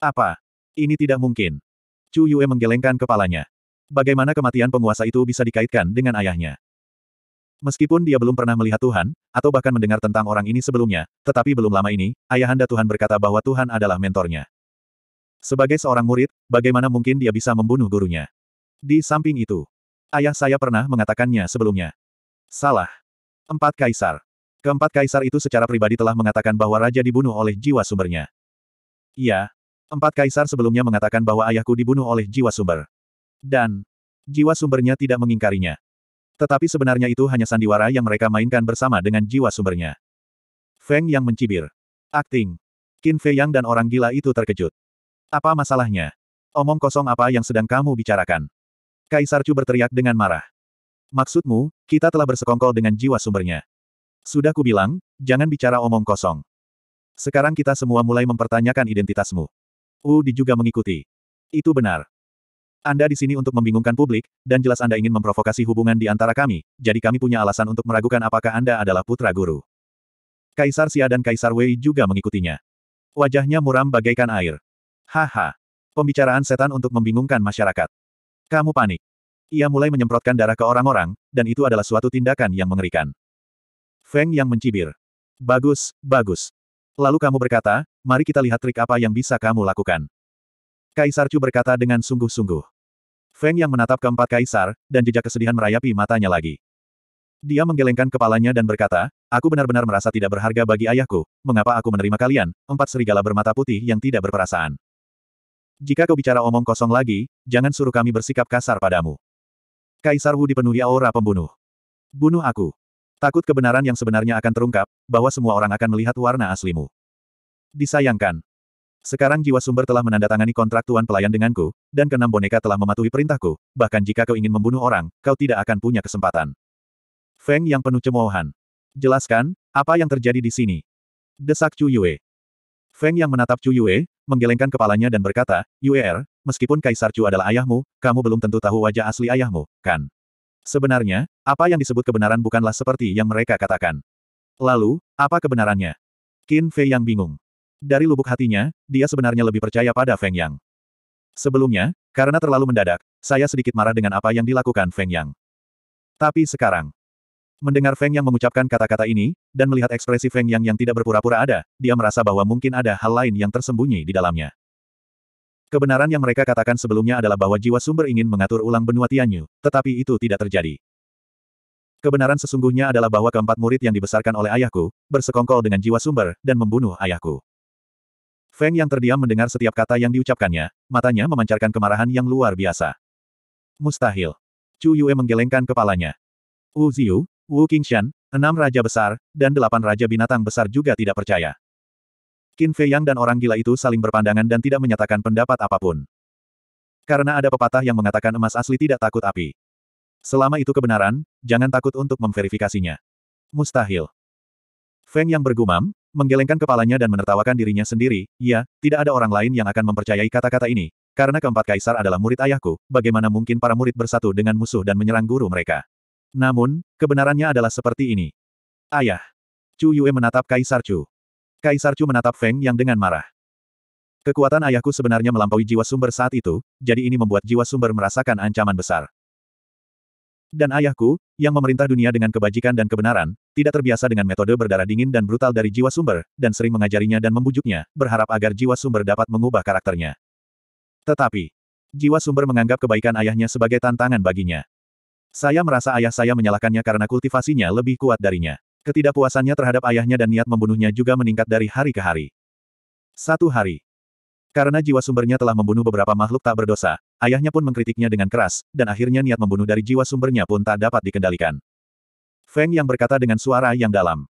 Apa? Ini tidak mungkin. Chu Yue menggelengkan kepalanya. Bagaimana kematian penguasa itu bisa dikaitkan dengan ayahnya? Meskipun dia belum pernah melihat Tuhan, atau bahkan mendengar tentang orang ini sebelumnya, tetapi belum lama ini, ayahanda Tuhan berkata bahwa Tuhan adalah mentornya. Sebagai seorang murid, bagaimana mungkin dia bisa membunuh gurunya? Di samping itu, ayah saya pernah mengatakannya sebelumnya. Salah. Empat kaisar. Keempat kaisar itu secara pribadi telah mengatakan bahwa raja dibunuh oleh jiwa sumbernya. Iya, Empat kaisar sebelumnya mengatakan bahwa ayahku dibunuh oleh jiwa sumber. Dan jiwa sumbernya tidak mengingkarinya. Tetapi sebenarnya itu hanya sandiwara yang mereka mainkan bersama dengan jiwa sumbernya. Feng yang mencibir. akting, Qin Fei Yang dan orang gila itu terkejut. Apa masalahnya? Omong kosong apa yang sedang kamu bicarakan? Kaisar Chu berteriak dengan marah. Maksudmu, kita telah bersekongkol dengan jiwa sumbernya. Sudah kubilang, jangan bicara omong kosong. Sekarang kita semua mulai mempertanyakan identitasmu. Di juga mengikuti. Itu benar. Anda di sini untuk membingungkan publik, dan jelas Anda ingin memprovokasi hubungan di antara kami, jadi kami punya alasan untuk meragukan apakah Anda adalah putra guru. Kaisar Xia dan Kaisar Wei juga mengikutinya. Wajahnya muram bagaikan air. Haha. Pembicaraan setan untuk membingungkan masyarakat. Kamu panik. Ia mulai menyemprotkan darah ke orang-orang, dan itu adalah suatu tindakan yang mengerikan. Feng yang mencibir. Bagus, bagus. Lalu kamu berkata, mari kita lihat trik apa yang bisa kamu lakukan. Kaisar Chu berkata dengan sungguh-sungguh. Feng yang menatap keempat kaisar, dan jejak kesedihan merayapi matanya lagi. Dia menggelengkan kepalanya dan berkata, Aku benar-benar merasa tidak berharga bagi ayahku, mengapa aku menerima kalian, empat serigala bermata putih yang tidak berperasaan. Jika kau bicara omong kosong lagi, jangan suruh kami bersikap kasar padamu. Kaisar Wu dipenuhi aura pembunuh. Bunuh aku. Takut kebenaran yang sebenarnya akan terungkap, bahwa semua orang akan melihat warna aslimu. Disayangkan. Sekarang jiwa sumber telah menandatangani kontrak tuan pelayan denganku, dan keenam boneka telah mematuhi perintahku, bahkan jika kau ingin membunuh orang, kau tidak akan punya kesempatan. Feng yang penuh cemoohan. Jelaskan, apa yang terjadi di sini? Desak Chu Yue. Feng yang menatap Chu Yue, menggelengkan kepalanya dan berkata, Yuer, er, meskipun Kaisar Chu adalah ayahmu, kamu belum tentu tahu wajah asli ayahmu, kan? Sebenarnya, apa yang disebut kebenaran bukanlah seperti yang mereka katakan. Lalu, apa kebenarannya? Qin Fei yang bingung. Dari lubuk hatinya, dia sebenarnya lebih percaya pada Feng Yang. Sebelumnya, karena terlalu mendadak, saya sedikit marah dengan apa yang dilakukan Feng Yang. Tapi sekarang, mendengar Feng Yang mengucapkan kata-kata ini, dan melihat ekspresi Feng Yang yang tidak berpura-pura ada, dia merasa bahwa mungkin ada hal lain yang tersembunyi di dalamnya. Kebenaran yang mereka katakan sebelumnya adalah bahwa jiwa sumber ingin mengatur ulang benua Tianyu, tetapi itu tidak terjadi. Kebenaran sesungguhnya adalah bahwa keempat murid yang dibesarkan oleh ayahku, bersekongkol dengan jiwa sumber, dan membunuh ayahku. Feng yang terdiam mendengar setiap kata yang diucapkannya, matanya memancarkan kemarahan yang luar biasa. Mustahil. Chu Yue menggelengkan kepalanya. Wu Ziyu, Wu Qingshan, enam raja besar, dan delapan raja binatang besar juga tidak percaya. Qin Fei Yang dan orang gila itu saling berpandangan dan tidak menyatakan pendapat apapun. Karena ada pepatah yang mengatakan emas asli tidak takut api. Selama itu kebenaran, jangan takut untuk memverifikasinya. Mustahil. Feng Yang bergumam, menggelengkan kepalanya dan menertawakan dirinya sendiri, ya, tidak ada orang lain yang akan mempercayai kata-kata ini. Karena keempat kaisar adalah murid ayahku, bagaimana mungkin para murid bersatu dengan musuh dan menyerang guru mereka? Namun, kebenarannya adalah seperti ini. Ayah. Chu Yue menatap Kaisar Chu. Kaisar Chu menatap Feng Yang dengan marah. Kekuatan ayahku sebenarnya melampaui jiwa sumber saat itu, jadi ini membuat jiwa sumber merasakan ancaman besar. Dan ayahku, yang memerintah dunia dengan kebajikan dan kebenaran, tidak terbiasa dengan metode berdarah dingin dan brutal dari jiwa sumber, dan sering mengajarinya dan membujuknya, berharap agar jiwa sumber dapat mengubah karakternya. Tetapi, jiwa sumber menganggap kebaikan ayahnya sebagai tantangan baginya. Saya merasa ayah saya menyalahkannya karena kultivasinya lebih kuat darinya. Ketidakpuasannya terhadap ayahnya dan niat membunuhnya juga meningkat dari hari ke hari. Satu hari. Karena jiwa sumbernya telah membunuh beberapa makhluk tak berdosa, Ayahnya pun mengkritiknya dengan keras, dan akhirnya niat membunuh dari jiwa sumbernya pun tak dapat dikendalikan. Feng yang berkata dengan suara yang dalam.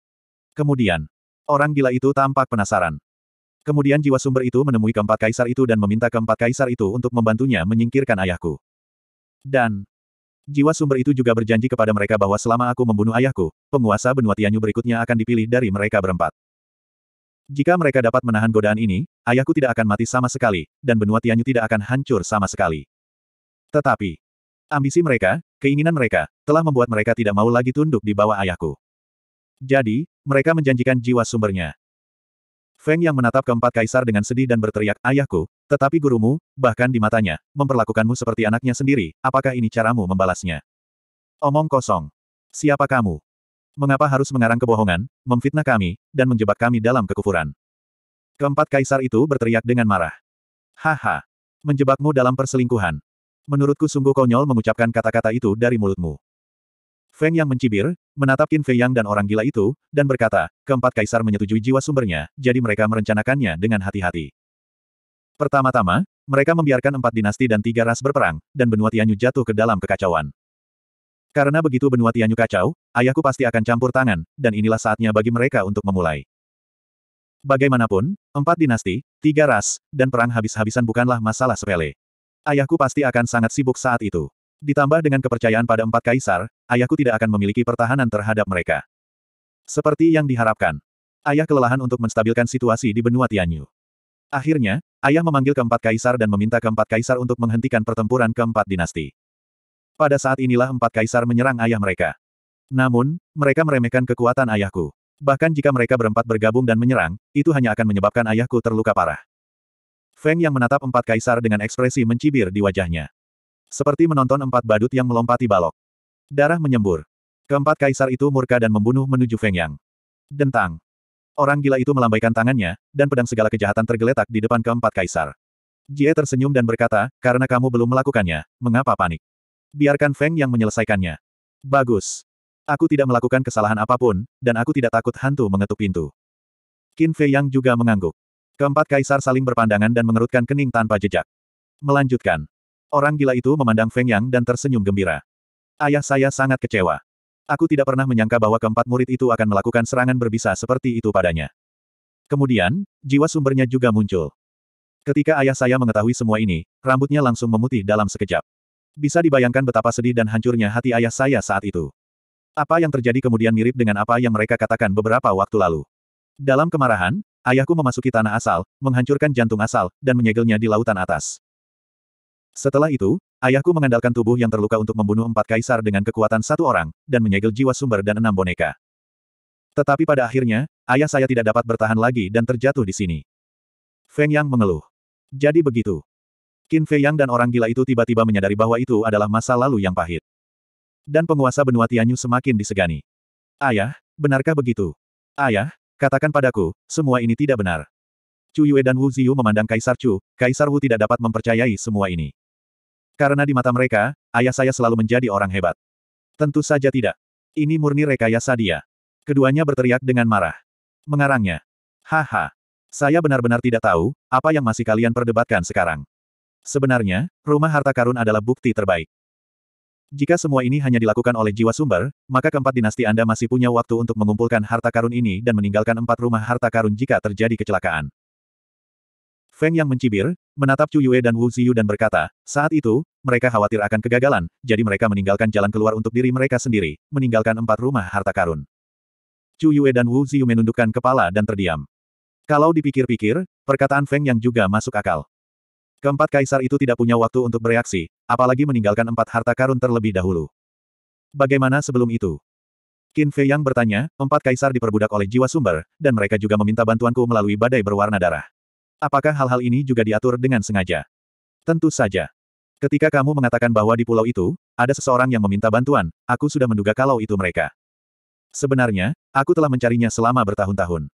Kemudian, orang gila itu tampak penasaran. Kemudian jiwa sumber itu menemui keempat kaisar itu dan meminta keempat kaisar itu untuk membantunya menyingkirkan ayahku. Dan, jiwa sumber itu juga berjanji kepada mereka bahwa selama aku membunuh ayahku, penguasa benua Tianyu berikutnya akan dipilih dari mereka berempat. Jika mereka dapat menahan godaan ini, ayahku tidak akan mati sama sekali, dan benua Tianyu tidak akan hancur sama sekali. Tetapi, ambisi mereka, keinginan mereka, telah membuat mereka tidak mau lagi tunduk di bawah ayahku. Jadi, mereka menjanjikan jiwa sumbernya. Feng yang menatap keempat kaisar dengan sedih dan berteriak, Ayahku, tetapi gurumu, bahkan di matanya, memperlakukanmu seperti anaknya sendiri, apakah ini caramu membalasnya? Omong kosong. Siapa kamu? Mengapa harus mengarang kebohongan, memfitnah kami, dan menjebak kami dalam kekufuran? Keempat kaisar itu berteriak dengan marah. Haha! Menjebakmu dalam perselingkuhan. Menurutku sungguh konyol mengucapkan kata-kata itu dari mulutmu. Feng yang mencibir, menatap Qin Fei Yang dan orang gila itu, dan berkata, keempat kaisar menyetujui jiwa sumbernya, jadi mereka merencanakannya dengan hati-hati. Pertama-tama, mereka membiarkan empat dinasti dan tiga ras berperang, dan benua Tianyu jatuh ke dalam kekacauan. Karena begitu benua Tianyu kacau, ayahku pasti akan campur tangan, dan inilah saatnya bagi mereka untuk memulai. Bagaimanapun, empat dinasti, tiga ras, dan perang habis-habisan bukanlah masalah sepele. Ayahku pasti akan sangat sibuk saat itu. Ditambah dengan kepercayaan pada empat kaisar, ayahku tidak akan memiliki pertahanan terhadap mereka. Seperti yang diharapkan. Ayah kelelahan untuk menstabilkan situasi di benua Tianyu. Akhirnya, ayah memanggil keempat kaisar dan meminta keempat kaisar untuk menghentikan pertempuran keempat dinasti. Pada saat inilah empat kaisar menyerang ayah mereka. Namun, mereka meremehkan kekuatan ayahku. Bahkan jika mereka berempat bergabung dan menyerang, itu hanya akan menyebabkan ayahku terluka parah. Feng yang menatap empat kaisar dengan ekspresi mencibir di wajahnya. Seperti menonton empat badut yang melompati balok. Darah menyembur. Keempat kaisar itu murka dan membunuh menuju Feng Yang. Dentang. Orang gila itu melambaikan tangannya, dan pedang segala kejahatan tergeletak di depan keempat kaisar. Jie tersenyum dan berkata, karena kamu belum melakukannya, mengapa panik? Biarkan Feng yang menyelesaikannya. Bagus. Aku tidak melakukan kesalahan apapun, dan aku tidak takut hantu mengetuk pintu. Qin Fei Yang juga mengangguk. Keempat kaisar saling berpandangan dan mengerutkan kening tanpa jejak. Melanjutkan. Orang gila itu memandang Feng Yang dan tersenyum gembira. Ayah saya sangat kecewa. Aku tidak pernah menyangka bahwa keempat murid itu akan melakukan serangan berbisa seperti itu padanya. Kemudian, jiwa sumbernya juga muncul. Ketika ayah saya mengetahui semua ini, rambutnya langsung memutih dalam sekejap. Bisa dibayangkan betapa sedih dan hancurnya hati ayah saya saat itu. Apa yang terjadi kemudian mirip dengan apa yang mereka katakan beberapa waktu lalu. Dalam kemarahan, ayahku memasuki tanah asal, menghancurkan jantung asal, dan menyegelnya di lautan atas. Setelah itu, ayahku mengandalkan tubuh yang terluka untuk membunuh empat kaisar dengan kekuatan satu orang, dan menyegel jiwa sumber dan enam boneka. Tetapi pada akhirnya, ayah saya tidak dapat bertahan lagi dan terjatuh di sini. Feng Yang mengeluh. Jadi begitu. Qin Fei Yang dan orang gila itu tiba-tiba menyadari bahwa itu adalah masa lalu yang pahit. Dan penguasa benua Tianyu semakin disegani. Ayah, benarkah begitu? Ayah, katakan padaku, semua ini tidak benar. Chu Yue dan Wu Ziyu memandang Kaisar Chu, Kaisar Wu tidak dapat mempercayai semua ini. Karena di mata mereka, ayah saya selalu menjadi orang hebat. Tentu saja tidak. Ini murni rekayasa dia. Keduanya berteriak dengan marah. Mengarangnya. Haha. Saya benar-benar tidak tahu, apa yang masih kalian perdebatkan sekarang. Sebenarnya, rumah harta karun adalah bukti terbaik. Jika semua ini hanya dilakukan oleh jiwa sumber, maka keempat dinasti Anda masih punya waktu untuk mengumpulkan harta karun ini dan meninggalkan empat rumah harta karun jika terjadi kecelakaan. Feng yang mencibir, menatap Chu Yue dan Wu Ziyu dan berkata, saat itu, mereka khawatir akan kegagalan, jadi mereka meninggalkan jalan keluar untuk diri mereka sendiri, meninggalkan empat rumah harta karun. Chu Yue dan Wu Ziyu menundukkan kepala dan terdiam. Kalau dipikir-pikir, perkataan Feng yang juga masuk akal. Keempat kaisar itu tidak punya waktu untuk bereaksi, apalagi meninggalkan empat harta karun terlebih dahulu. Bagaimana sebelum itu? Qin Fei Yang bertanya, empat kaisar diperbudak oleh jiwa sumber, dan mereka juga meminta bantuanku melalui badai berwarna darah. Apakah hal-hal ini juga diatur dengan sengaja? Tentu saja. Ketika kamu mengatakan bahwa di pulau itu, ada seseorang yang meminta bantuan, aku sudah menduga kalau itu mereka. Sebenarnya, aku telah mencarinya selama bertahun-tahun.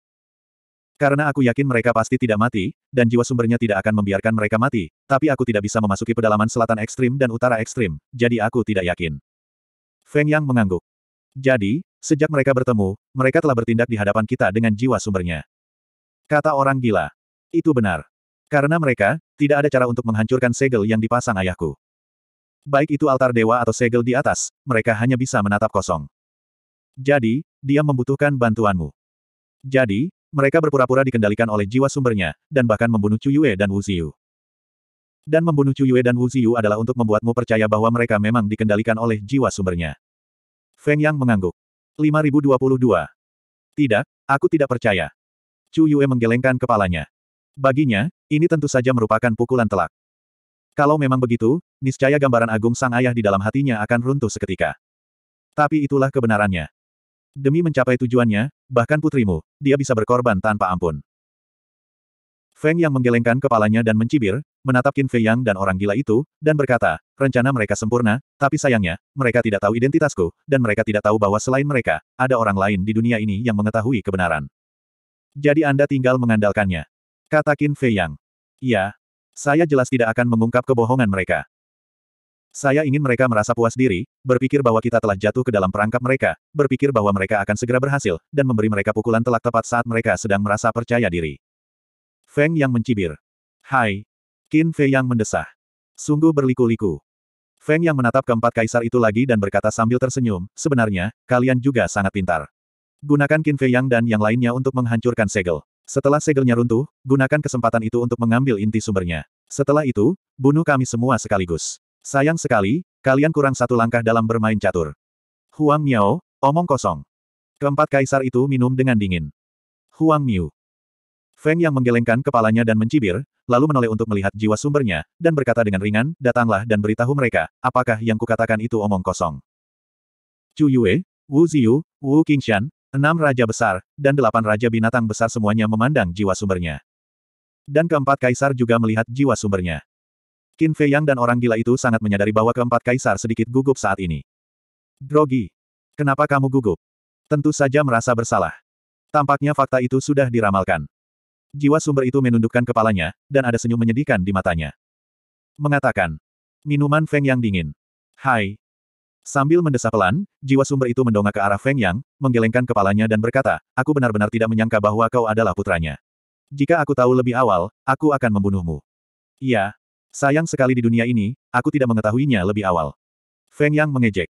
Karena aku yakin mereka pasti tidak mati, dan jiwa sumbernya tidak akan membiarkan mereka mati, tapi aku tidak bisa memasuki pedalaman selatan ekstrim dan utara ekstrim, jadi aku tidak yakin. Feng Yang mengangguk. Jadi, sejak mereka bertemu, mereka telah bertindak di hadapan kita dengan jiwa sumbernya. Kata orang gila. Itu benar. Karena mereka, tidak ada cara untuk menghancurkan segel yang dipasang ayahku. Baik itu altar dewa atau segel di atas, mereka hanya bisa menatap kosong. Jadi, dia membutuhkan bantuanmu. Jadi, mereka berpura-pura dikendalikan oleh jiwa sumbernya, dan bahkan membunuh Yue dan Wu Ziyu. Dan membunuh Yue dan Wu Ziyu adalah untuk membuatmu percaya bahwa mereka memang dikendalikan oleh jiwa sumbernya. Feng Yang mengangguk. 5022. Tidak, aku tidak percaya. Chu Yue menggelengkan kepalanya. Baginya, ini tentu saja merupakan pukulan telak. Kalau memang begitu, niscaya gambaran agung sang ayah di dalam hatinya akan runtuh seketika. Tapi itulah kebenarannya. Demi mencapai tujuannya, bahkan putrimu, dia bisa berkorban tanpa ampun. Feng yang menggelengkan kepalanya dan mencibir, menatap Qin Fei Yang dan orang gila itu, dan berkata, rencana mereka sempurna, tapi sayangnya, mereka tidak tahu identitasku, dan mereka tidak tahu bahwa selain mereka, ada orang lain di dunia ini yang mengetahui kebenaran. Jadi Anda tinggal mengandalkannya. Kata Qin Fei Yang. Iya. Saya jelas tidak akan mengungkap kebohongan mereka. Saya ingin mereka merasa puas diri, berpikir bahwa kita telah jatuh ke dalam perangkap mereka, berpikir bahwa mereka akan segera berhasil, dan memberi mereka pukulan telak tepat saat mereka sedang merasa percaya diri. Feng yang mencibir. Hai. Qin Fei yang mendesah. Sungguh berliku-liku. Feng yang menatap keempat kaisar itu lagi dan berkata sambil tersenyum, sebenarnya, kalian juga sangat pintar. Gunakan Qin Fei yang dan yang lainnya untuk menghancurkan segel. Setelah segelnya runtuh, gunakan kesempatan itu untuk mengambil inti sumbernya. Setelah itu, bunuh kami semua sekaligus. Sayang sekali, kalian kurang satu langkah dalam bermain catur. Huang Miao, omong kosong. Keempat kaisar itu minum dengan dingin. Huang Miu. Feng yang menggelengkan kepalanya dan mencibir, lalu menoleh untuk melihat jiwa sumbernya, dan berkata dengan ringan, datanglah dan beritahu mereka, apakah yang kukatakan itu omong kosong. Chu Yue, Wu Ziyu, Wu Qingshan, enam raja besar, dan delapan raja binatang besar semuanya memandang jiwa sumbernya. Dan keempat kaisar juga melihat jiwa sumbernya. Qin Fei Yang dan orang gila itu sangat menyadari bahwa keempat kaisar sedikit gugup saat ini. Grogi. Kenapa kamu gugup? Tentu saja merasa bersalah. Tampaknya fakta itu sudah diramalkan. Jiwa sumber itu menundukkan kepalanya, dan ada senyum menyedihkan di matanya. Mengatakan. Minuman Feng Yang dingin. Hai. Sambil mendesah pelan, jiwa sumber itu mendongak ke arah Feng Yang, menggelengkan kepalanya dan berkata, aku benar-benar tidak menyangka bahwa kau adalah putranya. Jika aku tahu lebih awal, aku akan membunuhmu. Iya, Sayang sekali di dunia ini, aku tidak mengetahuinya lebih awal. Feng Yang mengejek.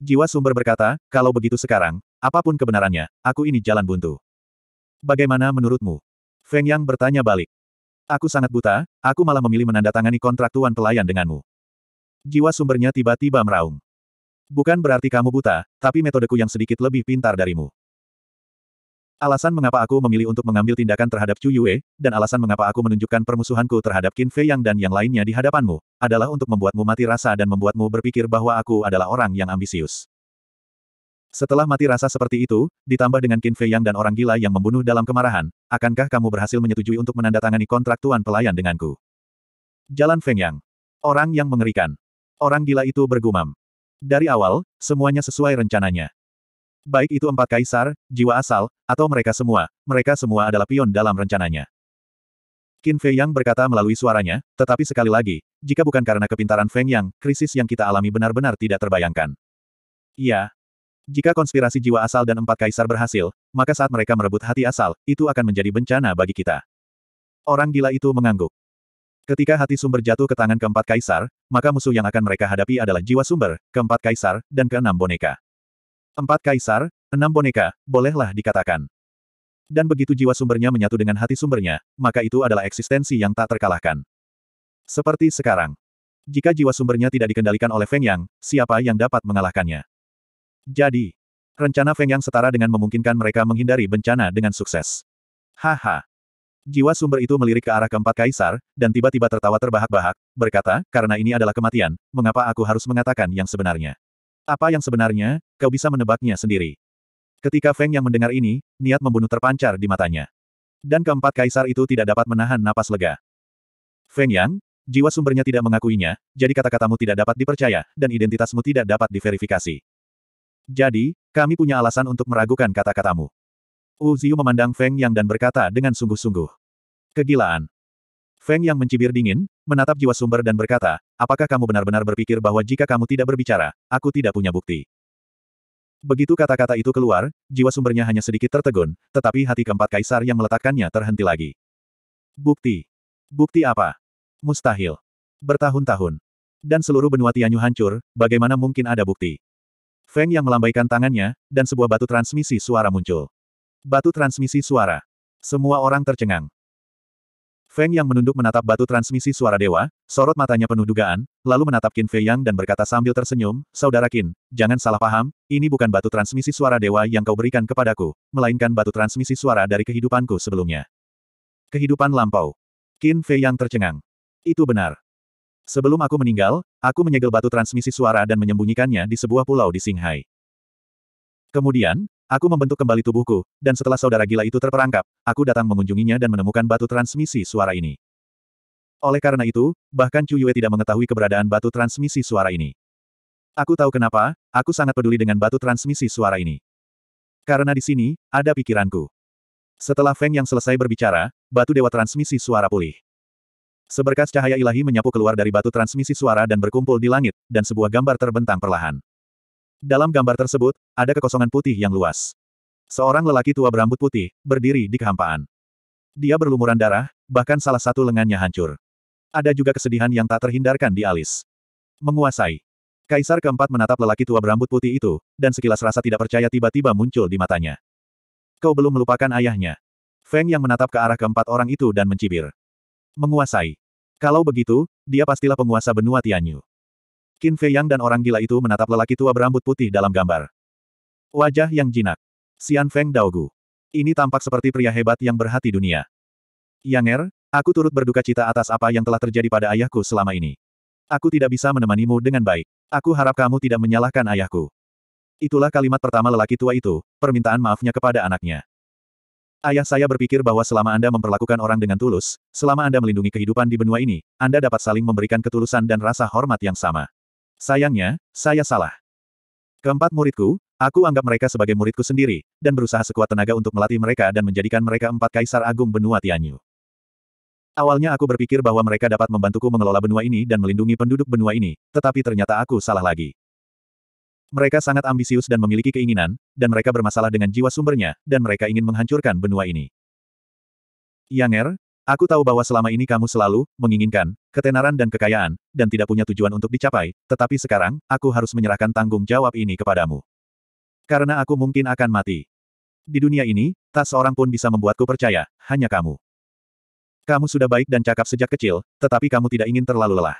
Jiwa sumber berkata, kalau begitu sekarang, apapun kebenarannya, aku ini jalan buntu. Bagaimana menurutmu? Feng Yang bertanya balik. Aku sangat buta, aku malah memilih menandatangani kontrak tuan pelayan denganmu. Jiwa sumbernya tiba-tiba meraung. Bukan berarti kamu buta, tapi metodeku yang sedikit lebih pintar darimu. Alasan mengapa aku memilih untuk mengambil tindakan terhadap Chu Yue, dan alasan mengapa aku menunjukkan permusuhanku terhadap Qin Fei Yang dan yang lainnya di hadapanmu, adalah untuk membuatmu mati rasa dan membuatmu berpikir bahwa aku adalah orang yang ambisius. Setelah mati rasa seperti itu, ditambah dengan Qin Fei Yang dan orang gila yang membunuh dalam kemarahan, akankah kamu berhasil menyetujui untuk menandatangani kontrak tuan pelayan denganku? Jalan Feng Yang. Orang yang mengerikan. Orang gila itu bergumam. Dari awal, semuanya sesuai rencananya. Baik itu empat kaisar, jiwa asal, atau mereka semua, mereka semua adalah pion dalam rencananya. Qin Fei Yang berkata melalui suaranya, tetapi sekali lagi, jika bukan karena kepintaran Feng Yang, krisis yang kita alami benar-benar tidak terbayangkan. Iya. Jika konspirasi jiwa asal dan empat kaisar berhasil, maka saat mereka merebut hati asal, itu akan menjadi bencana bagi kita. Orang gila itu mengangguk. Ketika hati sumber jatuh ke tangan keempat kaisar, maka musuh yang akan mereka hadapi adalah jiwa sumber, keempat kaisar, dan keenam boneka. Empat kaisar, enam boneka, bolehlah dikatakan. Dan begitu jiwa sumbernya menyatu dengan hati sumbernya, maka itu adalah eksistensi yang tak terkalahkan. Seperti sekarang. Jika jiwa sumbernya tidak dikendalikan oleh Feng Yang, siapa yang dapat mengalahkannya? Jadi, rencana Feng Yang setara dengan memungkinkan mereka menghindari bencana dengan sukses. Haha. Jiwa sumber itu melirik ke arah keempat kaisar, dan tiba-tiba tertawa terbahak-bahak, berkata, karena ini adalah kematian, mengapa aku harus mengatakan yang sebenarnya? Apa yang sebenarnya, kau bisa menebaknya sendiri. Ketika Feng yang mendengar ini, niat membunuh terpancar di matanya. Dan keempat kaisar itu tidak dapat menahan napas lega. Feng Yang, jiwa sumbernya tidak mengakuinya, jadi kata-katamu tidak dapat dipercaya, dan identitasmu tidak dapat diverifikasi. Jadi, kami punya alasan untuk meragukan kata-katamu. Wu Ziyu memandang Feng Yang dan berkata dengan sungguh-sungguh. Kegilaan. Feng yang mencibir dingin, menatap jiwa sumber dan berkata, apakah kamu benar-benar berpikir bahwa jika kamu tidak berbicara, aku tidak punya bukti? Begitu kata-kata itu keluar, jiwa sumbernya hanya sedikit tertegun, tetapi hati keempat kaisar yang meletakkannya terhenti lagi. Bukti. Bukti apa? Mustahil. Bertahun-tahun. Dan seluruh benua Tianyu hancur, bagaimana mungkin ada bukti? Feng yang melambaikan tangannya, dan sebuah batu transmisi suara muncul. Batu transmisi suara. Semua orang tercengang. Feng yang menunduk menatap batu transmisi suara dewa, sorot matanya penuh dugaan, lalu menatap Qin Fei Yang dan berkata sambil tersenyum, Saudara Qin, jangan salah paham, ini bukan batu transmisi suara dewa yang kau berikan kepadaku, melainkan batu transmisi suara dari kehidupanku sebelumnya. Kehidupan lampau. Qin Fei Yang tercengang. Itu benar. Sebelum aku meninggal, aku menyegel batu transmisi suara dan menyembunyikannya di sebuah pulau di Shanghai. Kemudian, Aku membentuk kembali tubuhku, dan setelah saudara gila itu terperangkap, aku datang mengunjunginya dan menemukan batu transmisi suara ini. Oleh karena itu, bahkan Chu Yue tidak mengetahui keberadaan batu transmisi suara ini. Aku tahu kenapa, aku sangat peduli dengan batu transmisi suara ini. Karena di sini, ada pikiranku. Setelah Feng yang selesai berbicara, batu dewa transmisi suara pulih. Seberkas cahaya ilahi menyapu keluar dari batu transmisi suara dan berkumpul di langit, dan sebuah gambar terbentang perlahan. Dalam gambar tersebut, ada kekosongan putih yang luas. Seorang lelaki tua berambut putih, berdiri di kehampaan. Dia berlumuran darah, bahkan salah satu lengannya hancur. Ada juga kesedihan yang tak terhindarkan di alis. Menguasai. Kaisar keempat menatap lelaki tua berambut putih itu, dan sekilas rasa tidak percaya tiba-tiba muncul di matanya. Kau belum melupakan ayahnya. Feng yang menatap ke arah keempat orang itu dan mencibir. Menguasai. Kalau begitu, dia pastilah penguasa benua Tianyu. Qin Fei Yang dan orang gila itu menatap lelaki tua berambut putih dalam gambar. Wajah yang jinak. Xian Feng Daogu. Ini tampak seperti pria hebat yang berhati dunia. Yang Er, aku turut berduka cita atas apa yang telah terjadi pada ayahku selama ini. Aku tidak bisa menemanimu dengan baik. Aku harap kamu tidak menyalahkan ayahku. Itulah kalimat pertama lelaki tua itu, permintaan maafnya kepada anaknya. Ayah saya berpikir bahwa selama Anda memperlakukan orang dengan tulus, selama Anda melindungi kehidupan di benua ini, Anda dapat saling memberikan ketulusan dan rasa hormat yang sama. Sayangnya, saya salah. Keempat muridku, aku anggap mereka sebagai muridku sendiri, dan berusaha sekuat tenaga untuk melatih mereka dan menjadikan mereka empat kaisar agung benua Tianyu. Awalnya aku berpikir bahwa mereka dapat membantuku mengelola benua ini dan melindungi penduduk benua ini, tetapi ternyata aku salah lagi. Mereka sangat ambisius dan memiliki keinginan, dan mereka bermasalah dengan jiwa sumbernya, dan mereka ingin menghancurkan benua ini. Yang Er, Aku tahu bahwa selama ini kamu selalu menginginkan ketenaran dan kekayaan, dan tidak punya tujuan untuk dicapai, tetapi sekarang, aku harus menyerahkan tanggung jawab ini kepadamu. Karena aku mungkin akan mati. Di dunia ini, tak seorang pun bisa membuatku percaya, hanya kamu. Kamu sudah baik dan cakap sejak kecil, tetapi kamu tidak ingin terlalu lelah.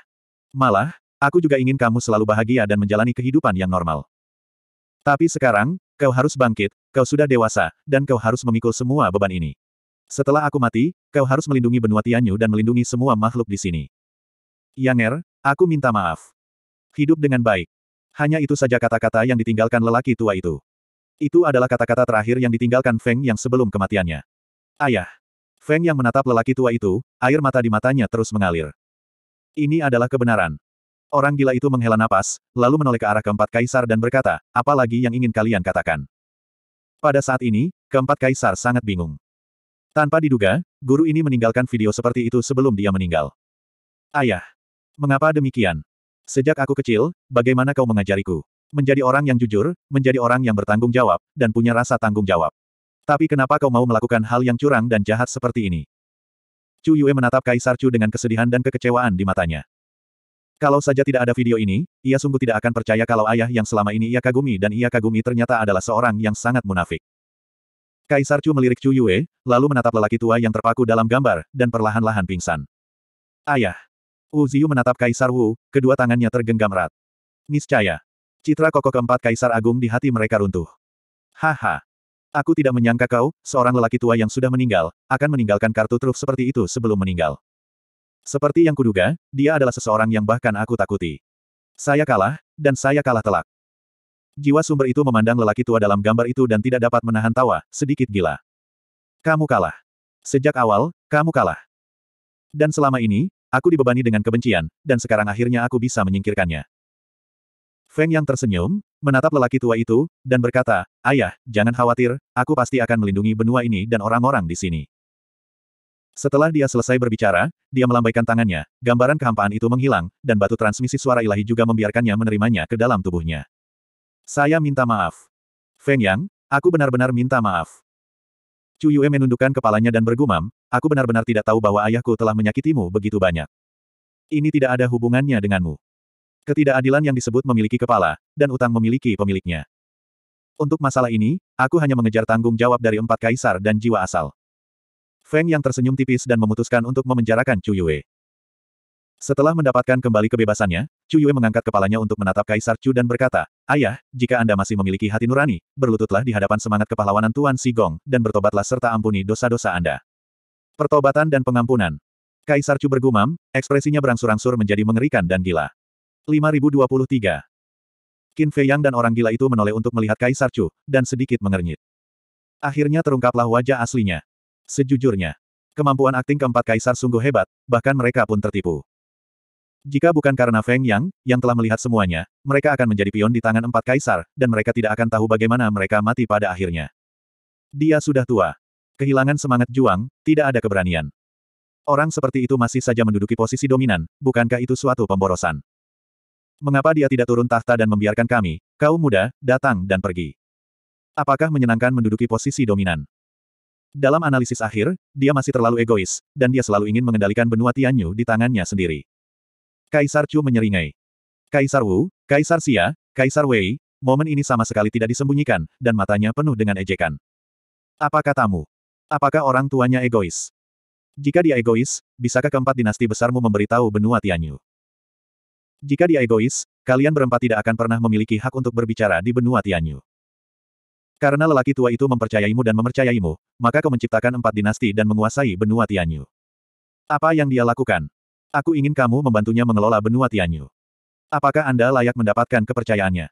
Malah, aku juga ingin kamu selalu bahagia dan menjalani kehidupan yang normal. Tapi sekarang, kau harus bangkit, kau sudah dewasa, dan kau harus memikul semua beban ini. Setelah aku mati, kau harus melindungi benua Tianyu dan melindungi semua makhluk di sini. Yang Er, aku minta maaf. Hidup dengan baik. Hanya itu saja kata-kata yang ditinggalkan lelaki tua itu. Itu adalah kata-kata terakhir yang ditinggalkan Feng yang sebelum kematiannya. Ayah. Feng yang menatap lelaki tua itu, air mata di matanya terus mengalir. Ini adalah kebenaran. Orang gila itu menghela napas, lalu menoleh ke arah keempat kaisar dan berkata, apalagi yang ingin kalian katakan. Pada saat ini, keempat kaisar sangat bingung. Tanpa diduga, guru ini meninggalkan video seperti itu sebelum dia meninggal. Ayah. Mengapa demikian? Sejak aku kecil, bagaimana kau mengajariku? Menjadi orang yang jujur, menjadi orang yang bertanggung jawab, dan punya rasa tanggung jawab. Tapi kenapa kau mau melakukan hal yang curang dan jahat seperti ini? Chu Yue menatap Kaisar Chu dengan kesedihan dan kekecewaan di matanya. Kalau saja tidak ada video ini, ia sungguh tidak akan percaya kalau ayah yang selama ini ia kagumi dan ia kagumi ternyata adalah seorang yang sangat munafik. Kaisar Chu melirik Chu Yue, lalu menatap lelaki tua yang terpaku dalam gambar, dan perlahan-lahan pingsan. Ayah. Wu Ziyu menatap Kaisar Wu, kedua tangannya tergenggam erat. Niscaya. Citra kokoh keempat Kaisar Agung di hati mereka runtuh. Haha. Aku tidak menyangka kau, seorang lelaki tua yang sudah meninggal, akan meninggalkan kartu truf seperti itu sebelum meninggal. Seperti yang kuduga, dia adalah seseorang yang bahkan aku takuti. Saya kalah, dan saya kalah telak. Jiwa sumber itu memandang lelaki tua dalam gambar itu dan tidak dapat menahan tawa, sedikit gila. Kamu kalah. Sejak awal, kamu kalah. Dan selama ini, aku dibebani dengan kebencian, dan sekarang akhirnya aku bisa menyingkirkannya. Feng yang tersenyum, menatap lelaki tua itu, dan berkata, Ayah, jangan khawatir, aku pasti akan melindungi benua ini dan orang-orang di sini. Setelah dia selesai berbicara, dia melambaikan tangannya, gambaran kehampaan itu menghilang, dan batu transmisi suara ilahi juga membiarkannya menerimanya ke dalam tubuhnya. Saya minta maaf. Feng Yang, aku benar-benar minta maaf. Chu Yue menundukkan kepalanya dan bergumam, aku benar-benar tidak tahu bahwa ayahku telah menyakitimu begitu banyak. Ini tidak ada hubungannya denganmu. Ketidakadilan yang disebut memiliki kepala, dan utang memiliki pemiliknya. Untuk masalah ini, aku hanya mengejar tanggung jawab dari empat kaisar dan jiwa asal. Feng yang tersenyum tipis dan memutuskan untuk memenjarakan Chu Yue. Setelah mendapatkan kembali kebebasannya, Chu Yue mengangkat kepalanya untuk menatap Kaisar Chu dan berkata, Ayah, jika Anda masih memiliki hati nurani, berlututlah di hadapan semangat kepahlawanan Tuan Si Gong, dan bertobatlah serta ampuni dosa-dosa Anda. Pertobatan dan pengampunan. Kaisar Chu bergumam, ekspresinya berangsur-angsur menjadi mengerikan dan gila. 5023 Qin Fei Yang dan orang gila itu menoleh untuk melihat Kaisar Chu, dan sedikit mengernyit. Akhirnya terungkaplah wajah aslinya. Sejujurnya, kemampuan akting keempat Kaisar sungguh hebat, bahkan mereka pun tertipu. Jika bukan karena Feng Yang, yang telah melihat semuanya, mereka akan menjadi pion di tangan empat kaisar, dan mereka tidak akan tahu bagaimana mereka mati pada akhirnya. Dia sudah tua. Kehilangan semangat juang, tidak ada keberanian. Orang seperti itu masih saja menduduki posisi dominan, bukankah itu suatu pemborosan? Mengapa dia tidak turun tahta dan membiarkan kami, kaum muda, datang dan pergi? Apakah menyenangkan menduduki posisi dominan? Dalam analisis akhir, dia masih terlalu egois, dan dia selalu ingin mengendalikan benua Tianyu di tangannya sendiri. Kaisar Chu menyeringai. Kaisar Wu, Kaisar Xia, Kaisar Wei, momen ini sama sekali tidak disembunyikan, dan matanya penuh dengan ejekan. Apa katamu? Apakah orang tuanya egois? Jika dia egois, bisakah keempat dinasti besarmu memberitahu benua Tianyu? Jika dia egois, kalian berempat tidak akan pernah memiliki hak untuk berbicara di benua Tianyu. Karena lelaki tua itu mempercayaimu dan memercayaimu, maka kau menciptakan empat dinasti dan menguasai benua Tianyu. Apa yang dia lakukan? Aku ingin kamu membantunya mengelola benua Tianyu. Apakah Anda layak mendapatkan kepercayaannya?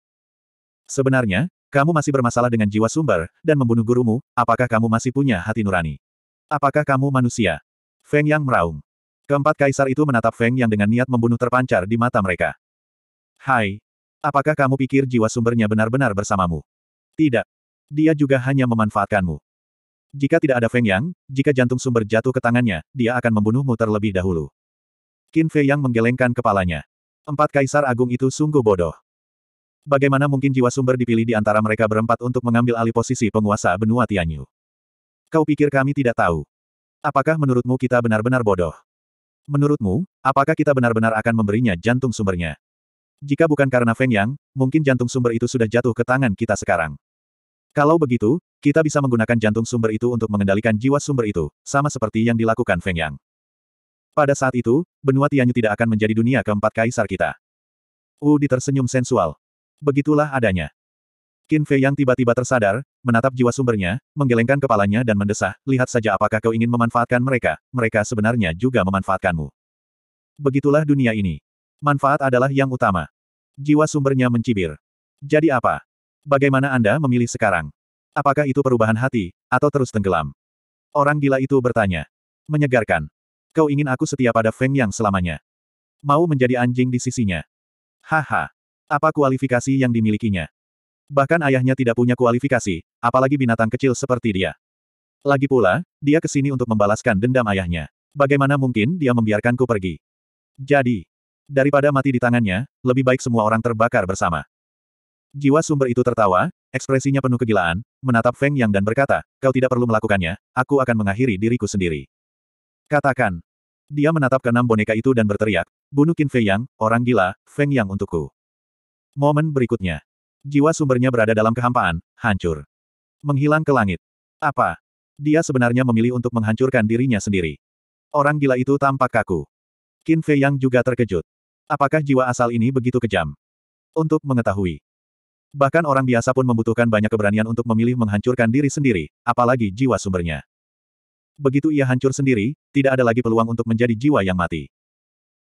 Sebenarnya, kamu masih bermasalah dengan jiwa sumber, dan membunuh gurumu, apakah kamu masih punya hati nurani? Apakah kamu manusia? Feng Yang meraung. Keempat kaisar itu menatap Feng Yang dengan niat membunuh terpancar di mata mereka. Hai. Apakah kamu pikir jiwa sumbernya benar-benar bersamamu? Tidak. Dia juga hanya memanfaatkanmu. Jika tidak ada Feng Yang, jika jantung sumber jatuh ke tangannya, dia akan membunuhmu terlebih dahulu. Qin Fei yang menggelengkan kepalanya. Empat kaisar agung itu sungguh bodoh. Bagaimana mungkin jiwa sumber dipilih di antara mereka berempat untuk mengambil alih posisi penguasa benua Tianyu? Kau pikir kami tidak tahu? Apakah menurutmu kita benar-benar bodoh? Menurutmu, apakah kita benar-benar akan memberinya jantung sumbernya? Jika bukan karena Feng Yang, mungkin jantung sumber itu sudah jatuh ke tangan kita sekarang. Kalau begitu, kita bisa menggunakan jantung sumber itu untuk mengendalikan jiwa sumber itu, sama seperti yang dilakukan Feng Yang. Pada saat itu, benua Tianyu tidak akan menjadi dunia keempat kaisar kita. Wu di tersenyum sensual. Begitulah adanya. Qin Fei yang tiba-tiba tersadar, menatap jiwa sumbernya, menggelengkan kepalanya dan mendesah, lihat saja apakah kau ingin memanfaatkan mereka, mereka sebenarnya juga memanfaatkanmu. Begitulah dunia ini. Manfaat adalah yang utama. Jiwa sumbernya mencibir. Jadi apa? Bagaimana Anda memilih sekarang? Apakah itu perubahan hati, atau terus tenggelam? Orang gila itu bertanya. Menyegarkan. Kau ingin aku setia pada Feng Yang selamanya. Mau menjadi anjing di sisinya. Haha. Apa kualifikasi yang dimilikinya? Bahkan ayahnya tidak punya kualifikasi, apalagi binatang kecil seperti dia. Lagi pula, dia kesini untuk membalaskan dendam ayahnya. Bagaimana mungkin dia membiarkanku pergi? Jadi, daripada mati di tangannya, lebih baik semua orang terbakar bersama. Jiwa sumber itu tertawa, ekspresinya penuh kegilaan, menatap Feng Yang dan berkata, kau tidak perlu melakukannya, aku akan mengakhiri diriku sendiri. Katakan, dia menatap ke enam boneka itu dan berteriak, bunuh Qin Fei Yang, orang gila, Feng Yang untukku. Momen berikutnya. Jiwa sumbernya berada dalam kehampaan, hancur. Menghilang ke langit. Apa? Dia sebenarnya memilih untuk menghancurkan dirinya sendiri. Orang gila itu tampak kaku. Qin Fei Yang juga terkejut. Apakah jiwa asal ini begitu kejam? Untuk mengetahui. Bahkan orang biasa pun membutuhkan banyak keberanian untuk memilih menghancurkan diri sendiri, apalagi jiwa sumbernya. Begitu ia hancur sendiri, tidak ada lagi peluang untuk menjadi jiwa yang mati.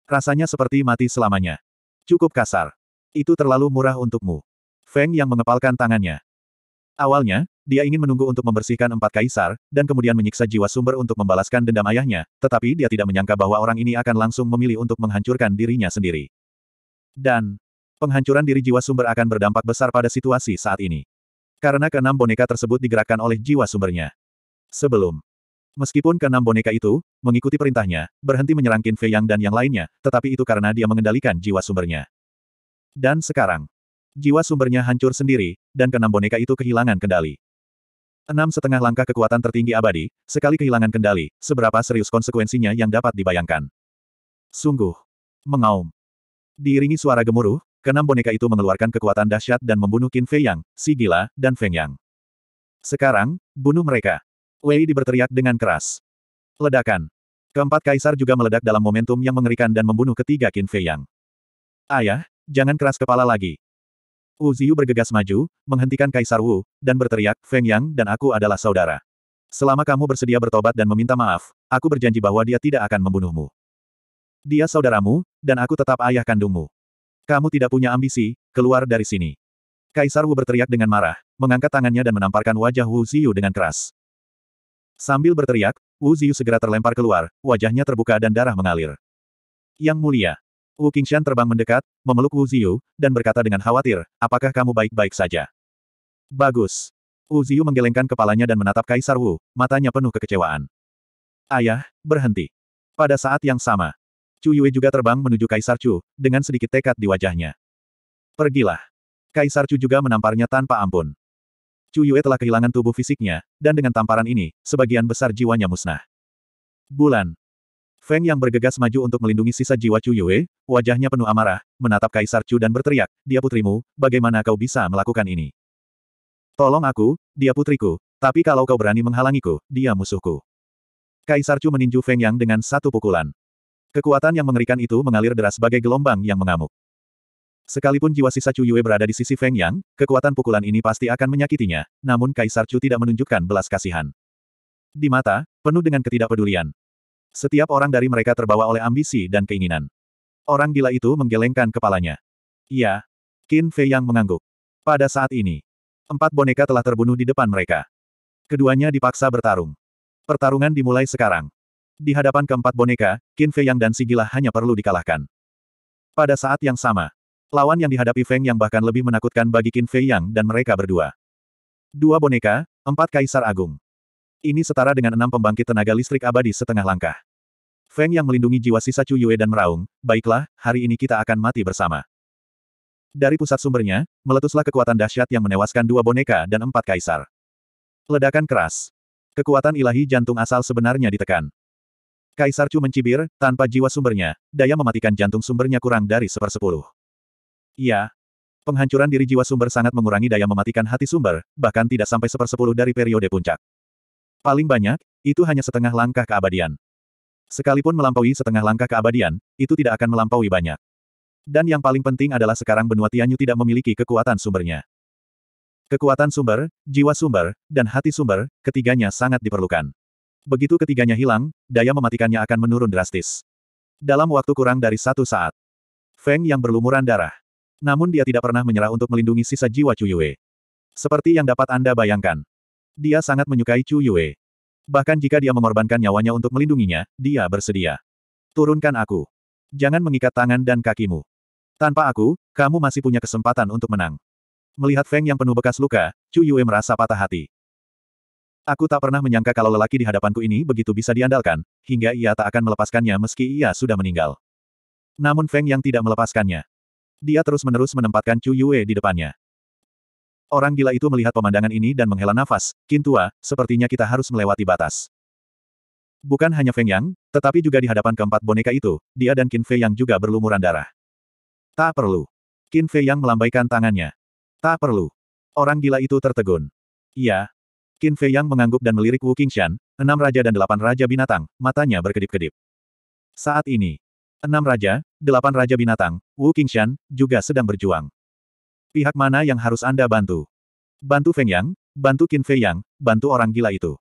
Rasanya seperti mati selamanya. Cukup kasar. Itu terlalu murah untukmu. Feng yang mengepalkan tangannya. Awalnya, dia ingin menunggu untuk membersihkan empat kaisar, dan kemudian menyiksa jiwa sumber untuk membalaskan dendam ayahnya, tetapi dia tidak menyangka bahwa orang ini akan langsung memilih untuk menghancurkan dirinya sendiri. Dan, penghancuran diri jiwa sumber akan berdampak besar pada situasi saat ini. Karena keenam boneka tersebut digerakkan oleh jiwa sumbernya. Sebelum Meskipun keenam boneka itu, mengikuti perintahnya, berhenti menyerang Qin Fei Yang dan yang lainnya, tetapi itu karena dia mengendalikan jiwa sumbernya. Dan sekarang, jiwa sumbernya hancur sendiri, dan keenam boneka itu kehilangan kendali. Enam setengah langkah kekuatan tertinggi abadi, sekali kehilangan kendali, seberapa serius konsekuensinya yang dapat dibayangkan. Sungguh. Mengaum. Diiringi suara gemuruh, keenam boneka itu mengeluarkan kekuatan dahsyat dan membunuh Qin Fei Yang, si gila, dan Feng Yang. Sekarang, bunuh mereka. Wei Di berteriak dengan keras. Ledakan. Keempat kaisar juga meledak dalam momentum yang mengerikan dan membunuh ketiga Qin Fei Yang. Ayah, jangan keras kepala lagi. Wu Ziyu bergegas maju, menghentikan Kaisar Wu, dan berteriak, Feng Yang dan aku adalah saudara. Selama kamu bersedia bertobat dan meminta maaf, aku berjanji bahwa dia tidak akan membunuhmu. Dia saudaramu, dan aku tetap ayah kandungmu. Kamu tidak punya ambisi, keluar dari sini. Kaisar Wu berteriak dengan marah, mengangkat tangannya dan menamparkan wajah Wu Ziyu dengan keras. Sambil berteriak, Wu Ziyu segera terlempar keluar, wajahnya terbuka dan darah mengalir. Yang mulia, Wu Qingshan terbang mendekat, memeluk Wu Ziyu, dan berkata dengan khawatir, apakah kamu baik-baik saja? Bagus. Wu Ziyu menggelengkan kepalanya dan menatap Kaisar Wu, matanya penuh kekecewaan. Ayah, berhenti. Pada saat yang sama, Chu Yue juga terbang menuju Kaisar Chu, dengan sedikit tekad di wajahnya. Pergilah. Kaisar Chu juga menamparnya tanpa ampun. Chu Yue telah kehilangan tubuh fisiknya, dan dengan tamparan ini, sebagian besar jiwanya musnah. Bulan. Feng yang bergegas maju untuk melindungi sisa jiwa Chu Yue, wajahnya penuh amarah, menatap Kaisar Chu dan berteriak, dia putrimu, bagaimana kau bisa melakukan ini? Tolong aku, dia putriku, tapi kalau kau berani menghalangiku, dia musuhku. Kaisar Chu meninju Feng Yang dengan satu pukulan. Kekuatan yang mengerikan itu mengalir deras sebagai gelombang yang mengamuk. Sekalipun jiwa sisa Chu Yue berada di sisi Feng Yang, kekuatan pukulan ini pasti akan menyakitinya, namun Kaisar Chu tidak menunjukkan belas kasihan. Di mata, penuh dengan ketidakpedulian. Setiap orang dari mereka terbawa oleh ambisi dan keinginan. Orang gila itu menggelengkan kepalanya. Iya. Qin Fei Yang mengangguk. Pada saat ini, empat boneka telah terbunuh di depan mereka. Keduanya dipaksa bertarung. Pertarungan dimulai sekarang. Di hadapan keempat boneka, Qin Fei Yang dan si gila hanya perlu dikalahkan. Pada saat yang sama, Lawan yang dihadapi Feng yang bahkan lebih menakutkan bagi Qin Fei Yang dan mereka berdua. Dua boneka, empat kaisar agung. Ini setara dengan enam pembangkit tenaga listrik abadi setengah langkah. Feng yang melindungi jiwa sisa Chu Yue dan meraung, baiklah, hari ini kita akan mati bersama. Dari pusat sumbernya, meletuslah kekuatan dahsyat yang menewaskan dua boneka dan empat kaisar. Ledakan keras. Kekuatan ilahi jantung asal sebenarnya ditekan. Kaisar Chu mencibir, tanpa jiwa sumbernya, daya mematikan jantung sumbernya kurang dari sepersepuluh. Iya. Penghancuran diri jiwa sumber sangat mengurangi daya mematikan hati sumber, bahkan tidak sampai sepersepuluh dari periode puncak. Paling banyak, itu hanya setengah langkah keabadian. Sekalipun melampaui setengah langkah keabadian, itu tidak akan melampaui banyak. Dan yang paling penting adalah sekarang benua Tianyu tidak memiliki kekuatan sumbernya. Kekuatan sumber, jiwa sumber, dan hati sumber, ketiganya sangat diperlukan. Begitu ketiganya hilang, daya mematikannya akan menurun drastis. Dalam waktu kurang dari satu saat, Feng yang berlumuran darah, namun dia tidak pernah menyerah untuk melindungi sisa jiwa Chu Yue. Seperti yang dapat Anda bayangkan. Dia sangat menyukai Chu Yue. Bahkan jika dia mengorbankan nyawanya untuk melindunginya, dia bersedia. Turunkan aku. Jangan mengikat tangan dan kakimu. Tanpa aku, kamu masih punya kesempatan untuk menang. Melihat Feng yang penuh bekas luka, Chu Yue merasa patah hati. Aku tak pernah menyangka kalau lelaki di hadapanku ini begitu bisa diandalkan, hingga ia tak akan melepaskannya meski ia sudah meninggal. Namun Feng yang tidak melepaskannya dia terus-menerus menempatkan Chu Yue di depannya. Orang gila itu melihat pemandangan ini dan menghela nafas, Tua, sepertinya kita harus melewati batas. Bukan hanya Feng Yang, tetapi juga di hadapan keempat boneka itu, dia dan Qin Fei Yang juga berlumuran darah. Tak perlu. Qin Fei Yang melambaikan tangannya. Tak perlu. Orang gila itu tertegun. Iya. Qin Fei Yang mengangguk dan melirik Wu Qingshan, enam raja dan delapan raja binatang, matanya berkedip-kedip. Saat ini, Enam raja, delapan raja binatang, Wu Qingshan, juga sedang berjuang. Pihak mana yang harus Anda bantu? Bantu Feng Yang, bantu Qin Fei Yang, bantu orang gila itu.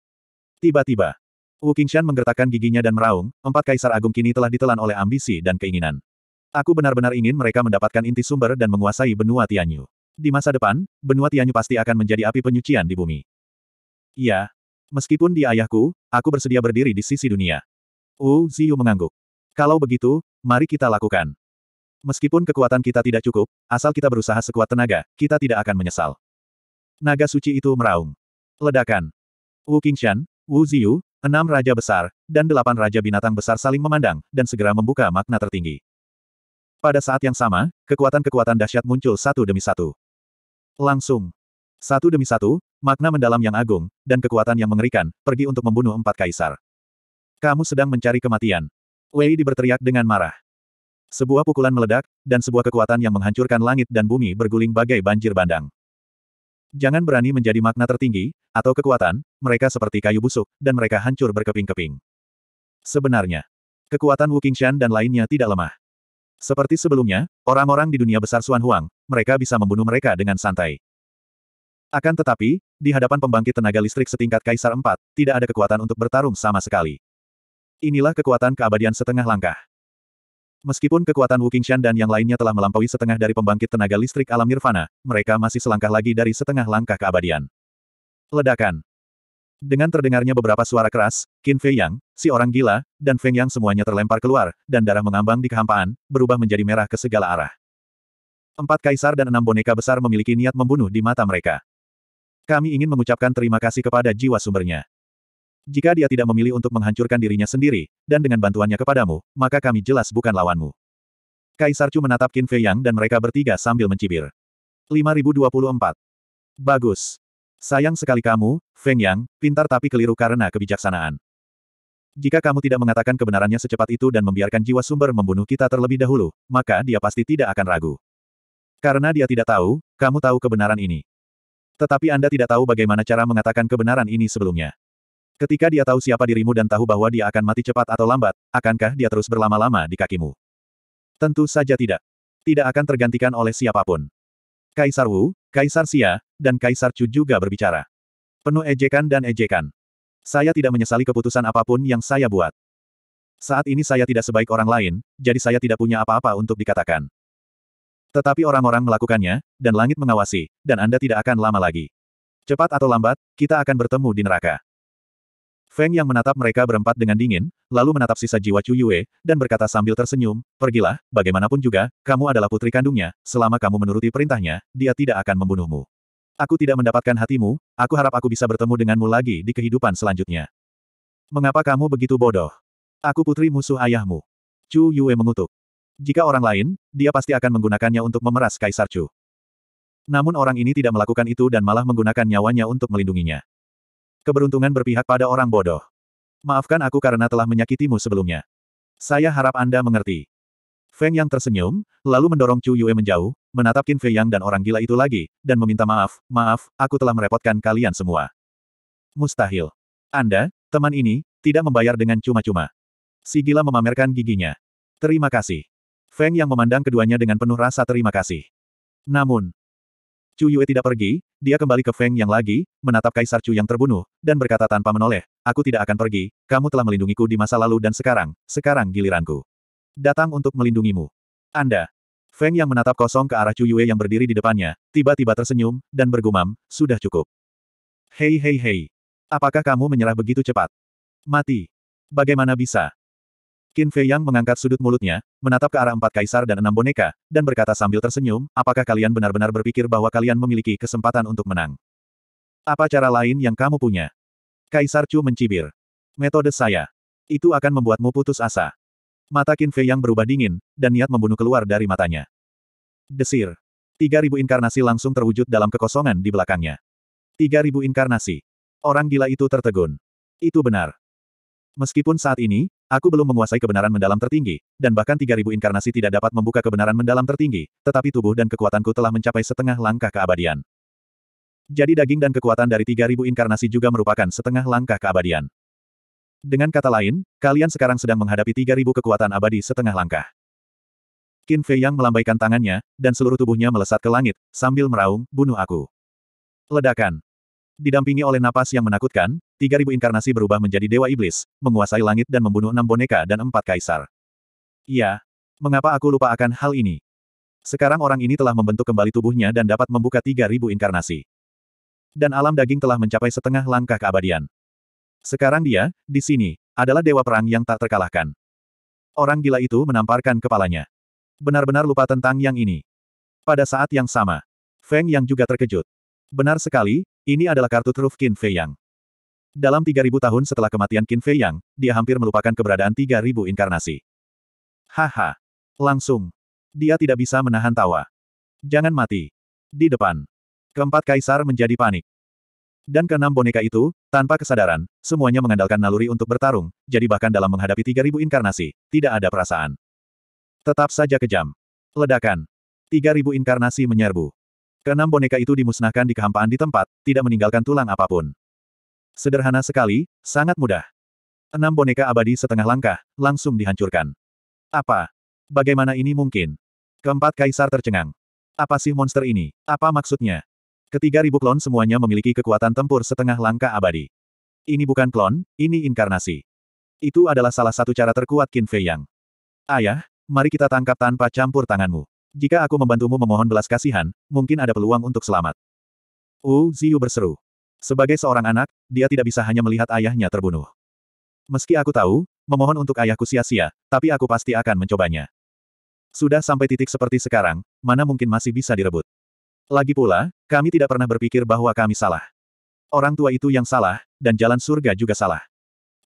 Tiba-tiba, Wu Qingshan menggertakkan giginya dan meraung, empat kaisar agung kini telah ditelan oleh ambisi dan keinginan. Aku benar-benar ingin mereka mendapatkan inti sumber dan menguasai benua Tianyu. Di masa depan, benua Tianyu pasti akan menjadi api penyucian di bumi. Ya, Meskipun di ayahku, aku bersedia berdiri di sisi dunia. Wu Ziyu mengangguk. Kalau begitu, mari kita lakukan. Meskipun kekuatan kita tidak cukup, asal kita berusaha sekuat tenaga, kita tidak akan menyesal. Naga suci itu meraung. Ledakan. Wu Qingshan, Wu Ziyu, enam raja besar, dan delapan raja binatang besar saling memandang, dan segera membuka makna tertinggi. Pada saat yang sama, kekuatan-kekuatan dahsyat muncul satu demi satu. Langsung. Satu demi satu, makna mendalam yang agung, dan kekuatan yang mengerikan, pergi untuk membunuh empat kaisar. Kamu sedang mencari kematian, Wei Di berteriak dengan marah. Sebuah pukulan meledak, dan sebuah kekuatan yang menghancurkan langit dan bumi berguling bagai banjir bandang. Jangan berani menjadi makna tertinggi, atau kekuatan, mereka seperti kayu busuk, dan mereka hancur berkeping-keping. Sebenarnya, kekuatan Wu Qingshan dan lainnya tidak lemah. Seperti sebelumnya, orang-orang di dunia besar Xuan Huang, mereka bisa membunuh mereka dengan santai. Akan tetapi, di hadapan pembangkit tenaga listrik setingkat Kaisar 4, tidak ada kekuatan untuk bertarung sama sekali. Inilah kekuatan keabadian setengah langkah. Meskipun kekuatan Wu Qingshan dan yang lainnya telah melampaui setengah dari pembangkit tenaga listrik alam nirvana, mereka masih selangkah lagi dari setengah langkah keabadian. Ledakan. Dengan terdengarnya beberapa suara keras, Qin Fei Yang, si orang gila, dan Feng Yang semuanya terlempar keluar, dan darah mengambang di kehampaan, berubah menjadi merah ke segala arah. Empat kaisar dan enam boneka besar memiliki niat membunuh di mata mereka. Kami ingin mengucapkan terima kasih kepada jiwa sumbernya. Jika dia tidak memilih untuk menghancurkan dirinya sendiri, dan dengan bantuannya kepadamu, maka kami jelas bukan lawanmu. Kaisar Chu menatap Qin Fei Yang dan mereka bertiga sambil mencibir. 5024. Bagus. Sayang sekali kamu, Feng Yang, pintar tapi keliru karena kebijaksanaan. Jika kamu tidak mengatakan kebenarannya secepat itu dan membiarkan jiwa sumber membunuh kita terlebih dahulu, maka dia pasti tidak akan ragu. Karena dia tidak tahu, kamu tahu kebenaran ini. Tetapi Anda tidak tahu bagaimana cara mengatakan kebenaran ini sebelumnya. Ketika dia tahu siapa dirimu dan tahu bahwa dia akan mati cepat atau lambat, akankah dia terus berlama-lama di kakimu? Tentu saja tidak. Tidak akan tergantikan oleh siapapun. Kaisar Wu, Kaisar Xia, dan Kaisar Chu juga berbicara. Penuh ejekan dan ejekan. Saya tidak menyesali keputusan apapun yang saya buat. Saat ini saya tidak sebaik orang lain, jadi saya tidak punya apa-apa untuk dikatakan. Tetapi orang-orang melakukannya, dan langit mengawasi, dan Anda tidak akan lama lagi. Cepat atau lambat, kita akan bertemu di neraka. Feng yang menatap mereka berempat dengan dingin, lalu menatap sisa jiwa Chu Yue, dan berkata sambil tersenyum, pergilah, bagaimanapun juga, kamu adalah putri kandungnya, selama kamu menuruti perintahnya, dia tidak akan membunuhmu. Aku tidak mendapatkan hatimu, aku harap aku bisa bertemu denganmu lagi di kehidupan selanjutnya. Mengapa kamu begitu bodoh? Aku putri musuh ayahmu. Chu Yue mengutuk. Jika orang lain, dia pasti akan menggunakannya untuk memeras Kaisar Chu. Namun orang ini tidak melakukan itu dan malah menggunakan nyawanya untuk melindunginya. Keberuntungan berpihak pada orang bodoh. Maafkan aku karena telah menyakitimu sebelumnya. Saya harap Anda mengerti. Feng Yang tersenyum, lalu mendorong Chu Yue menjauh, menatap Qin Fei Yang dan orang gila itu lagi, dan meminta maaf, maaf, aku telah merepotkan kalian semua. Mustahil. Anda, teman ini, tidak membayar dengan cuma-cuma. Si gila memamerkan giginya. Terima kasih. Feng Yang memandang keduanya dengan penuh rasa terima kasih. Namun, Chu Yue tidak pergi, dia kembali ke Feng Yang lagi, menatap Kaisar Chu yang terbunuh, dan berkata tanpa menoleh, aku tidak akan pergi, kamu telah melindungiku di masa lalu dan sekarang, sekarang giliranku. Datang untuk melindungimu. Anda. Feng Yang menatap kosong ke arah Chu Yue yang berdiri di depannya, tiba-tiba tersenyum, dan bergumam, sudah cukup. Hei hei hei. Apakah kamu menyerah begitu cepat? Mati. Bagaimana bisa? Qin Fei Yang mengangkat sudut mulutnya, menatap ke arah empat kaisar dan enam boneka, dan berkata sambil tersenyum, apakah kalian benar-benar berpikir bahwa kalian memiliki kesempatan untuk menang? Apa cara lain yang kamu punya? Kaisar Chu mencibir. Metode saya. Itu akan membuatmu putus asa. Mata Qin Fei Yang berubah dingin, dan niat membunuh keluar dari matanya. Desir. tiga ribu inkarnasi langsung terwujud dalam kekosongan di belakangnya. Tiga ribu inkarnasi. Orang gila itu tertegun. Itu benar. Meskipun saat ini, Aku belum menguasai kebenaran mendalam tertinggi, dan bahkan 3000 inkarnasi tidak dapat membuka kebenaran mendalam tertinggi, tetapi tubuh dan kekuatanku telah mencapai setengah langkah keabadian. Jadi daging dan kekuatan dari 3000 inkarnasi juga merupakan setengah langkah keabadian. Dengan kata lain, kalian sekarang sedang menghadapi 3000 kekuatan abadi setengah langkah. Qin Fei Yang melambaikan tangannya, dan seluruh tubuhnya melesat ke langit, sambil meraung, bunuh aku. Ledakan. Didampingi oleh napas yang menakutkan, 3000 inkarnasi berubah menjadi dewa iblis, menguasai langit dan membunuh enam boneka dan empat kaisar. Iya. Mengapa aku lupa akan hal ini? Sekarang orang ini telah membentuk kembali tubuhnya dan dapat membuka 3000 inkarnasi. Dan alam daging telah mencapai setengah langkah keabadian. Sekarang dia, di sini, adalah dewa perang yang tak terkalahkan. Orang gila itu menamparkan kepalanya. Benar-benar lupa tentang yang ini. Pada saat yang sama, Feng yang juga terkejut. Benar sekali, ini adalah kartu truf Qin Fei Yang. Dalam 3000 tahun setelah kematian Qin Fei Yang, dia hampir melupakan keberadaan 3000 inkarnasi. Haha. Langsung. Dia tidak bisa menahan tawa. Jangan mati. Di depan. Keempat kaisar menjadi panik. Dan keenam boneka itu, tanpa kesadaran, semuanya mengandalkan naluri untuk bertarung, jadi bahkan dalam menghadapi 3000 inkarnasi, tidak ada perasaan. Tetap saja kejam. Ledakan. 3000 inkarnasi menyerbu. Keenam boneka itu dimusnahkan di kehampaan di tempat, tidak meninggalkan tulang apapun. Sederhana sekali, sangat mudah. Enam boneka abadi setengah langkah, langsung dihancurkan. Apa? Bagaimana ini mungkin? Keempat kaisar tercengang. Apa sih monster ini? Apa maksudnya? Ketiga ribu klon semuanya memiliki kekuatan tempur setengah langkah abadi. Ini bukan klon, ini inkarnasi. Itu adalah salah satu cara terkuat Qin Fei Yang. Ayah, mari kita tangkap tanpa campur tanganmu. Jika aku membantumu memohon belas kasihan, mungkin ada peluang untuk selamat. Wu Ziyu berseru. Sebagai seorang anak, dia tidak bisa hanya melihat ayahnya terbunuh. Meski aku tahu, memohon untuk ayahku sia-sia, tapi aku pasti akan mencobanya. Sudah sampai titik seperti sekarang, mana mungkin masih bisa direbut. Lagi pula, kami tidak pernah berpikir bahwa kami salah. Orang tua itu yang salah, dan jalan surga juga salah.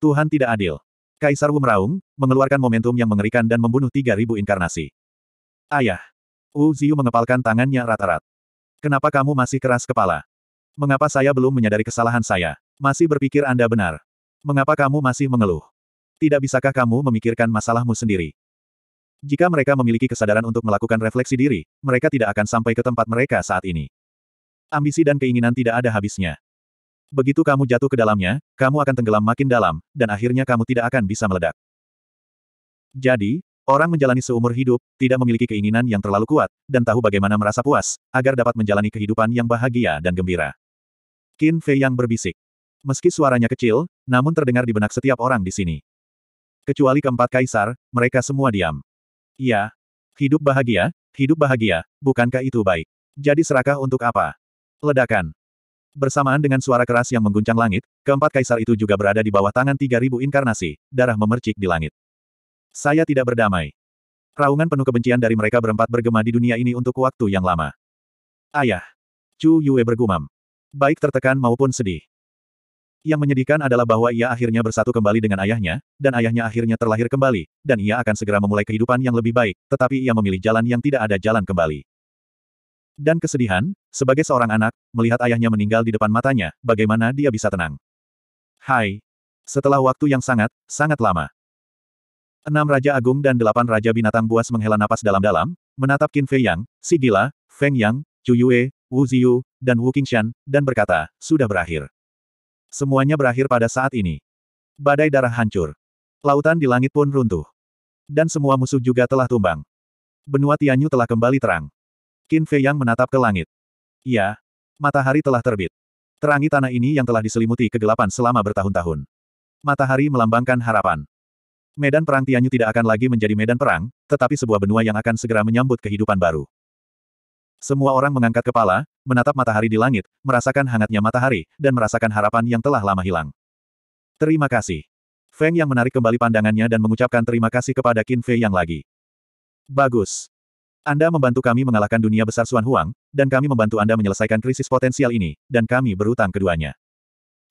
Tuhan tidak adil. Kaisar Wu meraung, mengeluarkan momentum yang mengerikan dan membunuh 3.000 inkarnasi. Ayah, Wu Ziyu mengepalkan tangannya rata-rat. Kenapa kamu masih keras kepala? Mengapa saya belum menyadari kesalahan saya? Masih berpikir Anda benar. Mengapa kamu masih mengeluh? Tidak bisakah kamu memikirkan masalahmu sendiri? Jika mereka memiliki kesadaran untuk melakukan refleksi diri, mereka tidak akan sampai ke tempat mereka saat ini. Ambisi dan keinginan tidak ada habisnya. Begitu kamu jatuh ke dalamnya, kamu akan tenggelam makin dalam, dan akhirnya kamu tidak akan bisa meledak. Jadi, Orang menjalani seumur hidup, tidak memiliki keinginan yang terlalu kuat, dan tahu bagaimana merasa puas, agar dapat menjalani kehidupan yang bahagia dan gembira. Qin Fei yang berbisik. Meski suaranya kecil, namun terdengar di benak setiap orang di sini. Kecuali keempat kaisar, mereka semua diam. Ya, Hidup bahagia, hidup bahagia, bukankah itu baik? Jadi serakah untuk apa? Ledakan. Bersamaan dengan suara keras yang mengguncang langit, keempat kaisar itu juga berada di bawah tangan 3000 inkarnasi, darah memercik di langit. Saya tidak berdamai. Raungan penuh kebencian dari mereka berempat bergema di dunia ini untuk waktu yang lama. Ayah. Chu Yue bergumam. Baik tertekan maupun sedih. Yang menyedihkan adalah bahwa ia akhirnya bersatu kembali dengan ayahnya, dan ayahnya akhirnya terlahir kembali, dan ia akan segera memulai kehidupan yang lebih baik, tetapi ia memilih jalan yang tidak ada jalan kembali. Dan kesedihan, sebagai seorang anak, melihat ayahnya meninggal di depan matanya, bagaimana dia bisa tenang. Hai. Setelah waktu yang sangat, sangat lama. Enam Raja Agung dan delapan Raja Binatang Buas menghela napas dalam-dalam, menatap Qin Fei Yang, Si Gila, Feng Yang, Chu Yue, Wu Ziyu, dan Wu Qingshan, dan berkata, sudah berakhir. Semuanya berakhir pada saat ini. Badai darah hancur. Lautan di langit pun runtuh. Dan semua musuh juga telah tumbang. Benua Tianyu telah kembali terang. Qin Fei Yang menatap ke langit. Ya, Matahari telah terbit. Terangi tanah ini yang telah diselimuti kegelapan selama bertahun-tahun. Matahari melambangkan harapan medan perang Tianyu tidak akan lagi menjadi medan perang, tetapi sebuah benua yang akan segera menyambut kehidupan baru. Semua orang mengangkat kepala, menatap matahari di langit, merasakan hangatnya matahari, dan merasakan harapan yang telah lama hilang. Terima kasih. Feng yang menarik kembali pandangannya dan mengucapkan terima kasih kepada Qin Fei yang lagi. Bagus. Anda membantu kami mengalahkan dunia besar Xuan Huang, dan kami membantu Anda menyelesaikan krisis potensial ini, dan kami berutang keduanya.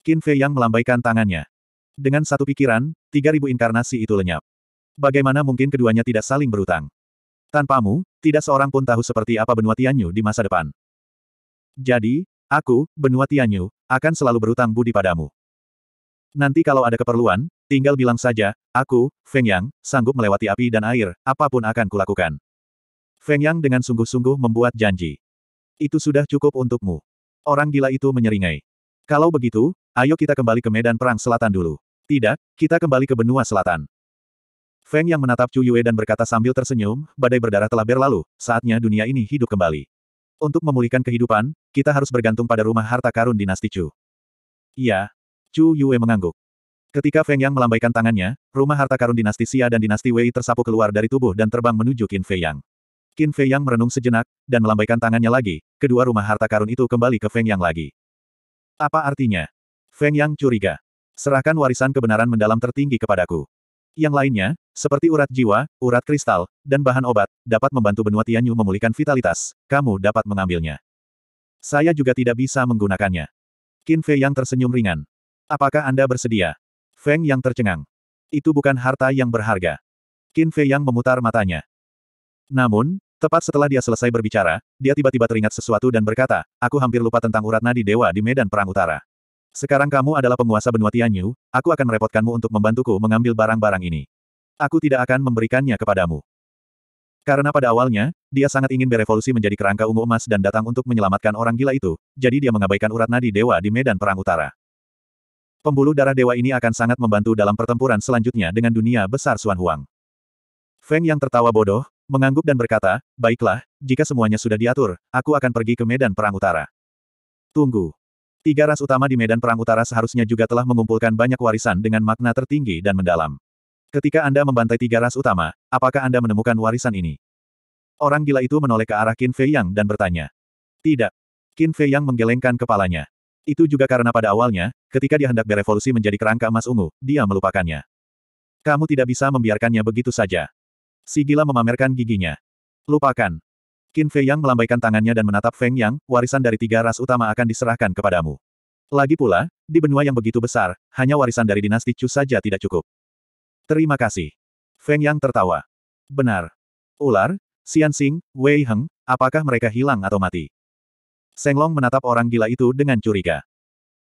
Qin Fei yang melambaikan tangannya. Dengan satu pikiran, 3000 inkarnasi itu lenyap. Bagaimana mungkin keduanya tidak saling berutang? Tanpamu, tidak seorang pun tahu seperti apa benua Tianyu di masa depan. Jadi, aku, benua Tianyu, akan selalu berutang budi padamu. Nanti kalau ada keperluan, tinggal bilang saja, aku, Feng Yang, sanggup melewati api dan air, apapun akan kulakukan. Feng Yang dengan sungguh-sungguh membuat janji. Itu sudah cukup untukmu. Orang gila itu menyeringai. Kalau begitu, ayo kita kembali ke medan perang selatan dulu. Tidak, kita kembali ke benua selatan. Feng yang menatap Chu Yue dan berkata sambil tersenyum, badai berdarah telah berlalu, saatnya dunia ini hidup kembali. Untuk memulihkan kehidupan, kita harus bergantung pada rumah harta karun dinasti Chu. Iya. Chu Yue mengangguk. Ketika Feng Yang melambaikan tangannya, rumah harta karun dinasti Xia dan dinasti Wei tersapu keluar dari tubuh dan terbang menuju Qin Fei Yang. Qin Fei Yang merenung sejenak, dan melambaikan tangannya lagi, kedua rumah harta karun itu kembali ke Feng Yang lagi. Apa artinya? Feng Yang curiga. Serahkan warisan kebenaran mendalam tertinggi kepadaku. Yang lainnya, seperti urat jiwa, urat kristal, dan bahan obat, dapat membantu benua Tianyu memulihkan vitalitas. Kamu dapat mengambilnya. Saya juga tidak bisa menggunakannya. Qin Fei yang tersenyum ringan. Apakah Anda bersedia? Feng yang tercengang. Itu bukan harta yang berharga. Qin Fei yang memutar matanya. Namun, tepat setelah dia selesai berbicara, dia tiba-tiba teringat sesuatu dan berkata, aku hampir lupa tentang urat nadi dewa di medan perang utara. Sekarang kamu adalah penguasa benua Tianyu, aku akan merepotkanmu untuk membantuku mengambil barang-barang ini. Aku tidak akan memberikannya kepadamu. Karena pada awalnya, dia sangat ingin berevolusi menjadi kerangka ungu emas dan datang untuk menyelamatkan orang gila itu, jadi dia mengabaikan urat nadi dewa di medan perang utara. Pembuluh darah dewa ini akan sangat membantu dalam pertempuran selanjutnya dengan dunia besar Suan Huang. Feng yang tertawa bodoh, mengangguk dan berkata, Baiklah, jika semuanya sudah diatur, aku akan pergi ke medan perang utara. Tunggu. Tiga ras utama di medan perang utara seharusnya juga telah mengumpulkan banyak warisan dengan makna tertinggi dan mendalam. Ketika Anda membantai tiga ras utama, apakah Anda menemukan warisan ini? Orang gila itu menoleh ke arah Qin Fei Yang dan bertanya. Tidak. Qin Fei Yang menggelengkan kepalanya. Itu juga karena pada awalnya, ketika dia hendak berevolusi menjadi kerangka emas ungu, dia melupakannya. Kamu tidak bisa membiarkannya begitu saja. Si gila memamerkan giginya. Lupakan. Qin Fei Yang melambaikan tangannya dan menatap Feng Yang, warisan dari tiga ras utama akan diserahkan kepadamu. Lagi pula, di benua yang begitu besar, hanya warisan dari dinasti Chu saja tidak cukup. Terima kasih. Feng Yang tertawa. Benar. Ular, Xian Xing, Wei Heng, apakah mereka hilang atau mati? Seng Long menatap orang gila itu dengan curiga.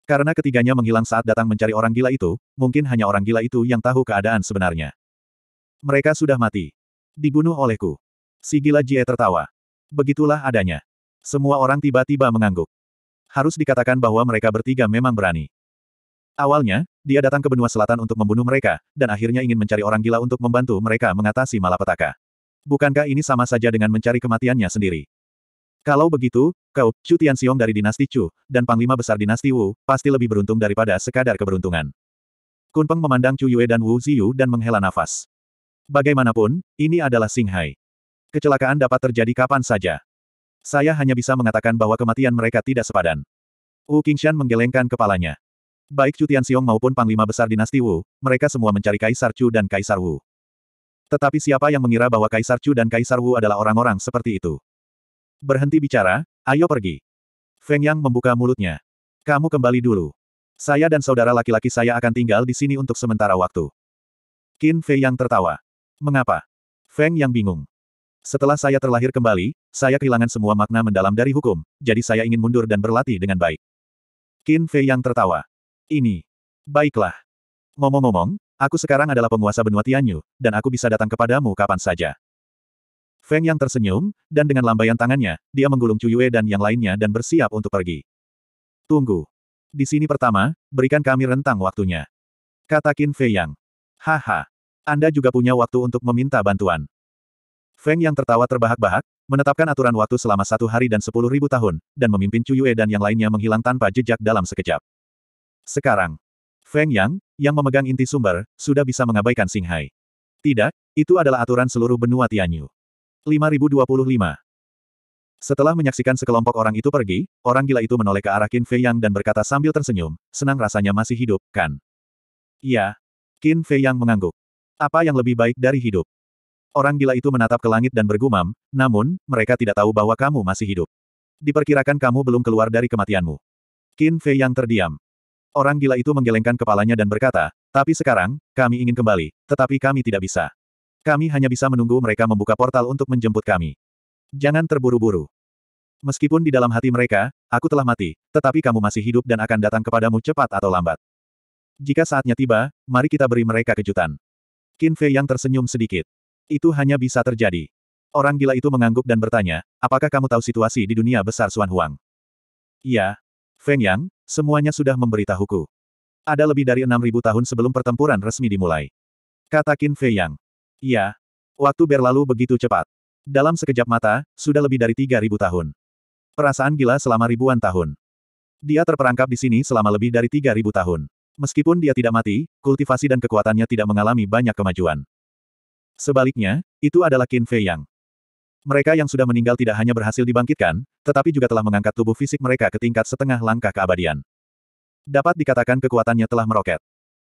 Karena ketiganya menghilang saat datang mencari orang gila itu, mungkin hanya orang gila itu yang tahu keadaan sebenarnya. Mereka sudah mati. Dibunuh olehku. Si gila Jie tertawa begitulah adanya. Semua orang tiba-tiba mengangguk. Harus dikatakan bahwa mereka bertiga memang berani. Awalnya, dia datang ke benua selatan untuk membunuh mereka, dan akhirnya ingin mencari orang gila untuk membantu mereka mengatasi malapetaka. Bukankah ini sama saja dengan mencari kematiannya sendiri? Kalau begitu, kau, Chu Tianxiong dari dinasti Chu, dan Panglima Besar dinasti Wu, pasti lebih beruntung daripada sekadar keberuntungan. Kunpeng memandang Chu Yue dan Wu Ziyu dan menghela nafas. Bagaimanapun, ini adalah Singhai. Kecelakaan dapat terjadi kapan saja. Saya hanya bisa mengatakan bahwa kematian mereka tidak sepadan. Wu Qingshan menggelengkan kepalanya. Baik Chu Tianxiong maupun Panglima Besar Dinasti Wu, mereka semua mencari Kaisar Chu dan Kaisar Wu. Tetapi siapa yang mengira bahwa Kaisar Chu dan Kaisar Wu adalah orang-orang seperti itu? Berhenti bicara, ayo pergi. Feng Yang membuka mulutnya. Kamu kembali dulu. Saya dan saudara laki-laki saya akan tinggal di sini untuk sementara waktu. Qin Fei Yang tertawa. Mengapa? Feng Yang bingung. Setelah saya terlahir kembali, saya kehilangan semua makna mendalam dari hukum, jadi saya ingin mundur dan berlatih dengan baik. Qin Fei yang tertawa. Ini. Baiklah. Ngomong-ngomong, aku sekarang adalah penguasa benua Tianyu, dan aku bisa datang kepadamu kapan saja. Feng yang tersenyum, dan dengan lambaian tangannya, dia menggulung Yue dan yang lainnya dan bersiap untuk pergi. Tunggu. Di sini pertama, berikan kami rentang waktunya. Kata Qin Fei Yang. Haha. Anda juga punya waktu untuk meminta bantuan. Feng yang tertawa terbahak-bahak, menetapkan aturan waktu selama satu hari dan sepuluh ribu tahun, dan memimpin Cuyue dan yang lainnya menghilang tanpa jejak dalam sekejap. Sekarang, Feng Yang, yang memegang inti sumber, sudah bisa mengabaikan Singhai. Tidak, itu adalah aturan seluruh benua Tianyu. 5025 Setelah menyaksikan sekelompok orang itu pergi, orang gila itu menoleh ke arah Qin Fei Yang dan berkata sambil tersenyum, senang rasanya masih hidup, kan? Iya. Qin Fei Yang mengangguk. Apa yang lebih baik dari hidup? Orang gila itu menatap ke langit dan bergumam, namun, mereka tidak tahu bahwa kamu masih hidup. Diperkirakan kamu belum keluar dari kematianmu. Qin Fei yang terdiam. Orang gila itu menggelengkan kepalanya dan berkata, tapi sekarang, kami ingin kembali, tetapi kami tidak bisa. Kami hanya bisa menunggu mereka membuka portal untuk menjemput kami. Jangan terburu-buru. Meskipun di dalam hati mereka, aku telah mati, tetapi kamu masih hidup dan akan datang kepadamu cepat atau lambat. Jika saatnya tiba, mari kita beri mereka kejutan. Qin Fei yang tersenyum sedikit. Itu hanya bisa terjadi. Orang gila itu mengangguk dan bertanya, apakah kamu tahu situasi di dunia besar Suan Huang? Iya. Feng Yang, semuanya sudah memberitahuku. Ada lebih dari 6.000 tahun sebelum pertempuran resmi dimulai. Kata Qin Fei Yang. Iya. Waktu berlalu begitu cepat. Dalam sekejap mata, sudah lebih dari 3.000 tahun. Perasaan gila selama ribuan tahun. Dia terperangkap di sini selama lebih dari 3.000 tahun. Meskipun dia tidak mati, kultivasi dan kekuatannya tidak mengalami banyak kemajuan. Sebaliknya, itu adalah Qin Fei Yang. Mereka yang sudah meninggal tidak hanya berhasil dibangkitkan, tetapi juga telah mengangkat tubuh fisik mereka ke tingkat setengah langkah keabadian. Dapat dikatakan kekuatannya telah meroket.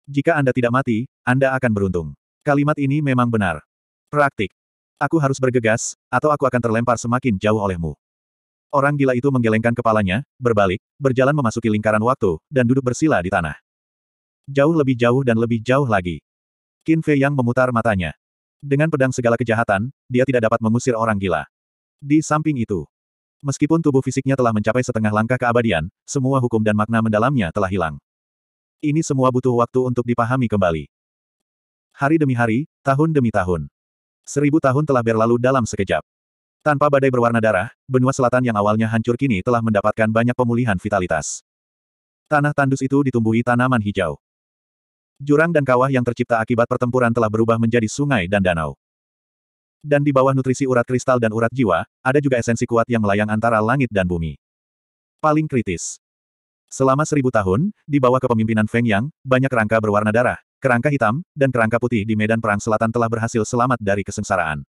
Jika Anda tidak mati, Anda akan beruntung. Kalimat ini memang benar. Praktik. Aku harus bergegas, atau aku akan terlempar semakin jauh olehmu. Orang gila itu menggelengkan kepalanya, berbalik, berjalan memasuki lingkaran waktu, dan duduk bersila di tanah. Jauh lebih jauh dan lebih jauh lagi. Qin Fei Yang memutar matanya. Dengan pedang segala kejahatan, dia tidak dapat mengusir orang gila. Di samping itu, meskipun tubuh fisiknya telah mencapai setengah langkah keabadian, semua hukum dan makna mendalamnya telah hilang. Ini semua butuh waktu untuk dipahami kembali. Hari demi hari, tahun demi tahun. Seribu tahun telah berlalu dalam sekejap. Tanpa badai berwarna darah, benua selatan yang awalnya hancur kini telah mendapatkan banyak pemulihan vitalitas. Tanah tandus itu ditumbuhi tanaman hijau. Jurang dan kawah yang tercipta akibat pertempuran telah berubah menjadi sungai dan danau. Dan di bawah nutrisi urat kristal dan urat jiwa, ada juga esensi kuat yang melayang antara langit dan bumi. Paling kritis. Selama seribu tahun, di bawah kepemimpinan Feng Yang, banyak kerangka berwarna darah, kerangka hitam, dan kerangka putih di medan perang selatan telah berhasil selamat dari kesengsaraan.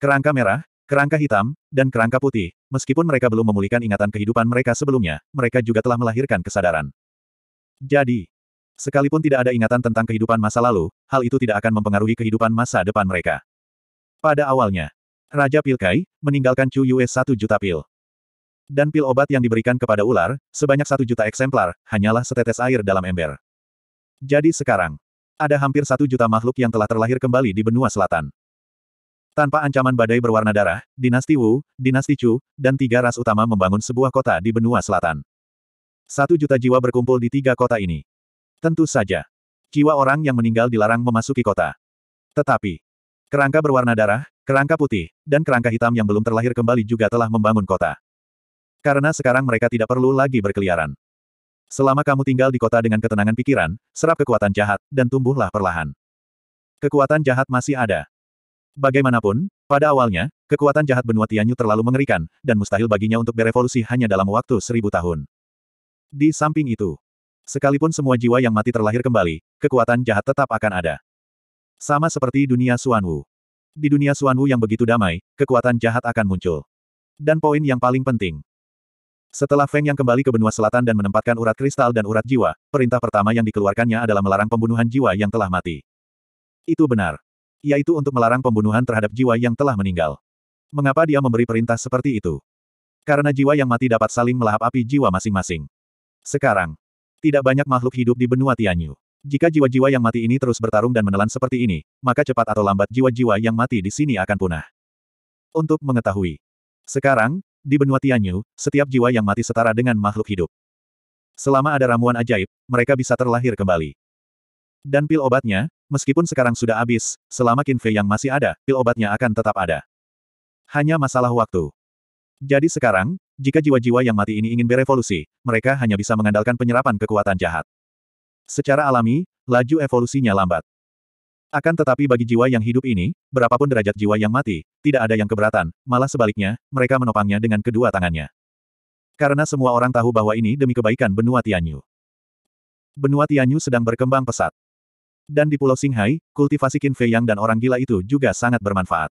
Kerangka merah, kerangka hitam, dan kerangka putih, meskipun mereka belum memulihkan ingatan kehidupan mereka sebelumnya, mereka juga telah melahirkan kesadaran. Jadi, Sekalipun tidak ada ingatan tentang kehidupan masa lalu, hal itu tidak akan mempengaruhi kehidupan masa depan mereka. Pada awalnya, Raja Pilkai meninggalkan Chu Yue 1 juta pil. Dan pil obat yang diberikan kepada ular, sebanyak satu juta eksemplar, hanyalah setetes air dalam ember. Jadi sekarang, ada hampir satu juta makhluk yang telah terlahir kembali di benua selatan. Tanpa ancaman badai berwarna darah, dinasti Wu, dinasti Chu, dan tiga ras utama membangun sebuah kota di benua selatan. Satu juta jiwa berkumpul di tiga kota ini. Tentu saja. Jiwa orang yang meninggal dilarang memasuki kota. Tetapi, kerangka berwarna darah, kerangka putih, dan kerangka hitam yang belum terlahir kembali juga telah membangun kota. Karena sekarang mereka tidak perlu lagi berkeliaran. Selama kamu tinggal di kota dengan ketenangan pikiran, serap kekuatan jahat, dan tumbuhlah perlahan. Kekuatan jahat masih ada. Bagaimanapun, pada awalnya, kekuatan jahat benua Tianyu terlalu mengerikan, dan mustahil baginya untuk berevolusi hanya dalam waktu seribu tahun. Di samping itu, Sekalipun semua jiwa yang mati terlahir kembali, kekuatan jahat tetap akan ada. Sama seperti dunia Suanwu. Di dunia Suanwu yang begitu damai, kekuatan jahat akan muncul. Dan poin yang paling penting. Setelah Feng yang kembali ke benua selatan dan menempatkan urat kristal dan urat jiwa, perintah pertama yang dikeluarkannya adalah melarang pembunuhan jiwa yang telah mati. Itu benar. Yaitu untuk melarang pembunuhan terhadap jiwa yang telah meninggal. Mengapa dia memberi perintah seperti itu? Karena jiwa yang mati dapat saling melahap api jiwa masing-masing. Sekarang, tidak banyak makhluk hidup di benua Tianyu. Jika jiwa-jiwa yang mati ini terus bertarung dan menelan seperti ini, maka cepat atau lambat jiwa-jiwa yang mati di sini akan punah. Untuk mengetahui. Sekarang, di benua Tianyu, setiap jiwa yang mati setara dengan makhluk hidup. Selama ada ramuan ajaib, mereka bisa terlahir kembali. Dan pil obatnya, meskipun sekarang sudah habis, selama Kinfei yang masih ada, pil obatnya akan tetap ada. Hanya masalah waktu. Jadi sekarang, jika jiwa-jiwa yang mati ini ingin berevolusi, mereka hanya bisa mengandalkan penyerapan kekuatan jahat. Secara alami, laju evolusinya lambat. Akan tetapi bagi jiwa yang hidup ini, berapapun derajat jiwa yang mati, tidak ada yang keberatan, malah sebaliknya, mereka menopangnya dengan kedua tangannya. Karena semua orang tahu bahwa ini demi kebaikan benua Tianyu. Benua Tianyu sedang berkembang pesat. Dan di Pulau Singhai, kultivasi Qin Fei Yang dan orang gila itu juga sangat bermanfaat.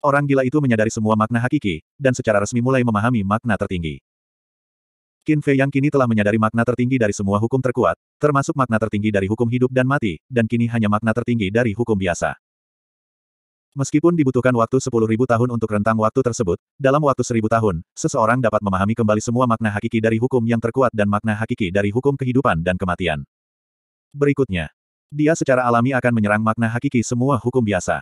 Orang gila itu menyadari semua makna hakiki, dan secara resmi mulai memahami makna tertinggi. Qin Fei yang kini telah menyadari makna tertinggi dari semua hukum terkuat, termasuk makna tertinggi dari hukum hidup dan mati, dan kini hanya makna tertinggi dari hukum biasa. Meskipun dibutuhkan waktu 10.000 tahun untuk rentang waktu tersebut, dalam waktu 1.000 tahun, seseorang dapat memahami kembali semua makna hakiki dari hukum yang terkuat dan makna hakiki dari hukum kehidupan dan kematian. Berikutnya, dia secara alami akan menyerang makna hakiki semua hukum biasa.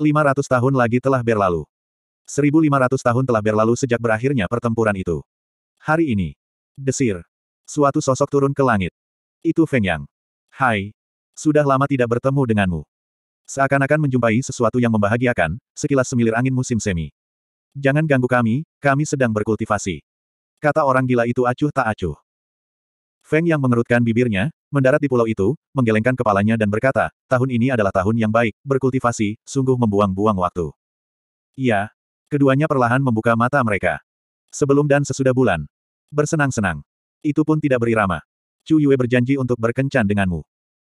500 tahun lagi telah berlalu. 1500 tahun telah berlalu sejak berakhirnya pertempuran itu. Hari ini. Desir. Suatu sosok turun ke langit. Itu Feng Yang. Hai. Sudah lama tidak bertemu denganmu. Seakan-akan menjumpai sesuatu yang membahagiakan, sekilas semilir angin musim semi. Jangan ganggu kami, kami sedang berkultivasi. Kata orang gila itu acuh tak acuh. Feng yang mengerutkan bibirnya, mendarat di pulau itu, menggelengkan kepalanya dan berkata, tahun ini adalah tahun yang baik, berkultivasi, sungguh membuang-buang waktu. Iya. Keduanya perlahan membuka mata mereka. Sebelum dan sesudah bulan. Bersenang-senang. Itu pun tidak berirama. Chu Yue berjanji untuk berkencan denganmu.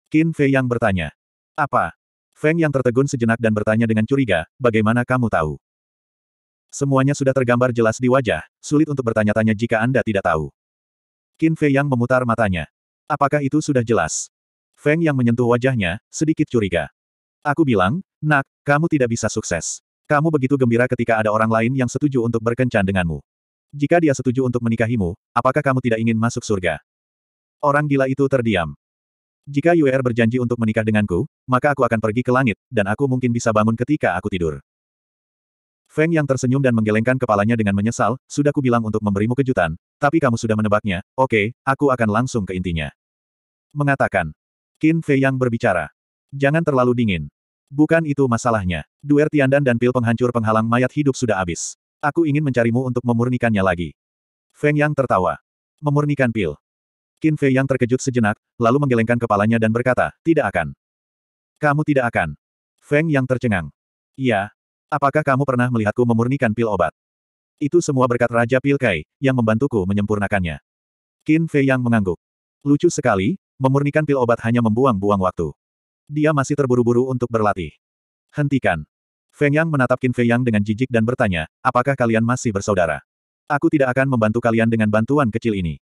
Qin Fei yang bertanya. Apa? Feng yang tertegun sejenak dan bertanya dengan curiga, bagaimana kamu tahu? Semuanya sudah tergambar jelas di wajah, sulit untuk bertanya-tanya jika Anda tidak tahu. Qin Fei yang memutar matanya. Apakah itu sudah jelas? Feng yang menyentuh wajahnya, sedikit curiga. Aku bilang, nak, kamu tidak bisa sukses. Kamu begitu gembira ketika ada orang lain yang setuju untuk berkencan denganmu. Jika dia setuju untuk menikahimu, apakah kamu tidak ingin masuk surga? Orang gila itu terdiam. Jika UR er berjanji untuk menikah denganku, maka aku akan pergi ke langit, dan aku mungkin bisa bangun ketika aku tidur. Feng yang tersenyum dan menggelengkan kepalanya dengan menyesal, sudah kubilang untuk memberimu kejutan, tapi kamu sudah menebaknya, oke, okay, aku akan langsung ke intinya. Mengatakan. Qin Fei yang berbicara. Jangan terlalu dingin. Bukan itu masalahnya. Duer Tiandan dan pil penghancur penghalang mayat hidup sudah habis. Aku ingin mencarimu untuk memurnikannya lagi. Feng Yang tertawa. Memurnikan pil. Qin Fei Yang terkejut sejenak, lalu menggelengkan kepalanya dan berkata, tidak akan. Kamu tidak akan. Feng Yang tercengang. Iya. Apakah kamu pernah melihatku memurnikan pil obat? Itu semua berkat Raja Pilkai, yang membantuku menyempurnakannya. Qin Fei yang mengangguk. Lucu sekali, memurnikan pil obat hanya membuang-buang waktu. Dia masih terburu-buru untuk berlatih. Hentikan. Feng Yang menatap Qin Fei Yang dengan jijik dan bertanya, apakah kalian masih bersaudara? Aku tidak akan membantu kalian dengan bantuan kecil ini.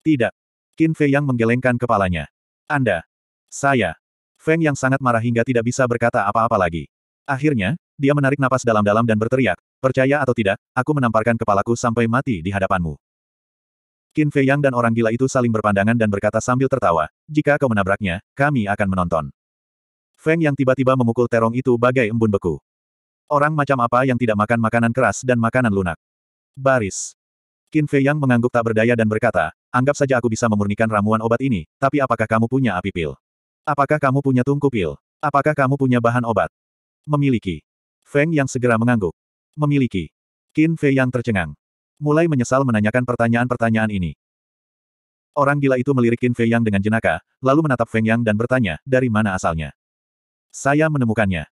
Tidak. Qin Fei Yang menggelengkan kepalanya. Anda. Saya. Feng Yang sangat marah hingga tidak bisa berkata apa-apa lagi. Akhirnya, dia menarik napas dalam-dalam dan berteriak, percaya atau tidak, aku menamparkan kepalaku sampai mati di hadapanmu. Qin Fei Yang dan orang gila itu saling berpandangan dan berkata sambil tertawa, jika kau menabraknya, kami akan menonton. Feng Yang tiba-tiba memukul terong itu bagai embun beku. Orang macam apa yang tidak makan makanan keras dan makanan lunak? Baris. Qin Fei Yang mengangguk tak berdaya dan berkata, anggap saja aku bisa memurnikan ramuan obat ini, tapi apakah kamu punya api pil? Apakah kamu punya tungku pil? Apakah kamu punya bahan obat? Memiliki. Feng yang segera mengangguk. Memiliki. Qin Fei yang tercengang. Mulai menyesal menanyakan pertanyaan-pertanyaan ini. Orang gila itu melirik Qin Fei yang dengan jenaka, lalu menatap Feng Yang dan bertanya, dari mana asalnya? Saya menemukannya.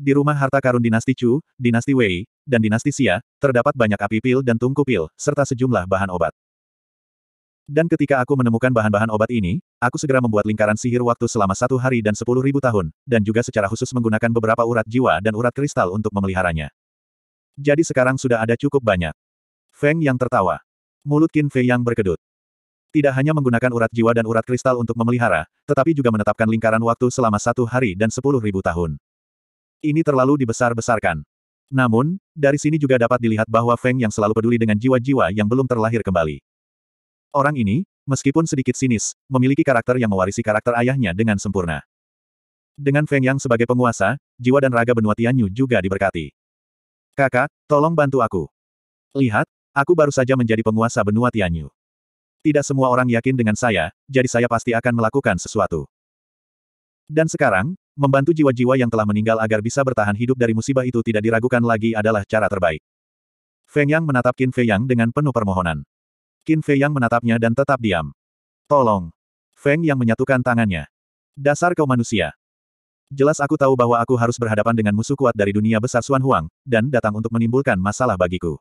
Di rumah harta karun dinasti Chu, dinasti Wei, dan dinasti Xia, terdapat banyak api pil dan tungku pil, serta sejumlah bahan obat. Dan ketika aku menemukan bahan-bahan obat ini, aku segera membuat lingkaran sihir waktu selama satu hari dan sepuluh ribu tahun, dan juga secara khusus menggunakan beberapa urat jiwa dan urat kristal untuk memeliharanya. Jadi sekarang sudah ada cukup banyak. Feng yang tertawa. Mulut Qin Fei yang berkedut. Tidak hanya menggunakan urat jiwa dan urat kristal untuk memelihara, tetapi juga menetapkan lingkaran waktu selama satu hari dan sepuluh ribu tahun. Ini terlalu dibesar-besarkan. Namun, dari sini juga dapat dilihat bahwa Feng yang selalu peduli dengan jiwa-jiwa yang belum terlahir kembali. Orang ini, meskipun sedikit sinis, memiliki karakter yang mewarisi karakter ayahnya dengan sempurna. Dengan Feng Yang sebagai penguasa, jiwa dan raga benua Tianyu juga diberkati. Kakak, tolong bantu aku. Lihat, aku baru saja menjadi penguasa benua Tianyu. Tidak semua orang yakin dengan saya, jadi saya pasti akan melakukan sesuatu. Dan sekarang, membantu jiwa-jiwa yang telah meninggal agar bisa bertahan hidup dari musibah itu tidak diragukan lagi adalah cara terbaik. Feng Yang menatap Qin Fei Yang dengan penuh permohonan. Qin Fei yang menatapnya dan tetap diam. Tolong. Feng yang menyatukan tangannya. Dasar kau manusia. Jelas aku tahu bahwa aku harus berhadapan dengan musuh kuat dari dunia besar Xuan Huang, dan datang untuk menimbulkan masalah bagiku.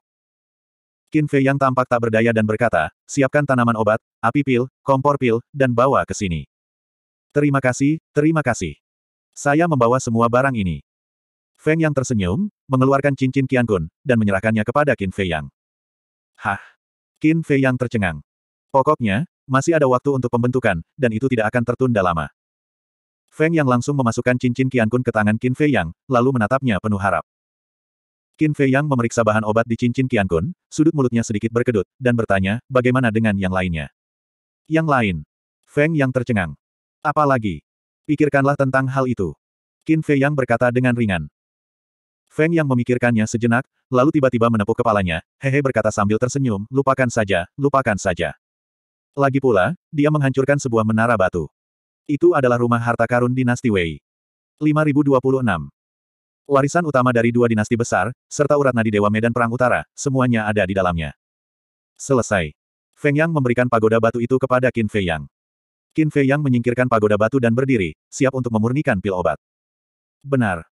Qin Fei yang tampak tak berdaya dan berkata, siapkan tanaman obat, api pil, kompor pil, dan bawa ke sini. Terima kasih, terima kasih. Saya membawa semua barang ini. Feng yang tersenyum, mengeluarkan cincin Qian Kun, dan menyerahkannya kepada Qin Fei yang. Hah, Qin Fei yang tercengang. Pokoknya, masih ada waktu untuk pembentukan, dan itu tidak akan tertunda lama. Feng Yang langsung memasukkan cincin Qian Kun ke tangan Qin Fei Yang, lalu menatapnya penuh harap. Qin Fei Yang memeriksa bahan obat di cincin Qian Kun, sudut mulutnya sedikit berkedut, dan bertanya, bagaimana dengan yang lainnya? Yang lain. Feng Yang tercengang. Apalagi? Pikirkanlah tentang hal itu. Qin Fei Yang berkata dengan ringan. Feng yang memikirkannya sejenak, lalu tiba-tiba menepuk kepalanya, hehe berkata sambil tersenyum, lupakan saja, lupakan saja. Lagi pula, dia menghancurkan sebuah menara batu. Itu adalah rumah harta karun dinasti Wei. 5026. Warisan utama dari dua dinasti besar, serta urat nadi Dewa Medan Perang Utara, semuanya ada di dalamnya. Selesai. Feng Yang memberikan pagoda batu itu kepada Qin Fei Yang. Qin Fei Yang menyingkirkan pagoda batu dan berdiri, siap untuk memurnikan pil obat. Benar.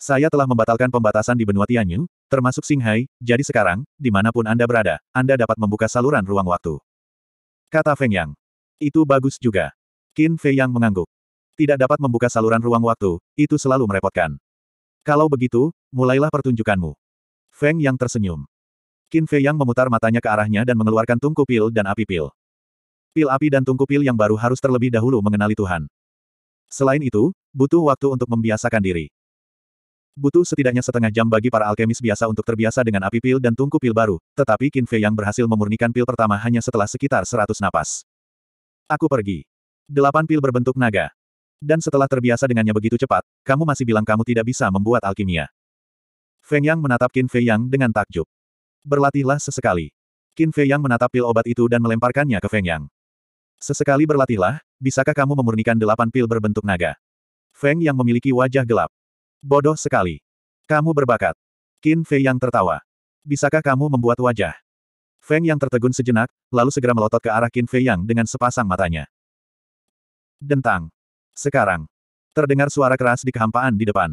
Saya telah membatalkan pembatasan di benua Tianyu, termasuk Shanghai, jadi sekarang, dimanapun Anda berada, Anda dapat membuka saluran ruang waktu. Kata Feng Yang. Itu bagus juga. Qin Fei Yang mengangguk. Tidak dapat membuka saluran ruang waktu, itu selalu merepotkan. Kalau begitu, mulailah pertunjukanmu. Feng Yang tersenyum. Qin Fei Yang memutar matanya ke arahnya dan mengeluarkan tungku pil dan api pil. Pil api dan tungku pil yang baru harus terlebih dahulu mengenali Tuhan. Selain itu, butuh waktu untuk membiasakan diri. Butuh setidaknya setengah jam bagi para alkemis biasa untuk terbiasa dengan api pil dan tungku pil baru, tetapi Qin Fei yang berhasil memurnikan pil pertama hanya setelah sekitar 100 napas. Aku pergi. Delapan pil berbentuk naga. Dan setelah terbiasa dengannya begitu cepat, kamu masih bilang kamu tidak bisa membuat alkimia. Feng Yang menatap Qin Fei Yang dengan takjub. Berlatihlah sesekali. Qin Fei Yang menatap pil obat itu dan melemparkannya ke Feng Yang. Sesekali berlatihlah, bisakah kamu memurnikan delapan pil berbentuk naga? Feng Yang memiliki wajah gelap. Bodoh sekali. Kamu berbakat. Qin Fei yang tertawa. Bisakah kamu membuat wajah? Feng yang tertegun sejenak, lalu segera melotot ke arah Qin Fei yang dengan sepasang matanya. Dentang. Sekarang. Terdengar suara keras di kehampaan di depan.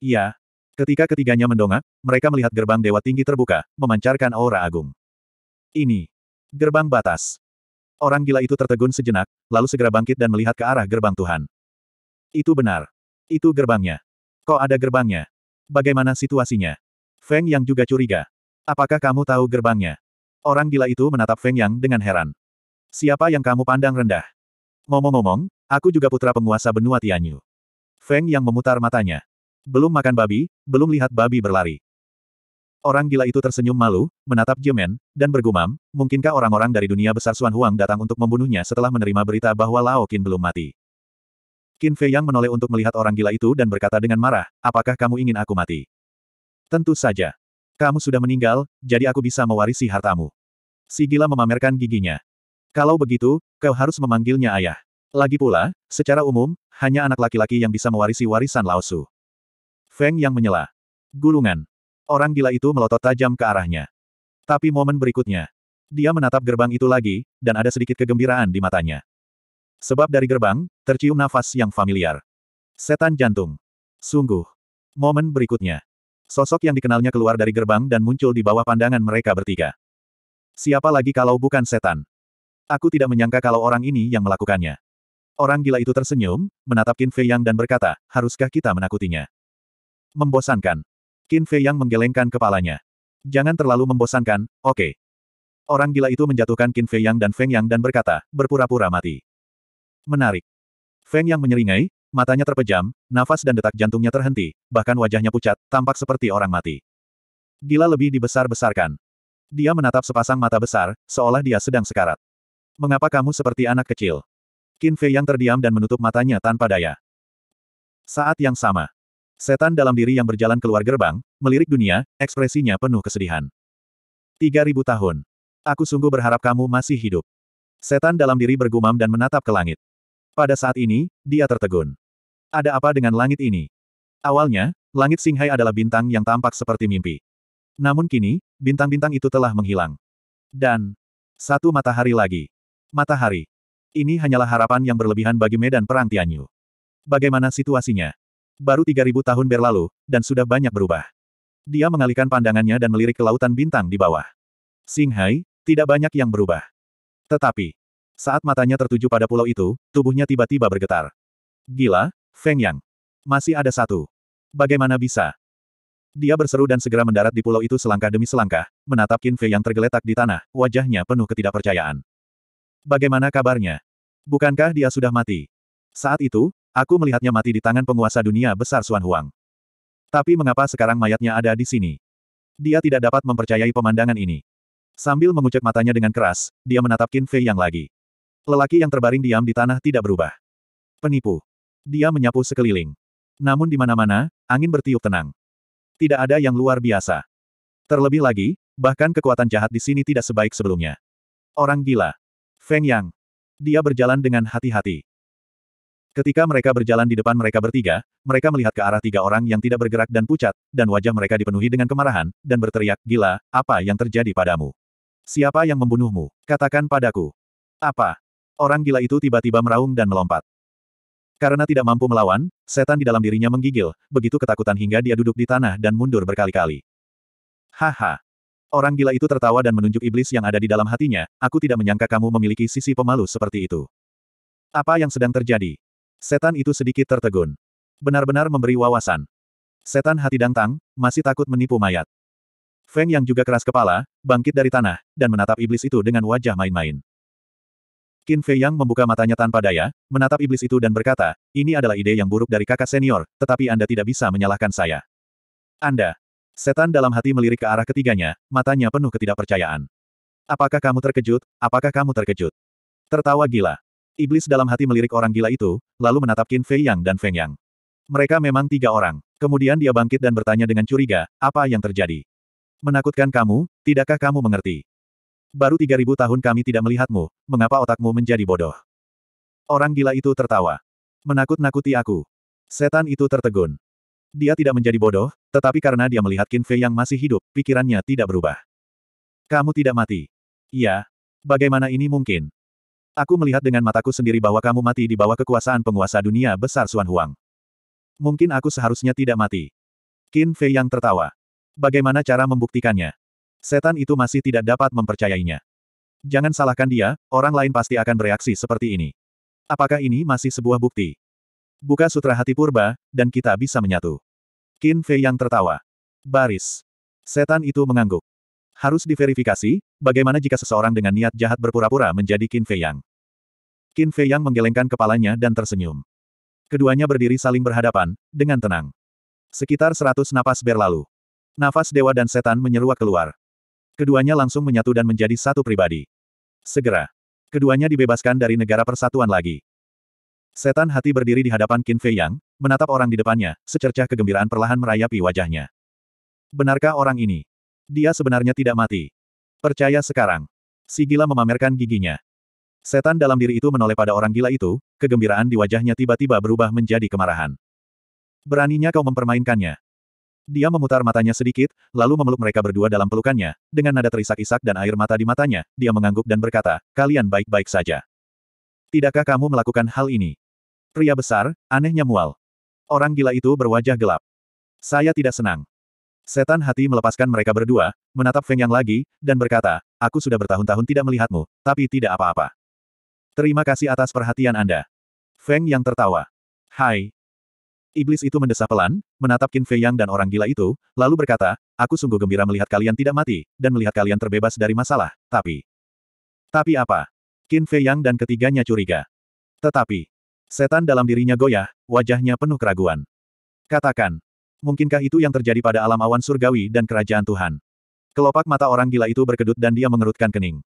Iya. Ketika ketiganya mendongak, mereka melihat gerbang dewa tinggi terbuka, memancarkan aura agung. Ini. Gerbang batas. Orang gila itu tertegun sejenak, lalu segera bangkit dan melihat ke arah gerbang Tuhan. Itu benar. Itu gerbangnya. Kok ada gerbangnya? Bagaimana situasinya? Feng Yang juga curiga. Apakah kamu tahu gerbangnya? Orang gila itu menatap Feng Yang dengan heran. Siapa yang kamu pandang rendah? Ngomong-ngomong, aku juga putra penguasa benua Tianyu. Feng Yang memutar matanya. Belum makan babi, belum lihat babi berlari. Orang gila itu tersenyum malu, menatap Jemen, dan bergumam, mungkinkah orang-orang dari dunia besar Suan Huang datang untuk membunuhnya setelah menerima berita bahwa Lao Qin belum mati. Qin Fei Yang menoleh untuk melihat orang gila itu dan berkata dengan marah, apakah kamu ingin aku mati? Tentu saja. Kamu sudah meninggal, jadi aku bisa mewarisi hartamu. Si gila memamerkan giginya. Kalau begitu, kau harus memanggilnya ayah. Lagi pula, secara umum, hanya anak laki-laki yang bisa mewarisi warisan Laosu. Feng yang menyela. Gulungan. Orang gila itu melotot tajam ke arahnya. Tapi momen berikutnya, dia menatap gerbang itu lagi, dan ada sedikit kegembiraan di matanya. Sebab dari gerbang, tercium nafas yang familiar. Setan jantung. Sungguh. Momen berikutnya. Sosok yang dikenalnya keluar dari gerbang dan muncul di bawah pandangan mereka bertiga. Siapa lagi kalau bukan setan? Aku tidak menyangka kalau orang ini yang melakukannya. Orang gila itu tersenyum, menatap Qin Fei Yang dan berkata, haruskah kita menakutinya? Membosankan. Qin Fei Yang menggelengkan kepalanya. Jangan terlalu membosankan, oke. Okay. Orang gila itu menjatuhkan Qin Fei Yang dan Feng Yang dan berkata, berpura-pura mati. Menarik. Feng yang menyeringai, matanya terpejam, nafas dan detak jantungnya terhenti, bahkan wajahnya pucat, tampak seperti orang mati. Gila lebih dibesar-besarkan. Dia menatap sepasang mata besar, seolah dia sedang sekarat. Mengapa kamu seperti anak kecil? Qin Fei yang terdiam dan menutup matanya tanpa daya. Saat yang sama. Setan dalam diri yang berjalan keluar gerbang, melirik dunia, ekspresinya penuh kesedihan. 3000 tahun. Aku sungguh berharap kamu masih hidup. Setan dalam diri bergumam dan menatap ke langit. Pada saat ini, dia tertegun. Ada apa dengan langit ini? Awalnya, langit Singhai adalah bintang yang tampak seperti mimpi. Namun kini, bintang-bintang itu telah menghilang. Dan, satu matahari lagi. Matahari. Ini hanyalah harapan yang berlebihan bagi medan perang Tianyu. Bagaimana situasinya? Baru 3000 tahun berlalu, dan sudah banyak berubah. Dia mengalihkan pandangannya dan melirik ke lautan bintang di bawah. Singhai, tidak banyak yang berubah. Tetapi, saat matanya tertuju pada pulau itu, tubuhnya tiba-tiba bergetar. Gila, Feng Yang. Masih ada satu. Bagaimana bisa? Dia berseru dan segera mendarat di pulau itu selangkah demi selangkah, menatap Qin Fei yang tergeletak di tanah, wajahnya penuh ketidakpercayaan. Bagaimana kabarnya? Bukankah dia sudah mati? Saat itu, aku melihatnya mati di tangan penguasa dunia besar Xuan Huang. Tapi mengapa sekarang mayatnya ada di sini? Dia tidak dapat mempercayai pemandangan ini. Sambil mengucek matanya dengan keras, dia menatap Qin Fei yang lagi. Lelaki yang terbaring diam di tanah tidak berubah. Penipu. Dia menyapu sekeliling. Namun di mana-mana, angin bertiup tenang. Tidak ada yang luar biasa. Terlebih lagi, bahkan kekuatan jahat di sini tidak sebaik sebelumnya. Orang gila. Feng Yang. Dia berjalan dengan hati-hati. Ketika mereka berjalan di depan mereka bertiga, mereka melihat ke arah tiga orang yang tidak bergerak dan pucat, dan wajah mereka dipenuhi dengan kemarahan, dan berteriak, gila, apa yang terjadi padamu? Siapa yang membunuhmu? Katakan padaku. Apa? Orang gila itu tiba-tiba meraung dan melompat. Karena tidak mampu melawan, setan di dalam dirinya menggigil, begitu ketakutan hingga dia duduk di tanah dan mundur berkali-kali. Haha. Orang gila itu tertawa dan menunjuk iblis yang ada di dalam hatinya, aku tidak menyangka kamu memiliki sisi pemalu seperti itu. Apa yang sedang terjadi? Setan itu sedikit tertegun. Benar-benar memberi wawasan. Setan hati dangtang, masih takut menipu mayat. Feng yang juga keras kepala, bangkit dari tanah, dan menatap iblis itu dengan wajah main-main. Qin Fei Yang membuka matanya tanpa daya, menatap iblis itu dan berkata, ini adalah ide yang buruk dari kakak senior, tetapi Anda tidak bisa menyalahkan saya. Anda. Setan dalam hati melirik ke arah ketiganya, matanya penuh ketidakpercayaan. Apakah kamu terkejut? Apakah kamu terkejut? Tertawa gila. Iblis dalam hati melirik orang gila itu, lalu menatap Qin Fei Yang dan Feng Yang. Mereka memang tiga orang. Kemudian dia bangkit dan bertanya dengan curiga, apa yang terjadi? Menakutkan kamu, tidakkah kamu mengerti? baru 3000 tahun kami tidak melihatmu, mengapa otakmu menjadi bodoh? Orang gila itu tertawa. Menakut-nakuti aku. Setan itu tertegun. Dia tidak menjadi bodoh, tetapi karena dia melihat Qin Fei yang masih hidup, pikirannya tidak berubah. Kamu tidak mati. Iya. Bagaimana ini mungkin? Aku melihat dengan mataku sendiri bahwa kamu mati di bawah kekuasaan penguasa dunia besar Xuan Huang. Mungkin aku seharusnya tidak mati. Qin Fei yang tertawa. Bagaimana cara membuktikannya? Setan itu masih tidak dapat mempercayainya. Jangan salahkan dia, orang lain pasti akan bereaksi seperti ini. Apakah ini masih sebuah bukti? Buka sutra hati purba, dan kita bisa menyatu. Qin Fei yang tertawa. Baris. Setan itu mengangguk. Harus diverifikasi, bagaimana jika seseorang dengan niat jahat berpura-pura menjadi Qin Fei Yang. Qin Fei Yang menggelengkan kepalanya dan tersenyum. Keduanya berdiri saling berhadapan, dengan tenang. Sekitar seratus napas berlalu. Nafas dewa dan setan menyeruak keluar. Keduanya langsung menyatu dan menjadi satu pribadi. Segera. Keduanya dibebaskan dari negara persatuan lagi. Setan hati berdiri di hadapan Qin Fei Yang, menatap orang di depannya, secercah kegembiraan perlahan merayapi wajahnya. Benarkah orang ini? Dia sebenarnya tidak mati. Percaya sekarang. Si gila memamerkan giginya. Setan dalam diri itu menoleh pada orang gila itu, kegembiraan di wajahnya tiba-tiba berubah menjadi kemarahan. Beraninya kau mempermainkannya. Dia memutar matanya sedikit, lalu memeluk mereka berdua dalam pelukannya, dengan nada terisak-isak dan air mata di matanya, dia mengangguk dan berkata, kalian baik-baik saja. Tidakkah kamu melakukan hal ini? Pria besar, anehnya mual. Orang gila itu berwajah gelap. Saya tidak senang. Setan hati melepaskan mereka berdua, menatap Feng Yang lagi, dan berkata, aku sudah bertahun-tahun tidak melihatmu, tapi tidak apa-apa. Terima kasih atas perhatian Anda. Feng Yang tertawa. Hai, Iblis itu mendesah pelan, menatap Qin Fei Yang dan orang gila itu, lalu berkata, aku sungguh gembira melihat kalian tidak mati, dan melihat kalian terbebas dari masalah, tapi... Tapi apa? Qin Fei Yang dan ketiganya curiga. Tetapi, setan dalam dirinya goyah, wajahnya penuh keraguan. Katakan, mungkinkah itu yang terjadi pada alam awan surgawi dan kerajaan Tuhan? Kelopak mata orang gila itu berkedut dan dia mengerutkan kening.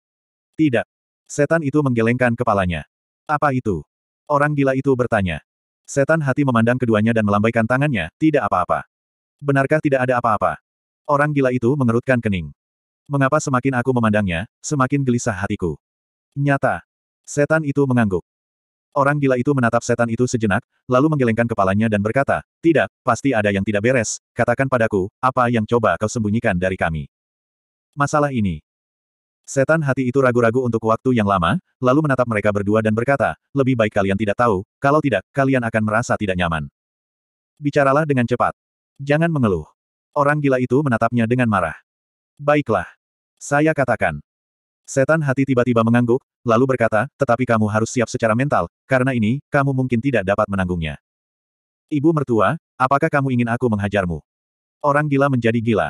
Tidak. Setan itu menggelengkan kepalanya. Apa itu? Orang gila itu bertanya. Setan hati memandang keduanya dan melambaikan tangannya, tidak apa-apa. Benarkah tidak ada apa-apa? Orang gila itu mengerutkan kening. Mengapa semakin aku memandangnya, semakin gelisah hatiku. Nyata. Setan itu mengangguk. Orang gila itu menatap setan itu sejenak, lalu menggelengkan kepalanya dan berkata, Tidak, pasti ada yang tidak beres, katakan padaku, apa yang coba kau sembunyikan dari kami. Masalah ini. Setan hati itu ragu-ragu untuk waktu yang lama, lalu menatap mereka berdua dan berkata, lebih baik kalian tidak tahu, kalau tidak, kalian akan merasa tidak nyaman. Bicaralah dengan cepat. Jangan mengeluh. Orang gila itu menatapnya dengan marah. Baiklah. Saya katakan. Setan hati tiba-tiba mengangguk, lalu berkata, tetapi kamu harus siap secara mental, karena ini, kamu mungkin tidak dapat menanggungnya. Ibu mertua, apakah kamu ingin aku menghajarmu? Orang gila menjadi gila.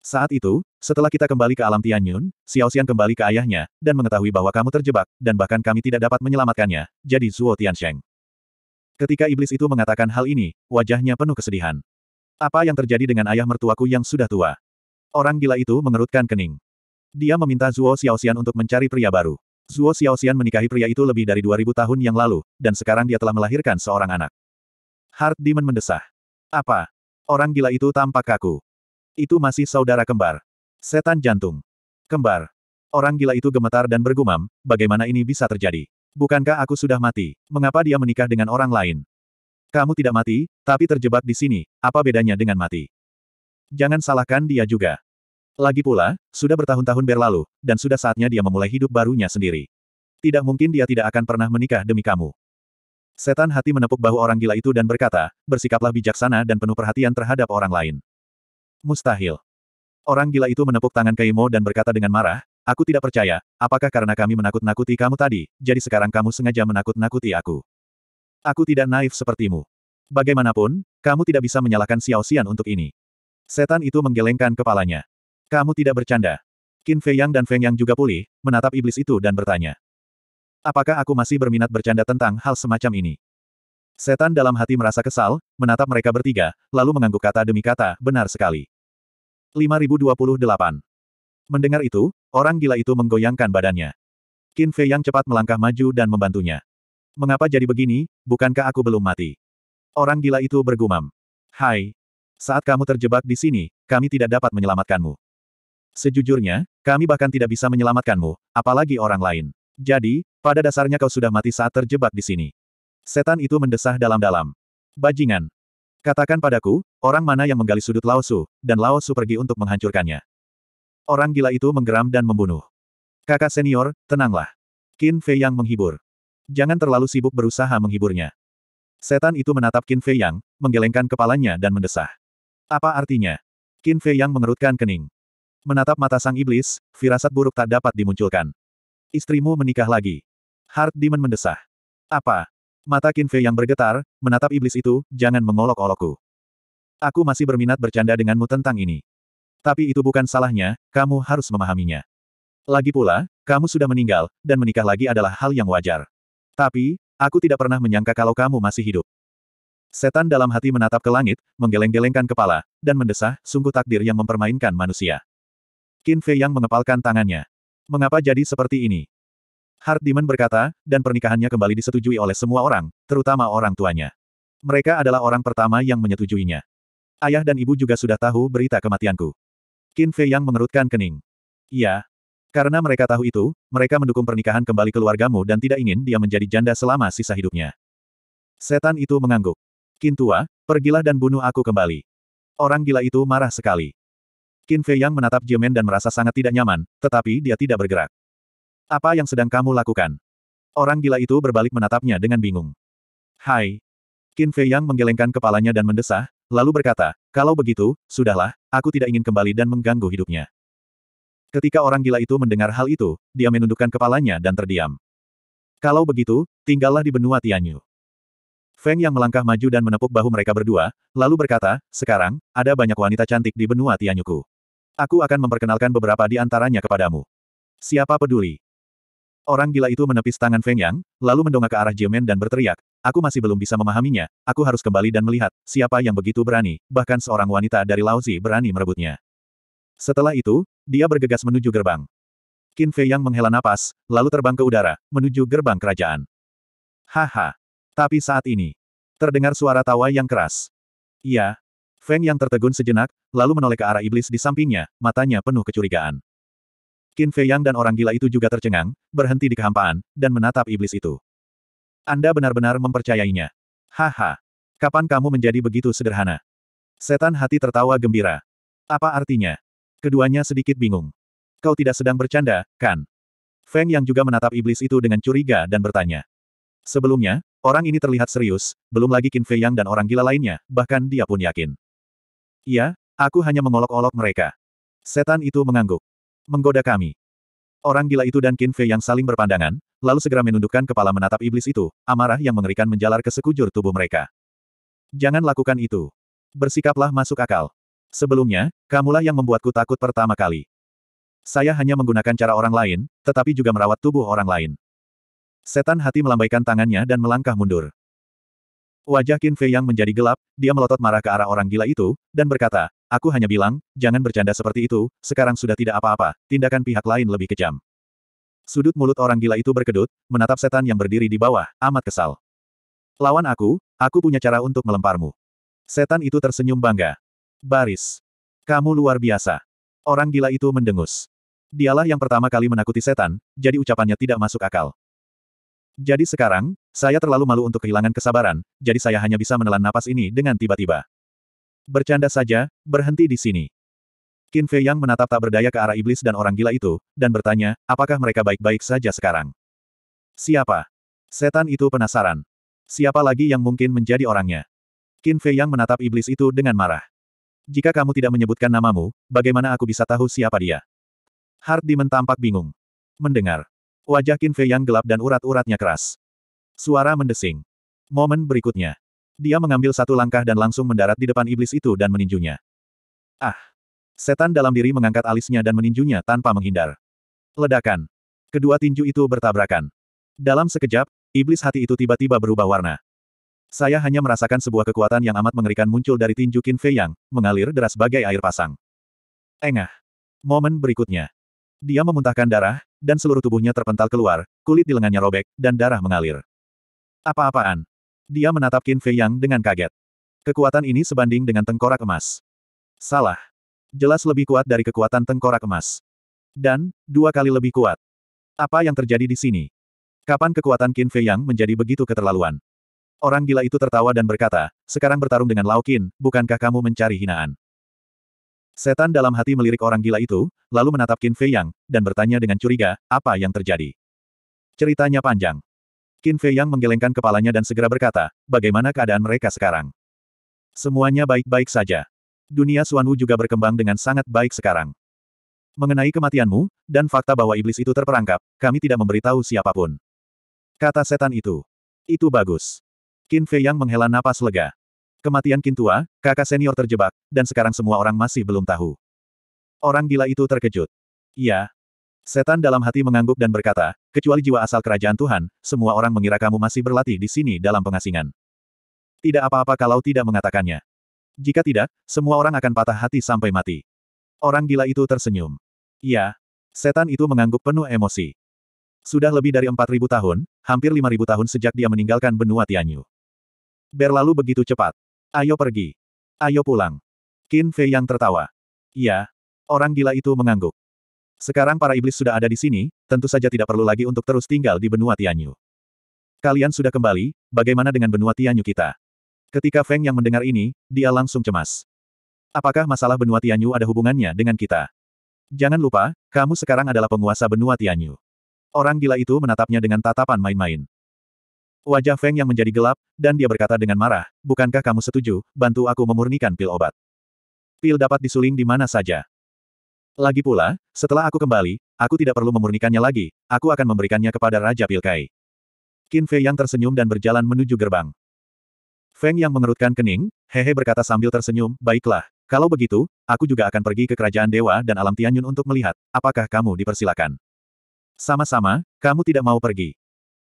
Saat itu, setelah kita kembali ke alam Tianyun, Xiao Xian kembali ke ayahnya, dan mengetahui bahwa kamu terjebak, dan bahkan kami tidak dapat menyelamatkannya, jadi Zuo Tiansheng. Ketika iblis itu mengatakan hal ini, wajahnya penuh kesedihan. Apa yang terjadi dengan ayah mertuaku yang sudah tua? Orang gila itu mengerutkan kening. Dia meminta Zuo Xian untuk mencari pria baru. Zuo Xian menikahi pria itu lebih dari 2000 tahun yang lalu, dan sekarang dia telah melahirkan seorang anak. Heart Demon mendesah. Apa? Orang gila itu tampak kaku. Itu masih saudara kembar. Setan jantung. Kembar. Orang gila itu gemetar dan bergumam, bagaimana ini bisa terjadi? Bukankah aku sudah mati? Mengapa dia menikah dengan orang lain? Kamu tidak mati, tapi terjebak di sini, apa bedanya dengan mati? Jangan salahkan dia juga. Lagi pula, sudah bertahun-tahun berlalu, dan sudah saatnya dia memulai hidup barunya sendiri. Tidak mungkin dia tidak akan pernah menikah demi kamu. Setan hati menepuk bahu orang gila itu dan berkata, bersikaplah bijaksana dan penuh perhatian terhadap orang lain. Mustahil. Orang gila itu menepuk tangan Kaimo dan berkata dengan marah, Aku tidak percaya, apakah karena kami menakut-nakuti kamu tadi, jadi sekarang kamu sengaja menakut-nakuti aku. Aku tidak naif sepertimu. Bagaimanapun, kamu tidak bisa menyalahkan Xiao Xian untuk ini. Setan itu menggelengkan kepalanya. Kamu tidak bercanda. Qin Fei Yang dan Feng Yang juga pulih, menatap iblis itu dan bertanya. Apakah aku masih berminat bercanda tentang hal semacam ini? Setan dalam hati merasa kesal, menatap mereka bertiga, lalu mengangguk kata demi kata, benar sekali. 5028. Mendengar itu, orang gila itu menggoyangkan badannya. Qin Fei yang cepat melangkah maju dan membantunya. Mengapa jadi begini, bukankah aku belum mati? Orang gila itu bergumam. Hai. Saat kamu terjebak di sini, kami tidak dapat menyelamatkanmu. Sejujurnya, kami bahkan tidak bisa menyelamatkanmu, apalagi orang lain. Jadi, pada dasarnya kau sudah mati saat terjebak di sini. Setan itu mendesah dalam-dalam. Bajingan. Katakan padaku, orang mana yang menggali sudut Laosu, dan Laosu pergi untuk menghancurkannya. Orang gila itu menggeram dan membunuh. Kakak senior, tenanglah. Qin Fei Yang menghibur. Jangan terlalu sibuk berusaha menghiburnya. Setan itu menatap Qin Fei Yang, menggelengkan kepalanya dan mendesah. Apa artinya? Qin Fei Yang mengerutkan kening. Menatap mata sang iblis, firasat buruk tak dapat dimunculkan. Istrimu menikah lagi. Hard Demon mendesah. Apa? Mata Kinfe yang bergetar, menatap iblis itu, jangan mengolok-olokku. Aku masih berminat bercanda denganmu tentang ini. Tapi itu bukan salahnya, kamu harus memahaminya. Lagi pula, kamu sudah meninggal, dan menikah lagi adalah hal yang wajar. Tapi, aku tidak pernah menyangka kalau kamu masih hidup. Setan dalam hati menatap ke langit, menggeleng-gelengkan kepala, dan mendesah, sungguh takdir yang mempermainkan manusia. Qin Fei yang mengepalkan tangannya. Mengapa jadi seperti ini? Hardiman berkata, dan pernikahannya kembali disetujui oleh semua orang, terutama orang tuanya. Mereka adalah orang pertama yang menyetujuinya. Ayah dan ibu juga sudah tahu berita kematianku. Qin Fei yang mengerutkan kening. Ya, Karena mereka tahu itu, mereka mendukung pernikahan kembali keluargamu dan tidak ingin dia menjadi janda selama sisa hidupnya. Setan itu mengangguk. Qin tua, pergilah dan bunuh aku kembali. Orang gila itu marah sekali. Qin Fei Yang menatap Jiemen dan merasa sangat tidak nyaman, tetapi dia tidak bergerak. Apa yang sedang kamu lakukan? Orang gila itu berbalik menatapnya dengan bingung. Hai. Qin Fei Yang menggelengkan kepalanya dan mendesah, lalu berkata, kalau begitu, sudahlah, aku tidak ingin kembali dan mengganggu hidupnya. Ketika orang gila itu mendengar hal itu, dia menundukkan kepalanya dan terdiam. Kalau begitu, tinggallah di benua Tianyu. Feng yang melangkah maju dan menepuk bahu mereka berdua, lalu berkata, sekarang, ada banyak wanita cantik di benua Tianyuku. Aku akan memperkenalkan beberapa di antaranya kepadamu. Siapa peduli? Orang gila itu menepis tangan Feng Yang, lalu mendongak ke arah Jimen dan berteriak, Aku masih belum bisa memahaminya, aku harus kembali dan melihat, siapa yang begitu berani, bahkan seorang wanita dari Laozi berani merebutnya. Setelah itu, dia bergegas menuju gerbang. Qin Fei Yang menghela napas, lalu terbang ke udara, menuju gerbang kerajaan. Haha. Tapi saat ini, terdengar suara tawa yang keras. Iya. Feng Yang tertegun sejenak, lalu menoleh ke arah iblis di sampingnya, matanya penuh kecurigaan. Qin Fei Yang dan orang gila itu juga tercengang, berhenti di kehampaan, dan menatap iblis itu. Anda benar-benar mempercayainya. Haha. Kapan kamu menjadi begitu sederhana? Setan hati tertawa gembira. Apa artinya? Keduanya sedikit bingung. Kau tidak sedang bercanda, kan? Feng yang juga menatap iblis itu dengan curiga dan bertanya. Sebelumnya, orang ini terlihat serius, belum lagi Qin Fei Yang dan orang gila lainnya, bahkan dia pun yakin. Iya, aku hanya mengolok-olok mereka. Setan itu mengangguk. Menggoda kami. Orang gila itu dan Qin Fei yang saling berpandangan, lalu segera menundukkan kepala menatap iblis itu, amarah yang mengerikan menjalar ke sekujur tubuh mereka. Jangan lakukan itu. Bersikaplah masuk akal. Sebelumnya, kamulah yang membuatku takut pertama kali. Saya hanya menggunakan cara orang lain, tetapi juga merawat tubuh orang lain. Setan hati melambaikan tangannya dan melangkah mundur. Wajah Qin Fei yang menjadi gelap, dia melotot marah ke arah orang gila itu, dan berkata, Aku hanya bilang, jangan bercanda seperti itu, sekarang sudah tidak apa-apa, tindakan pihak lain lebih kejam. Sudut mulut orang gila itu berkedut, menatap setan yang berdiri di bawah, amat kesal. Lawan aku, aku punya cara untuk melemparmu. Setan itu tersenyum bangga. Baris. Kamu luar biasa. Orang gila itu mendengus. Dialah yang pertama kali menakuti setan, jadi ucapannya tidak masuk akal. Jadi sekarang, saya terlalu malu untuk kehilangan kesabaran, jadi saya hanya bisa menelan napas ini dengan tiba-tiba. Bercanda saja, berhenti di sini. Qin Fei Yang menatap tak berdaya ke arah iblis dan orang gila itu, dan bertanya, apakah mereka baik-baik saja sekarang? Siapa? Setan itu penasaran. Siapa lagi yang mungkin menjadi orangnya? Qin Fei Yang menatap iblis itu dengan marah. Jika kamu tidak menyebutkan namamu, bagaimana aku bisa tahu siapa dia? Hard Demon tampak bingung. Mendengar. Wajah Qin Fei Yang gelap dan urat-uratnya keras. Suara mendesing. Momen berikutnya. Dia mengambil satu langkah dan langsung mendarat di depan iblis itu dan meninjunya. Ah! Setan dalam diri mengangkat alisnya dan meninjunya tanpa menghindar. Ledakan. Kedua tinju itu bertabrakan. Dalam sekejap, iblis hati itu tiba-tiba berubah warna. Saya hanya merasakan sebuah kekuatan yang amat mengerikan muncul dari tinju Qin Fei yang mengalir deras bagai air pasang. Engah. Momen berikutnya. Dia memuntahkan darah, dan seluruh tubuhnya terpental keluar, kulit di lengannya robek, dan darah mengalir. Apa-apaan? Dia menatap Qin Fei Yang dengan kaget. Kekuatan ini sebanding dengan tengkorak emas. Salah. Jelas lebih kuat dari kekuatan tengkorak emas. Dan, dua kali lebih kuat. Apa yang terjadi di sini? Kapan kekuatan Qin Fei Yang menjadi begitu keterlaluan? Orang gila itu tertawa dan berkata, sekarang bertarung dengan Lao Qin, bukankah kamu mencari hinaan? Setan dalam hati melirik orang gila itu, lalu menatap Qin Fei Yang, dan bertanya dengan curiga, apa yang terjadi? Ceritanya panjang. Qin Fei Yang menggelengkan kepalanya dan segera berkata, bagaimana keadaan mereka sekarang? Semuanya baik-baik saja. Dunia Wu juga berkembang dengan sangat baik sekarang. Mengenai kematianmu, dan fakta bahwa iblis itu terperangkap, kami tidak memberitahu siapapun. Kata setan itu. Itu bagus. Qin Fei Yang menghela napas lega. Kematian Qin Tua, kakak senior terjebak, dan sekarang semua orang masih belum tahu. Orang gila itu terkejut. Ya. Setan dalam hati mengangguk dan berkata, kecuali jiwa asal kerajaan Tuhan, semua orang mengira kamu masih berlatih di sini dalam pengasingan. Tidak apa-apa kalau tidak mengatakannya. Jika tidak, semua orang akan patah hati sampai mati. Orang gila itu tersenyum. Ya. Setan itu mengangguk penuh emosi. Sudah lebih dari 4.000 tahun, hampir 5.000 tahun sejak dia meninggalkan benua Tianyu. Berlalu begitu cepat. Ayo pergi. Ayo pulang. Qin Fei yang tertawa. Ya, Orang gila itu mengangguk. Sekarang para iblis sudah ada di sini, tentu saja tidak perlu lagi untuk terus tinggal di benua Tianyu. Kalian sudah kembali, bagaimana dengan benua Tianyu kita? Ketika Feng yang mendengar ini, dia langsung cemas. Apakah masalah benua Tianyu ada hubungannya dengan kita? Jangan lupa, kamu sekarang adalah penguasa benua Tianyu. Orang gila itu menatapnya dengan tatapan main-main. Wajah Feng yang menjadi gelap, dan dia berkata dengan marah, Bukankah kamu setuju, bantu aku memurnikan pil obat? Pil dapat disuling di mana saja. Lagi pula, setelah aku kembali, aku tidak perlu memurnikannya lagi, aku akan memberikannya kepada Raja Pilkai. Qin Fei yang tersenyum dan berjalan menuju gerbang. Feng yang mengerutkan kening, hehe berkata sambil tersenyum, baiklah, kalau begitu, aku juga akan pergi ke kerajaan dewa dan alam Tianyun untuk melihat, apakah kamu dipersilakan. Sama-sama, kamu tidak mau pergi.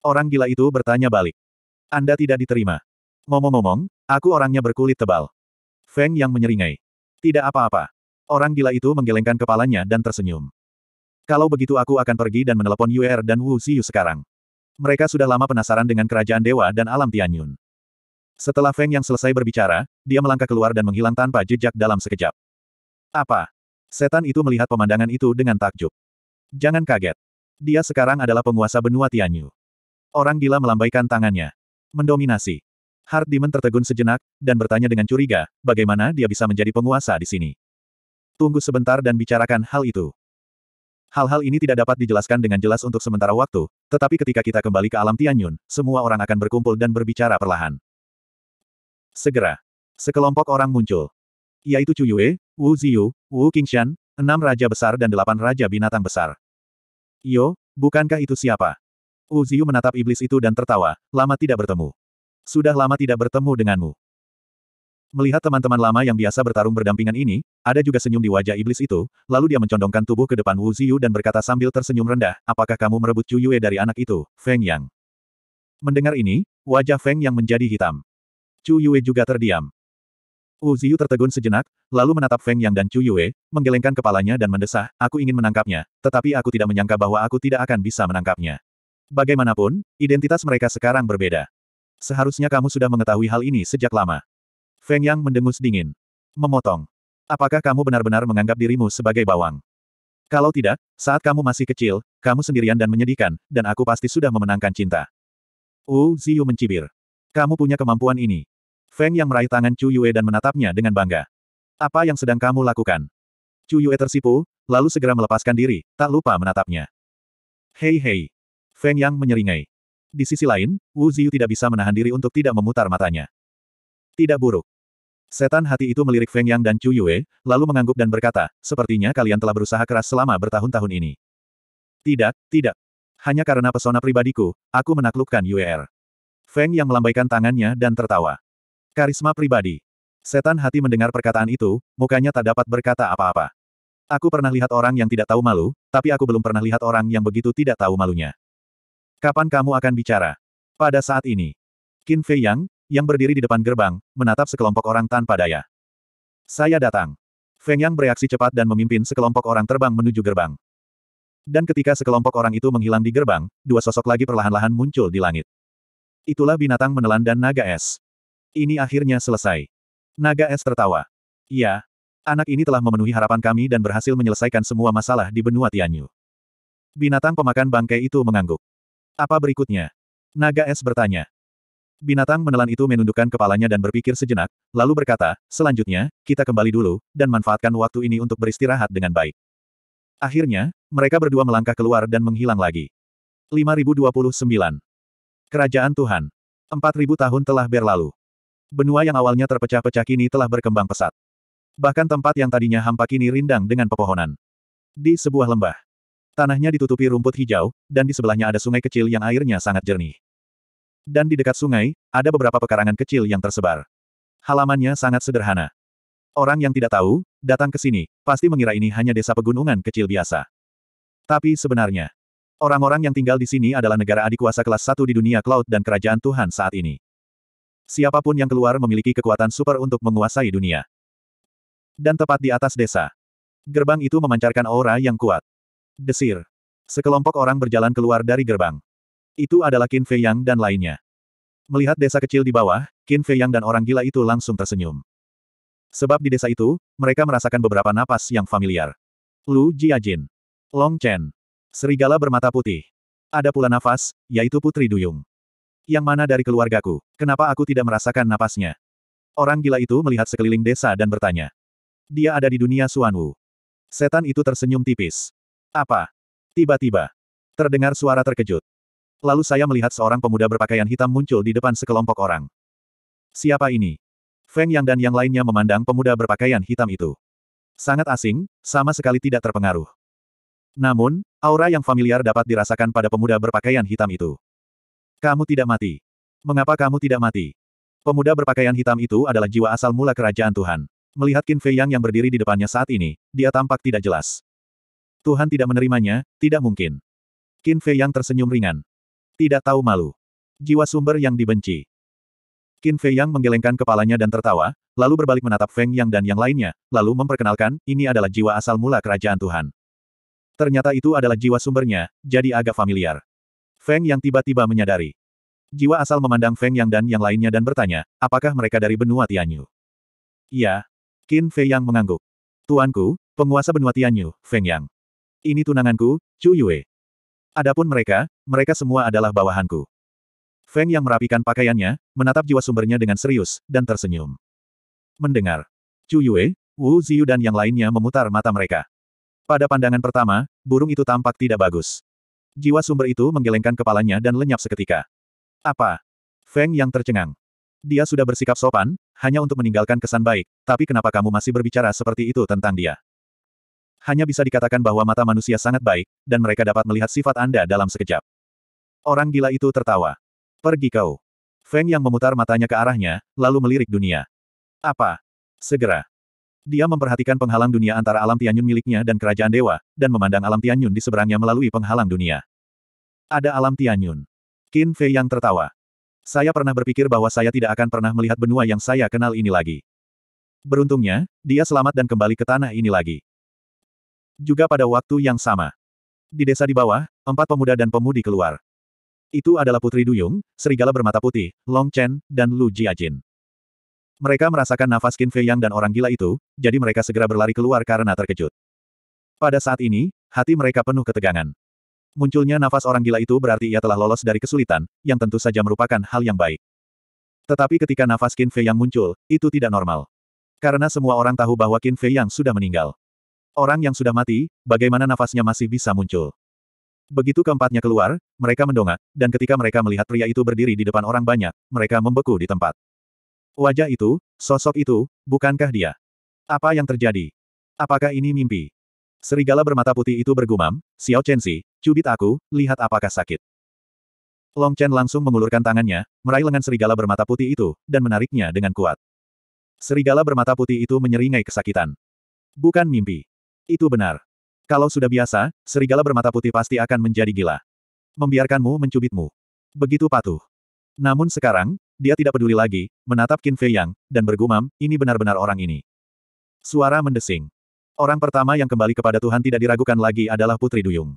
Orang gila itu bertanya balik. Anda tidak diterima. Ngomong-ngomong, aku orangnya berkulit tebal. Feng yang menyeringai. Tidak apa-apa. Orang gila itu menggelengkan kepalanya dan tersenyum. Kalau begitu aku akan pergi dan menelepon Yuer dan Wu Xiu sekarang. Mereka sudah lama penasaran dengan kerajaan dewa dan alam Tianyun. Setelah Feng yang selesai berbicara, dia melangkah keluar dan menghilang tanpa jejak dalam sekejap. Apa? Setan itu melihat pemandangan itu dengan takjub. Jangan kaget. Dia sekarang adalah penguasa benua Tianyu. Orang gila melambaikan tangannya. Mendominasi. Hard Demon tertegun sejenak, dan bertanya dengan curiga, bagaimana dia bisa menjadi penguasa di sini. Tunggu sebentar dan bicarakan hal itu. Hal-hal ini tidak dapat dijelaskan dengan jelas untuk sementara waktu, tetapi ketika kita kembali ke alam Tianyun, semua orang akan berkumpul dan berbicara perlahan. Segera, sekelompok orang muncul. Yaitu Chu Yue, Wu Ziyu, Wu Qingshan, enam raja besar dan delapan raja binatang besar. Yo, bukankah itu siapa? Wu Ziyu menatap iblis itu dan tertawa, lama tidak bertemu. Sudah lama tidak bertemu denganmu. Melihat teman-teman lama yang biasa bertarung berdampingan ini, ada juga senyum di wajah iblis itu, lalu dia mencondongkan tubuh ke depan Wu Ziyu dan berkata sambil tersenyum rendah, apakah kamu merebut Chu Yue dari anak itu, Feng Yang? Mendengar ini, wajah Feng Yang menjadi hitam. Chu Yue juga terdiam. Wu Ziyu tertegun sejenak, lalu menatap Feng Yang dan Chu Yue, menggelengkan kepalanya dan mendesah, aku ingin menangkapnya, tetapi aku tidak menyangka bahwa aku tidak akan bisa menangkapnya. Bagaimanapun, identitas mereka sekarang berbeda. Seharusnya kamu sudah mengetahui hal ini sejak lama. Feng Yang mendengus dingin. Memotong. Apakah kamu benar-benar menganggap dirimu sebagai bawang? Kalau tidak, saat kamu masih kecil, kamu sendirian dan menyedihkan, dan aku pasti sudah memenangkan cinta. Wu Ziyu mencibir. Kamu punya kemampuan ini. Feng yang meraih tangan Chu Yue dan menatapnya dengan bangga. Apa yang sedang kamu lakukan? Chu Yue tersipu, lalu segera melepaskan diri, tak lupa menatapnya. Hei hei. Feng yang menyeringai. Di sisi lain, Wu Ziyu tidak bisa menahan diri untuk tidak memutar matanya. Tidak buruk. Setan hati itu melirik Feng Yang dan Chu Yue, lalu mengangguk dan berkata, sepertinya kalian telah berusaha keras selama bertahun-tahun ini. Tidak, tidak. Hanya karena pesona pribadiku, aku menaklukkan Yuer. Er. Feng Yang melambaikan tangannya dan tertawa. Karisma pribadi. Setan hati mendengar perkataan itu, mukanya tak dapat berkata apa-apa. Aku pernah lihat orang yang tidak tahu malu, tapi aku belum pernah lihat orang yang begitu tidak tahu malunya. Kapan kamu akan bicara? Pada saat ini. Qin Fei Yang, yang berdiri di depan gerbang, menatap sekelompok orang tanpa daya. Saya datang. Feng Yang bereaksi cepat dan memimpin sekelompok orang terbang menuju gerbang. Dan ketika sekelompok orang itu menghilang di gerbang, dua sosok lagi perlahan-lahan muncul di langit. Itulah binatang menelan dan naga es. Ini akhirnya selesai. Naga es tertawa. Ya, anak ini telah memenuhi harapan kami dan berhasil menyelesaikan semua masalah di benua Tianyu. Binatang pemakan bangkai itu mengangguk. Apa berikutnya? Naga es bertanya. Binatang menelan itu menundukkan kepalanya dan berpikir sejenak, lalu berkata, selanjutnya, kita kembali dulu, dan manfaatkan waktu ini untuk beristirahat dengan baik. Akhirnya, mereka berdua melangkah keluar dan menghilang lagi. 5029. Kerajaan Tuhan. 4000 tahun telah berlalu. Benua yang awalnya terpecah-pecah kini telah berkembang pesat. Bahkan tempat yang tadinya hampa kini rindang dengan pepohonan. Di sebuah lembah. Tanahnya ditutupi rumput hijau, dan di sebelahnya ada sungai kecil yang airnya sangat jernih. Dan di dekat sungai, ada beberapa pekarangan kecil yang tersebar. Halamannya sangat sederhana. Orang yang tidak tahu, datang ke sini, pasti mengira ini hanya desa pegunungan kecil biasa. Tapi sebenarnya, orang-orang yang tinggal di sini adalah negara adik kuasa kelas 1 di dunia cloud dan kerajaan Tuhan saat ini. Siapapun yang keluar memiliki kekuatan super untuk menguasai dunia. Dan tepat di atas desa. Gerbang itu memancarkan aura yang kuat. Desir. Sekelompok orang berjalan keluar dari gerbang. Itu adalah Qin Fei Yang dan lainnya. Melihat desa kecil di bawah, Qin Fei Yang dan orang gila itu langsung tersenyum. Sebab di desa itu, mereka merasakan beberapa napas yang familiar. Lu Jiajin. Long Chen. Serigala bermata putih. Ada pula nafas, yaitu Putri Duyung. Yang mana dari keluargaku? Kenapa aku tidak merasakan napasnya? Orang gila itu melihat sekeliling desa dan bertanya. Dia ada di dunia Suanwu. Setan itu tersenyum tipis. Apa? Tiba-tiba. Terdengar suara terkejut. Lalu saya melihat seorang pemuda berpakaian hitam muncul di depan sekelompok orang. Siapa ini? Feng Yang dan yang lainnya memandang pemuda berpakaian hitam itu. Sangat asing, sama sekali tidak terpengaruh. Namun, aura yang familiar dapat dirasakan pada pemuda berpakaian hitam itu. Kamu tidak mati. Mengapa kamu tidak mati? Pemuda berpakaian hitam itu adalah jiwa asal mula kerajaan Tuhan. Melihat Qin Fei Yang yang berdiri di depannya saat ini, dia tampak tidak jelas. Tuhan tidak menerimanya, tidak mungkin. Qin Fei Yang tersenyum ringan. Tidak tahu malu. Jiwa sumber yang dibenci. Qin Fei Yang menggelengkan kepalanya dan tertawa, lalu berbalik menatap Feng Yang dan yang lainnya, lalu memperkenalkan, ini adalah jiwa asal mula kerajaan Tuhan. Ternyata itu adalah jiwa sumbernya, jadi agak familiar. Feng Yang tiba-tiba menyadari. Jiwa asal memandang Feng Yang dan yang lainnya dan bertanya, apakah mereka dari benua Tianyu? Ya, Qin Fei Yang mengangguk. Tuanku, penguasa benua Tianyu, Feng Yang. Ini tunanganku, Chu Yue. Adapun mereka, mereka semua adalah bawahanku. Feng yang merapikan pakaiannya, menatap jiwa sumbernya dengan serius, dan tersenyum. Mendengar. Chu Yue, Wu Ziyu dan yang lainnya memutar mata mereka. Pada pandangan pertama, burung itu tampak tidak bagus. Jiwa sumber itu menggelengkan kepalanya dan lenyap seketika. Apa? Feng yang tercengang. Dia sudah bersikap sopan, hanya untuk meninggalkan kesan baik, tapi kenapa kamu masih berbicara seperti itu tentang dia? hanya bisa dikatakan bahwa mata manusia sangat baik, dan mereka dapat melihat sifat Anda dalam sekejap. Orang gila itu tertawa. Pergi kau. Feng yang memutar matanya ke arahnya, lalu melirik dunia. Apa? Segera. Dia memperhatikan penghalang dunia antara alam Tianyun miliknya dan kerajaan dewa, dan memandang alam Tianyun di seberangnya melalui penghalang dunia. Ada alam Tianyun. Qin Fei yang tertawa. Saya pernah berpikir bahwa saya tidak akan pernah melihat benua yang saya kenal ini lagi. Beruntungnya, dia selamat dan kembali ke tanah ini lagi juga pada waktu yang sama. Di desa di bawah, empat pemuda dan pemudi keluar. Itu adalah Putri Duyung, Serigala Bermata Putih, Long Chen, dan Lu Jiajin. Mereka merasakan nafas Qin Fei Yang dan orang gila itu, jadi mereka segera berlari keluar karena terkejut. Pada saat ini, hati mereka penuh ketegangan. Munculnya nafas orang gila itu berarti ia telah lolos dari kesulitan, yang tentu saja merupakan hal yang baik. Tetapi ketika nafas Qin Fei Yang muncul, itu tidak normal. Karena semua orang tahu bahwa Qin Fei Yang sudah meninggal. Orang yang sudah mati, bagaimana nafasnya masih bisa muncul. Begitu keempatnya keluar, mereka mendongak, dan ketika mereka melihat pria itu berdiri di depan orang banyak, mereka membeku di tempat. Wajah itu, sosok itu, bukankah dia? Apa yang terjadi? Apakah ini mimpi? Serigala bermata putih itu bergumam, Xiao Chenzi, cubit aku, lihat apakah sakit. Long Chen langsung mengulurkan tangannya, meraih lengan serigala bermata putih itu, dan menariknya dengan kuat. Serigala bermata putih itu menyeringai kesakitan. Bukan mimpi. Itu benar. Kalau sudah biasa, serigala bermata putih pasti akan menjadi gila. Membiarkanmu mencubitmu. Begitu patuh. Namun sekarang, dia tidak peduli lagi, menatap Qin Fei Yang, dan bergumam, ini benar-benar orang ini. Suara mendesing. Orang pertama yang kembali kepada Tuhan tidak diragukan lagi adalah Putri Duyung.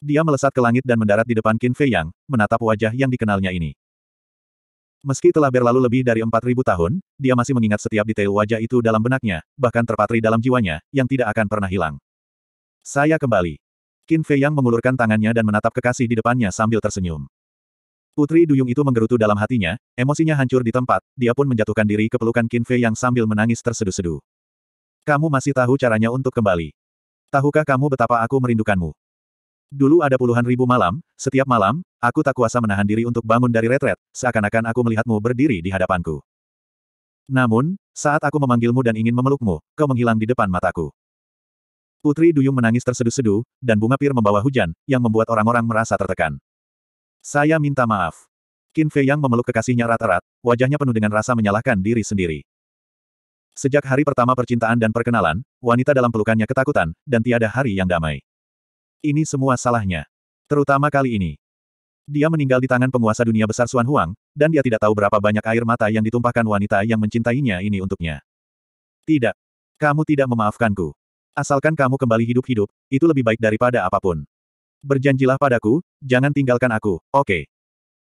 Dia melesat ke langit dan mendarat di depan Qin Fei Yang, menatap wajah yang dikenalnya ini. Meski telah berlalu lebih dari 4.000 tahun, dia masih mengingat setiap detail wajah itu dalam benaknya, bahkan terpatri dalam jiwanya, yang tidak akan pernah hilang. Saya kembali. Qin Fei yang mengulurkan tangannya dan menatap kekasih di depannya sambil tersenyum. Putri Duyung itu menggerutu dalam hatinya, emosinya hancur di tempat, dia pun menjatuhkan diri ke pelukan Qin Fei yang sambil menangis terseduh-seduh. Kamu masih tahu caranya untuk kembali. Tahukah kamu betapa aku merindukanmu? Dulu ada puluhan ribu malam, setiap malam, aku tak kuasa menahan diri untuk bangun dari retret, seakan-akan aku melihatmu berdiri di hadapanku. Namun, saat aku memanggilmu dan ingin memelukmu, kau menghilang di depan mataku. Putri Duyung menangis tersedu sedu dan bunga pir membawa hujan, yang membuat orang-orang merasa tertekan. Saya minta maaf. Qin Fei Yang memeluk kekasihnya rata-rat, wajahnya penuh dengan rasa menyalahkan diri sendiri. Sejak hari pertama percintaan dan perkenalan, wanita dalam pelukannya ketakutan, dan tiada hari yang damai. Ini semua salahnya. Terutama kali ini. Dia meninggal di tangan penguasa dunia besar Xuan Huang, dan dia tidak tahu berapa banyak air mata yang ditumpahkan wanita yang mencintainya ini untuknya. Tidak. Kamu tidak memaafkanku. Asalkan kamu kembali hidup-hidup, itu lebih baik daripada apapun. Berjanjilah padaku, jangan tinggalkan aku, oke. Okay.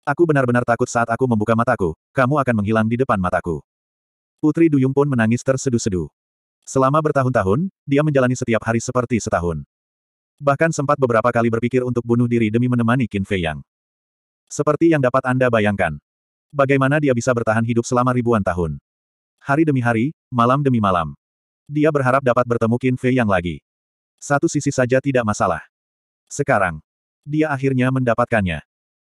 Aku benar-benar takut saat aku membuka mataku, kamu akan menghilang di depan mataku. Putri Duyung pun menangis terseduh-seduh. Selama bertahun-tahun, dia menjalani setiap hari seperti setahun. Bahkan sempat beberapa kali berpikir untuk bunuh diri demi menemani Qin Fei Yang. Seperti yang dapat Anda bayangkan. Bagaimana dia bisa bertahan hidup selama ribuan tahun. Hari demi hari, malam demi malam. Dia berharap dapat bertemu Qin Fei Yang lagi. Satu sisi saja tidak masalah. Sekarang, dia akhirnya mendapatkannya.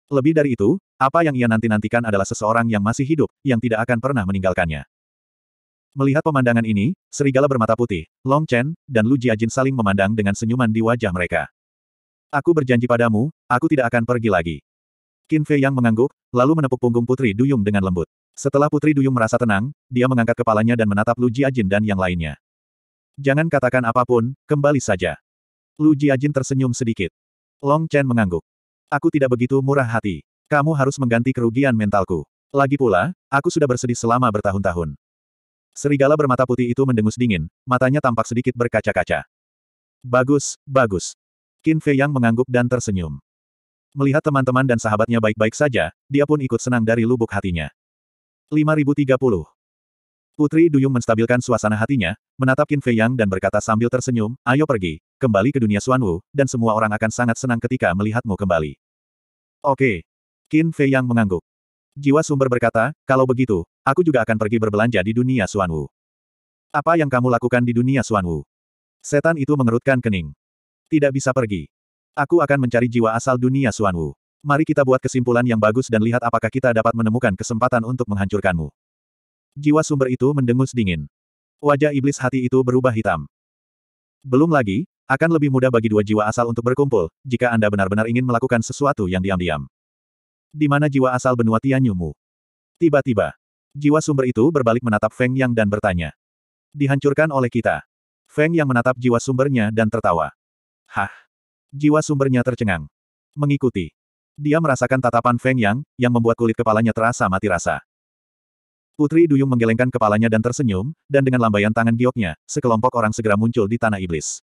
Lebih dari itu, apa yang ia nanti-nantikan adalah seseorang yang masih hidup, yang tidak akan pernah meninggalkannya. Melihat pemandangan ini, serigala bermata putih, Long Chen, dan Lu Jiajin saling memandang dengan senyuman di wajah mereka. Aku berjanji padamu, aku tidak akan pergi lagi. Qin Fei yang mengangguk, lalu menepuk punggung Putri Duyung dengan lembut. Setelah Putri Duyung merasa tenang, dia mengangkat kepalanya dan menatap Lu Jiajin dan yang lainnya. Jangan katakan apapun, kembali saja. Lu Jiajin tersenyum sedikit. Long Chen mengangguk. Aku tidak begitu murah hati. Kamu harus mengganti kerugian mentalku. Lagi pula, aku sudah bersedih selama bertahun-tahun. Serigala bermata putih itu mendengus dingin, matanya tampak sedikit berkaca-kaca. Bagus, bagus. Qin Fei Yang mengangguk dan tersenyum. Melihat teman-teman dan sahabatnya baik-baik saja, dia pun ikut senang dari lubuk hatinya. 5030 Putri Duyung menstabilkan suasana hatinya, menatap Qin Fei Yang dan berkata sambil tersenyum, ayo pergi, kembali ke dunia Xuan Wu, dan semua orang akan sangat senang ketika melihatmu kembali. Oke. Qin Fei Yang mengangguk. Jiwa sumber berkata, kalau begitu, aku juga akan pergi berbelanja di dunia Suanwu. Apa yang kamu lakukan di dunia Suanwu? Setan itu mengerutkan kening. Tidak bisa pergi. Aku akan mencari jiwa asal dunia Suanwu. Mari kita buat kesimpulan yang bagus dan lihat apakah kita dapat menemukan kesempatan untuk menghancurkanmu. Jiwa sumber itu mendengus dingin. Wajah iblis hati itu berubah hitam. Belum lagi, akan lebih mudah bagi dua jiwa asal untuk berkumpul, jika Anda benar-benar ingin melakukan sesuatu yang diam-diam. Di mana jiwa asal benua Tianyumu? Tiba-tiba, jiwa sumber itu berbalik menatap Feng Yang dan bertanya. Dihancurkan oleh kita. Feng Yang menatap jiwa sumbernya dan tertawa. Hah! Jiwa sumbernya tercengang. Mengikuti. Dia merasakan tatapan Feng Yang, yang membuat kulit kepalanya terasa mati rasa. Putri Duyung menggelengkan kepalanya dan tersenyum, dan dengan lambaian tangan gioknya, sekelompok orang segera muncul di tanah iblis.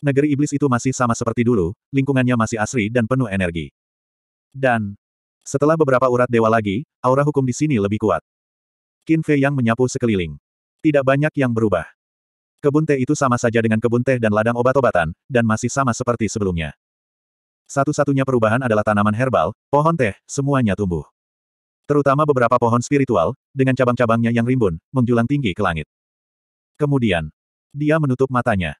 Negeri iblis itu masih sama seperti dulu, lingkungannya masih asri dan penuh energi. Dan, setelah beberapa urat dewa lagi, aura hukum di sini lebih kuat. Qin Fei yang menyapu sekeliling. Tidak banyak yang berubah. Kebun teh itu sama saja dengan kebun teh dan ladang obat-obatan, dan masih sama seperti sebelumnya. Satu-satunya perubahan adalah tanaman herbal, pohon teh, semuanya tumbuh. Terutama beberapa pohon spiritual, dengan cabang-cabangnya yang rimbun, menjulang tinggi ke langit. Kemudian, dia menutup matanya.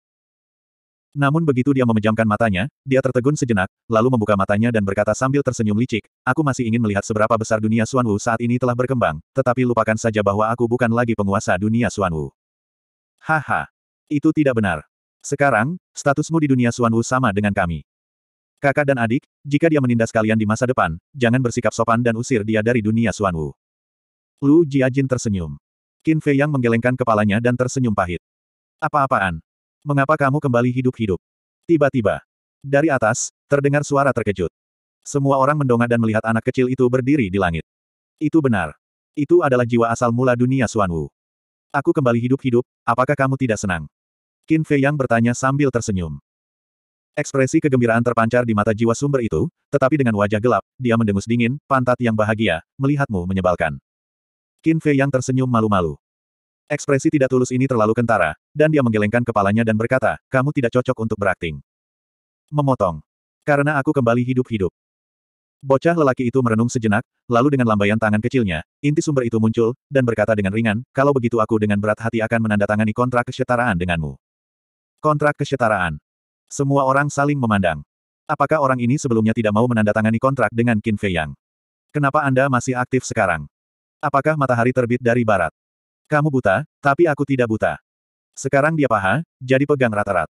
Namun begitu dia memejamkan matanya, dia tertegun sejenak, lalu membuka matanya dan berkata sambil tersenyum licik, aku masih ingin melihat seberapa besar dunia Wu saat ini telah berkembang, tetapi lupakan saja bahwa aku bukan lagi penguasa dunia Wu. Haha. Itu tidak benar. Sekarang, statusmu di dunia Wu sama dengan kami. Kakak dan adik, jika dia menindas kalian di masa depan, jangan bersikap sopan dan usir dia dari dunia Wu. Lu Jiajin tersenyum. Qin Fei yang menggelengkan kepalanya dan tersenyum pahit. Apa-apaan? Mengapa kamu kembali hidup-hidup? Tiba-tiba, dari atas, terdengar suara terkejut. Semua orang mendongak dan melihat anak kecil itu berdiri di langit. Itu benar. Itu adalah jiwa asal mula dunia Suanwu. Aku kembali hidup-hidup, apakah kamu tidak senang? Qin Fei Yang bertanya sambil tersenyum. Ekspresi kegembiraan terpancar di mata jiwa sumber itu, tetapi dengan wajah gelap, dia mendengus dingin, pantat yang bahagia, melihatmu menyebalkan. Qin Fei Yang tersenyum malu-malu. Ekspresi tidak tulus ini terlalu kentara, dan dia menggelengkan kepalanya dan berkata, kamu tidak cocok untuk berakting. Memotong. Karena aku kembali hidup-hidup. Bocah lelaki itu merenung sejenak, lalu dengan lambaian tangan kecilnya, inti sumber itu muncul, dan berkata dengan ringan, kalau begitu aku dengan berat hati akan menandatangani kontrak kesetaraan denganmu. Kontrak kesetaraan. Semua orang saling memandang. Apakah orang ini sebelumnya tidak mau menandatangani kontrak dengan Qin Fei Yang? Kenapa Anda masih aktif sekarang? Apakah matahari terbit dari barat? Kamu buta, tapi aku tidak buta. Sekarang dia paha, jadi pegang rata-rat.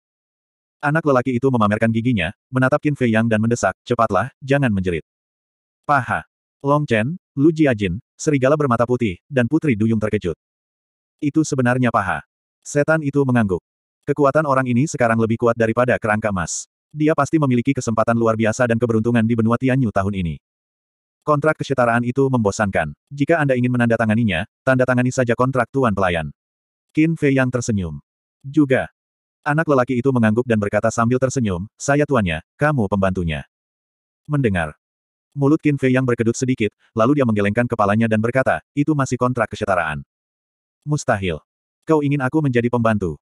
Anak lelaki itu memamerkan giginya, menatap Qin Fei Yang dan mendesak, cepatlah, jangan menjerit. Paha. Long Chen, Lu Jiajin, serigala bermata putih, dan putri duyung terkejut. Itu sebenarnya paha. Setan itu mengangguk. Kekuatan orang ini sekarang lebih kuat daripada kerangka emas. Dia pasti memiliki kesempatan luar biasa dan keberuntungan di benua Tianyu tahun ini. Kontrak kesetaraan itu membosankan. Jika Anda ingin menandatanganinya, tangani saja kontrak Tuan Pelayan. Qin Fei yang tersenyum. Juga. Anak lelaki itu mengangguk dan berkata sambil tersenyum, saya tuannya, kamu pembantunya. Mendengar. Mulut Qin Fei yang berkedut sedikit, lalu dia menggelengkan kepalanya dan berkata, itu masih kontrak kesetaraan. Mustahil. Kau ingin aku menjadi pembantu.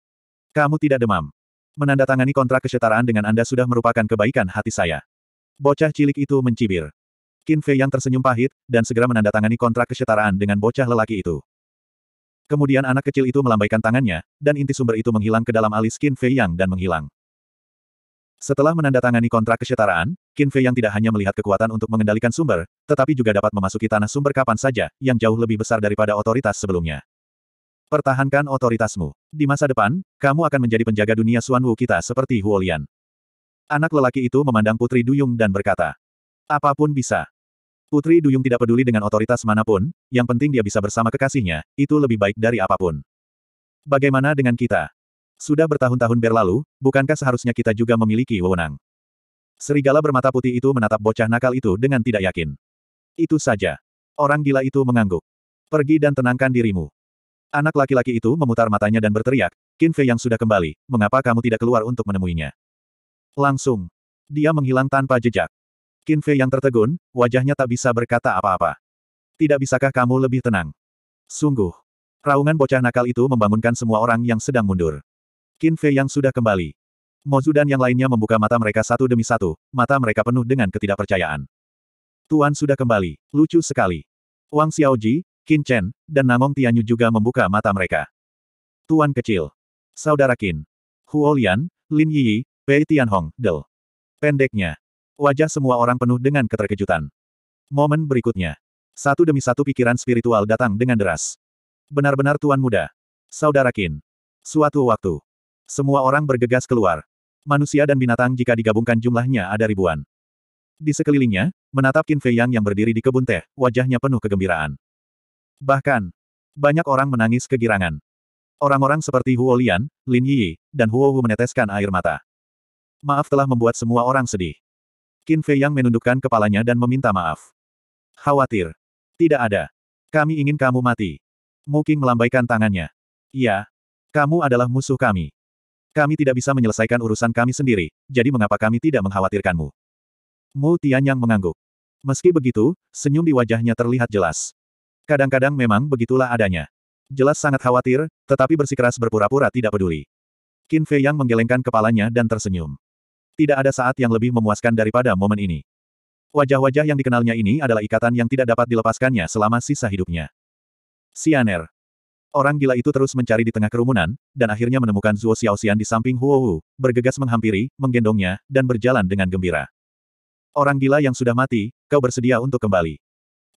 Kamu tidak demam. Menandatangani kontrak kesetaraan dengan Anda sudah merupakan kebaikan hati saya. Bocah cilik itu mencibir. Qin Fei yang tersenyum pahit, dan segera menandatangani kontrak kesetaraan dengan bocah lelaki itu. Kemudian anak kecil itu melambaikan tangannya, dan inti sumber itu menghilang ke dalam alis Qin Fei yang dan menghilang. Setelah menandatangani kontrak kesetaraan, Qin Fei yang tidak hanya melihat kekuatan untuk mengendalikan sumber, tetapi juga dapat memasuki tanah sumber kapan saja, yang jauh lebih besar daripada otoritas sebelumnya. Pertahankan otoritasmu. Di masa depan, kamu akan menjadi penjaga dunia Suan Wu kita seperti Huolian. Anak lelaki itu memandang Putri Duyung dan berkata, Apapun bisa. Putri Duyung tidak peduli dengan otoritas manapun, yang penting dia bisa bersama kekasihnya, itu lebih baik dari apapun. Bagaimana dengan kita? Sudah bertahun-tahun berlalu, bukankah seharusnya kita juga memiliki wewenang? Serigala bermata putih itu menatap bocah nakal itu dengan tidak yakin. Itu saja. Orang gila itu mengangguk. Pergi dan tenangkan dirimu. Anak laki-laki itu memutar matanya dan berteriak, Qin Fei yang sudah kembali, mengapa kamu tidak keluar untuk menemuinya? Langsung. Dia menghilang tanpa jejak. Qin Fei yang tertegun, wajahnya tak bisa berkata apa-apa. Tidak bisakah kamu lebih tenang? Sungguh. Raungan bocah nakal itu membangunkan semua orang yang sedang mundur. Qin Fei yang sudah kembali. Mozu dan yang lainnya membuka mata mereka satu demi satu, mata mereka penuh dengan ketidakpercayaan. Tuan sudah kembali, lucu sekali. Wang Xiaoji, Qin Chen, dan Namong Tianyu juga membuka mata mereka. Tuan kecil. Saudara Qin. Huo Lian, Lin Yi, Pei Tianhong, Del. Pendeknya, Wajah semua orang penuh dengan keterkejutan. Momen berikutnya. Satu demi satu pikiran spiritual datang dengan deras. Benar-benar tuan muda. Saudara Kin. Suatu waktu. Semua orang bergegas keluar. Manusia dan binatang jika digabungkan jumlahnya ada ribuan. Di sekelilingnya, menatap Qin Fei Yang yang berdiri di kebun teh, wajahnya penuh kegembiraan. Bahkan, banyak orang menangis kegirangan. Orang-orang seperti Huo Lian, Lin Yi, dan Huo Hu meneteskan air mata. Maaf telah membuat semua orang sedih. Qin Fei Yang menundukkan kepalanya dan meminta maaf. Khawatir. Tidak ada. Kami ingin kamu mati. Muking melambaikan tangannya. Iya. Kamu adalah musuh kami. Kami tidak bisa menyelesaikan urusan kami sendiri, jadi mengapa kami tidak mengkhawatirkanmu? Mu Tian yang mengangguk. Meski begitu, senyum di wajahnya terlihat jelas. Kadang-kadang memang begitulah adanya. Jelas sangat khawatir, tetapi bersikeras berpura-pura tidak peduli. Qin Fei Yang menggelengkan kepalanya dan tersenyum. Tidak ada saat yang lebih memuaskan daripada momen ini. Wajah-wajah yang dikenalnya ini adalah ikatan yang tidak dapat dilepaskannya selama sisa hidupnya. Sianer. Orang gila itu terus mencari di tengah kerumunan, dan akhirnya menemukan Zuo Xiaoxian di samping Huo Wu, bergegas menghampiri, menggendongnya, dan berjalan dengan gembira. Orang gila yang sudah mati, kau bersedia untuk kembali.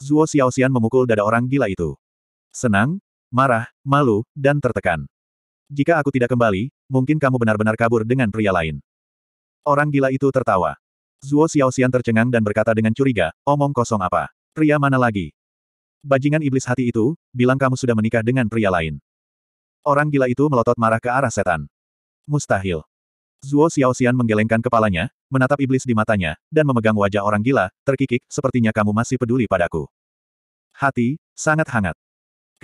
Zuo Xiaoxian memukul dada orang gila itu. Senang, marah, malu, dan tertekan. Jika aku tidak kembali, mungkin kamu benar-benar kabur dengan pria lain. Orang gila itu tertawa. Zuo Xiaoxian tercengang dan berkata dengan curiga, omong kosong apa? Pria mana lagi? Bajingan iblis hati itu, bilang kamu sudah menikah dengan pria lain. Orang gila itu melotot marah ke arah setan. Mustahil. Zuo Xiaoxian menggelengkan kepalanya, menatap iblis di matanya, dan memegang wajah orang gila, terkikik, sepertinya kamu masih peduli padaku. Hati, sangat hangat.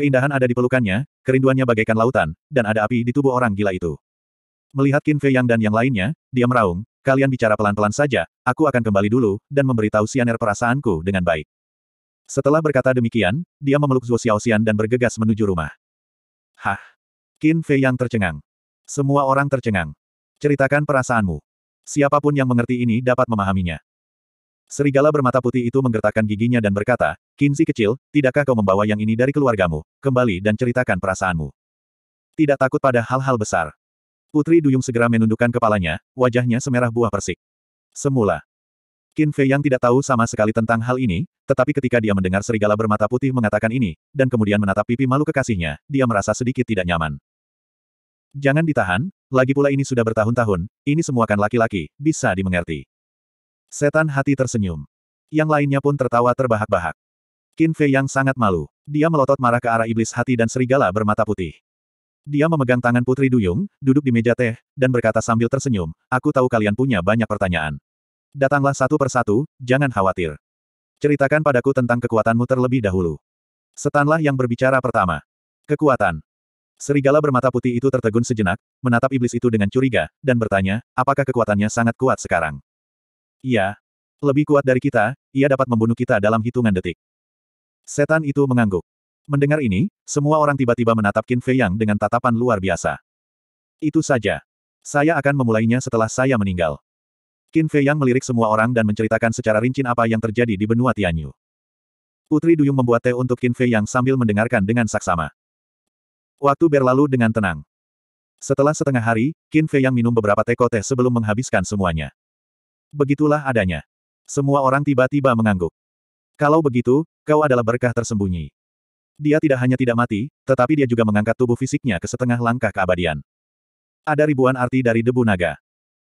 Keindahan ada di pelukannya, kerinduannya bagaikan lautan, dan ada api di tubuh orang gila itu. Melihat Qin Fei Yang dan yang lainnya, dia meraung, kalian bicara pelan-pelan saja, aku akan kembali dulu, dan memberitahu Xian'er perasaanku dengan baik. Setelah berkata demikian, dia memeluk Zhuo Xiaoxian dan bergegas menuju rumah. Hah? Qin Fei Yang tercengang. Semua orang tercengang. Ceritakan perasaanmu. Siapapun yang mengerti ini dapat memahaminya. Serigala bermata putih itu menggertakkan giginya dan berkata, Kinzi kecil, tidakkah kau membawa yang ini dari keluargamu? Kembali dan ceritakan perasaanmu. Tidak takut pada hal-hal besar. Putri Duyung segera menundukkan kepalanya, wajahnya semerah buah persik. Semula. Qin Fei yang tidak tahu sama sekali tentang hal ini, tetapi ketika dia mendengar serigala bermata putih mengatakan ini, dan kemudian menatap pipi malu kekasihnya, dia merasa sedikit tidak nyaman. Jangan ditahan, lagi pula ini sudah bertahun-tahun, ini semua kan laki-laki, bisa dimengerti. Setan hati tersenyum. Yang lainnya pun tertawa terbahak-bahak. Qin Fei yang sangat malu. Dia melotot marah ke arah iblis hati dan serigala bermata putih. Dia memegang tangan Putri Duyung, duduk di meja teh, dan berkata sambil tersenyum, aku tahu kalian punya banyak pertanyaan. Datanglah satu persatu, jangan khawatir. Ceritakan padaku tentang kekuatanmu terlebih dahulu. Setanlah yang berbicara pertama. Kekuatan. Serigala bermata putih itu tertegun sejenak, menatap iblis itu dengan curiga, dan bertanya, apakah kekuatannya sangat kuat sekarang? Iya. Lebih kuat dari kita, ia dapat membunuh kita dalam hitungan detik. Setan itu mengangguk. Mendengar ini, semua orang tiba-tiba menatap Qin Fei Yang dengan tatapan luar biasa. Itu saja. Saya akan memulainya setelah saya meninggal. Qin Fei Yang melirik semua orang dan menceritakan secara rinci apa yang terjadi di benua Tianyu. Putri Duyung membuat teh untuk Qin Fei Yang sambil mendengarkan dengan saksama. Waktu berlalu dengan tenang. Setelah setengah hari, Qin Fei Yang minum beberapa teko teh sebelum menghabiskan semuanya. Begitulah adanya. Semua orang tiba-tiba mengangguk. Kalau begitu, kau adalah berkah tersembunyi. Dia tidak hanya tidak mati, tetapi dia juga mengangkat tubuh fisiknya ke setengah langkah keabadian. Ada ribuan arti dari debu naga.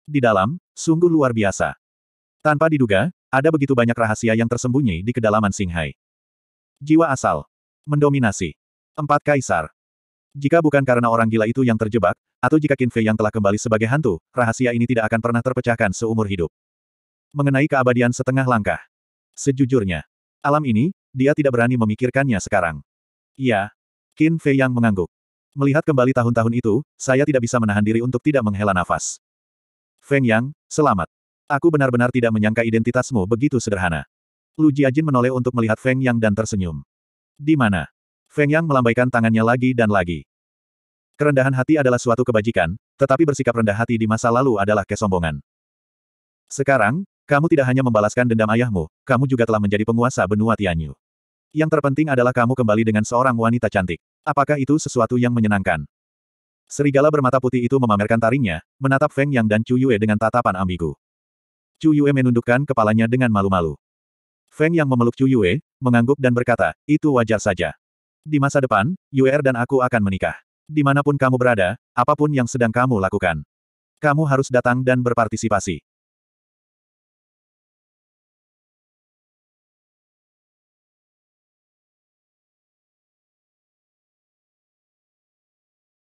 Di dalam, sungguh luar biasa. Tanpa diduga, ada begitu banyak rahasia yang tersembunyi di kedalaman Singhai. Jiwa asal. Mendominasi. Empat kaisar. Jika bukan karena orang gila itu yang terjebak, atau jika Qin Fei yang telah kembali sebagai hantu, rahasia ini tidak akan pernah terpecahkan seumur hidup. Mengenai keabadian setengah langkah. Sejujurnya, alam ini, dia tidak berani memikirkannya sekarang. Iya. Qin Fei yang mengangguk. Melihat kembali tahun-tahun itu, saya tidak bisa menahan diri untuk tidak menghela nafas. Feng Yang, selamat. Aku benar-benar tidak menyangka identitasmu begitu sederhana. Lu Jiajin menoleh untuk melihat Feng Yang dan tersenyum. Di mana? Feng Yang melambaikan tangannya lagi dan lagi. Kerendahan hati adalah suatu kebajikan, tetapi bersikap rendah hati di masa lalu adalah kesombongan. Sekarang, kamu tidak hanya membalaskan dendam ayahmu, kamu juga telah menjadi penguasa benua Tianyu. Yang terpenting adalah kamu kembali dengan seorang wanita cantik. Apakah itu sesuatu yang menyenangkan? Serigala bermata putih itu memamerkan taringnya, menatap Feng Yang dan Chu Yue dengan tatapan ambigu. Chu Yue menundukkan kepalanya dengan malu-malu. Feng Yang memeluk Chu Yue, mengangguk dan berkata, itu wajar saja. Di masa depan, Yue er dan aku akan menikah. Dimanapun kamu berada, apapun yang sedang kamu lakukan. Kamu harus datang dan berpartisipasi.